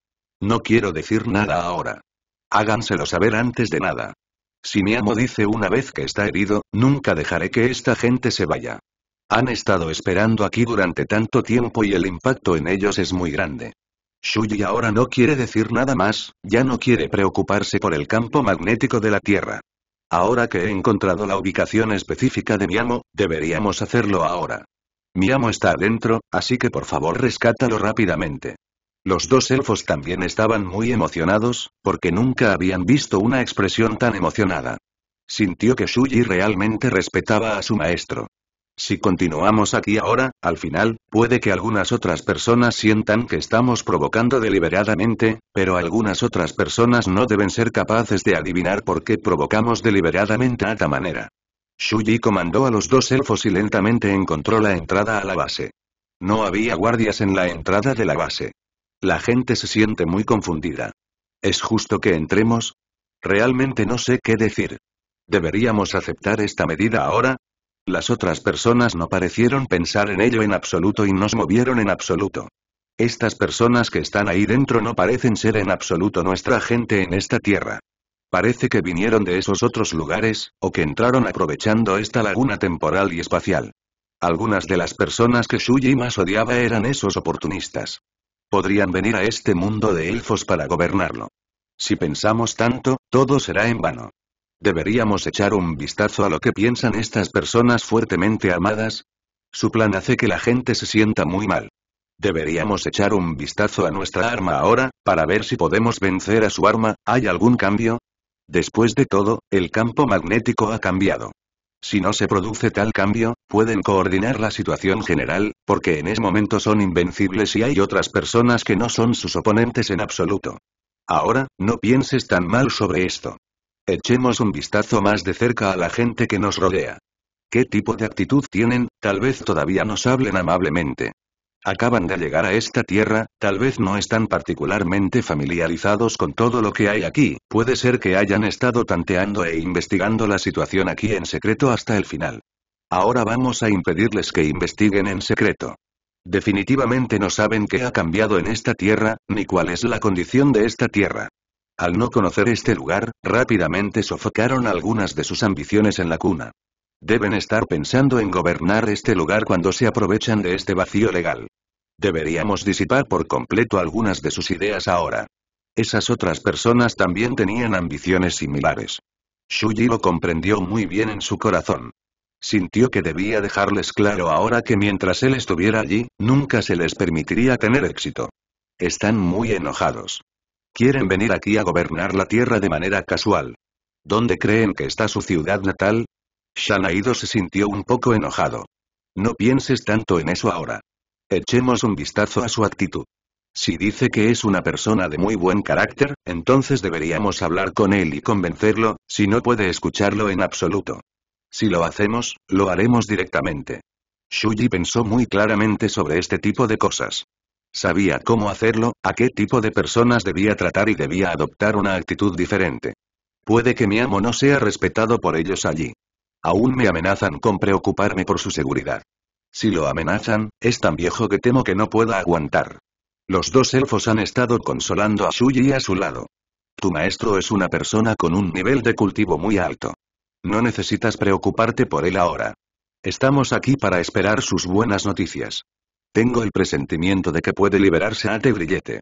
No quiero decir nada ahora. Háganselo saber antes de nada. Si mi amo dice una vez que está herido, nunca dejaré que esta gente se vaya. Han estado esperando aquí durante tanto tiempo y el impacto en ellos es muy grande. Shuji ahora no quiere decir nada más, ya no quiere preocuparse por el campo magnético de la Tierra. Ahora que he encontrado la ubicación específica de amo, deberíamos hacerlo ahora. amo está adentro, así que por favor rescátalo rápidamente. Los dos elfos también estaban muy emocionados, porque nunca habían visto una expresión tan emocionada. Sintió que Shuji realmente respetaba a su maestro. Si continuamos aquí ahora, al final, puede que algunas otras personas sientan que estamos provocando deliberadamente, pero algunas otras personas no deben ser capaces de adivinar por qué provocamos deliberadamente a esta manera. Shuji comandó a los dos elfos y lentamente encontró la entrada a la base. No había guardias en la entrada de la base. La gente se siente muy confundida. ¿Es justo que entremos? Realmente no sé qué decir. ¿Deberíamos aceptar esta medida ahora? Las otras personas no parecieron pensar en ello en absoluto y nos movieron en absoluto. Estas personas que están ahí dentro no parecen ser en absoluto nuestra gente en esta tierra. Parece que vinieron de esos otros lugares, o que entraron aprovechando esta laguna temporal y espacial. Algunas de las personas que Shuji más odiaba eran esos oportunistas. Podrían venir a este mundo de elfos para gobernarlo. Si pensamos tanto, todo será en vano. Deberíamos echar un vistazo a lo que piensan estas personas fuertemente amadas. Su plan hace que la gente se sienta muy mal. Deberíamos echar un vistazo a nuestra arma ahora, para ver si podemos vencer a su arma, ¿hay algún cambio? Después de todo, el campo magnético ha cambiado. Si no se produce tal cambio, pueden coordinar la situación general, porque en ese momento son invencibles y hay otras personas que no son sus oponentes en absoluto. Ahora, no pienses tan mal sobre esto. Echemos un vistazo más de cerca a la gente que nos rodea. ¿Qué tipo de actitud tienen? Tal vez todavía nos hablen amablemente. Acaban de llegar a esta tierra, tal vez no están particularmente familiarizados con todo lo que hay aquí, puede ser que hayan estado tanteando e investigando la situación aquí en secreto hasta el final. Ahora vamos a impedirles que investiguen en secreto. Definitivamente no saben qué ha cambiado en esta tierra, ni cuál es la condición de esta tierra. Al no conocer este lugar, rápidamente sofocaron algunas de sus ambiciones en la cuna. Deben estar pensando en gobernar este lugar cuando se aprovechan de este vacío legal. Deberíamos disipar por completo algunas de sus ideas ahora. Esas otras personas también tenían ambiciones similares. Shuji lo comprendió muy bien en su corazón. Sintió que debía dejarles claro ahora que mientras él estuviera allí, nunca se les permitiría tener éxito. Están muy enojados quieren venir aquí a gobernar la tierra de manera casual. ¿Dónde creen que está su ciudad natal? Shanaido se sintió un poco enojado. No pienses tanto en eso ahora. Echemos un vistazo a su actitud. Si dice que es una persona de muy buen carácter, entonces deberíamos hablar con él y convencerlo, si no puede escucharlo en absoluto. Si lo hacemos, lo haremos directamente. Shuji pensó muy claramente sobre este tipo de cosas. Sabía cómo hacerlo, a qué tipo de personas debía tratar y debía adoptar una actitud diferente. Puede que mi amo no sea respetado por ellos allí. Aún me amenazan con preocuparme por su seguridad. Si lo amenazan, es tan viejo que temo que no pueda aguantar. Los dos elfos han estado consolando a Shuyi y a su lado. Tu maestro es una persona con un nivel de cultivo muy alto. No necesitas preocuparte por él ahora. Estamos aquí para esperar sus buenas noticias. Tengo el presentimiento de que puede liberarse a Brillete.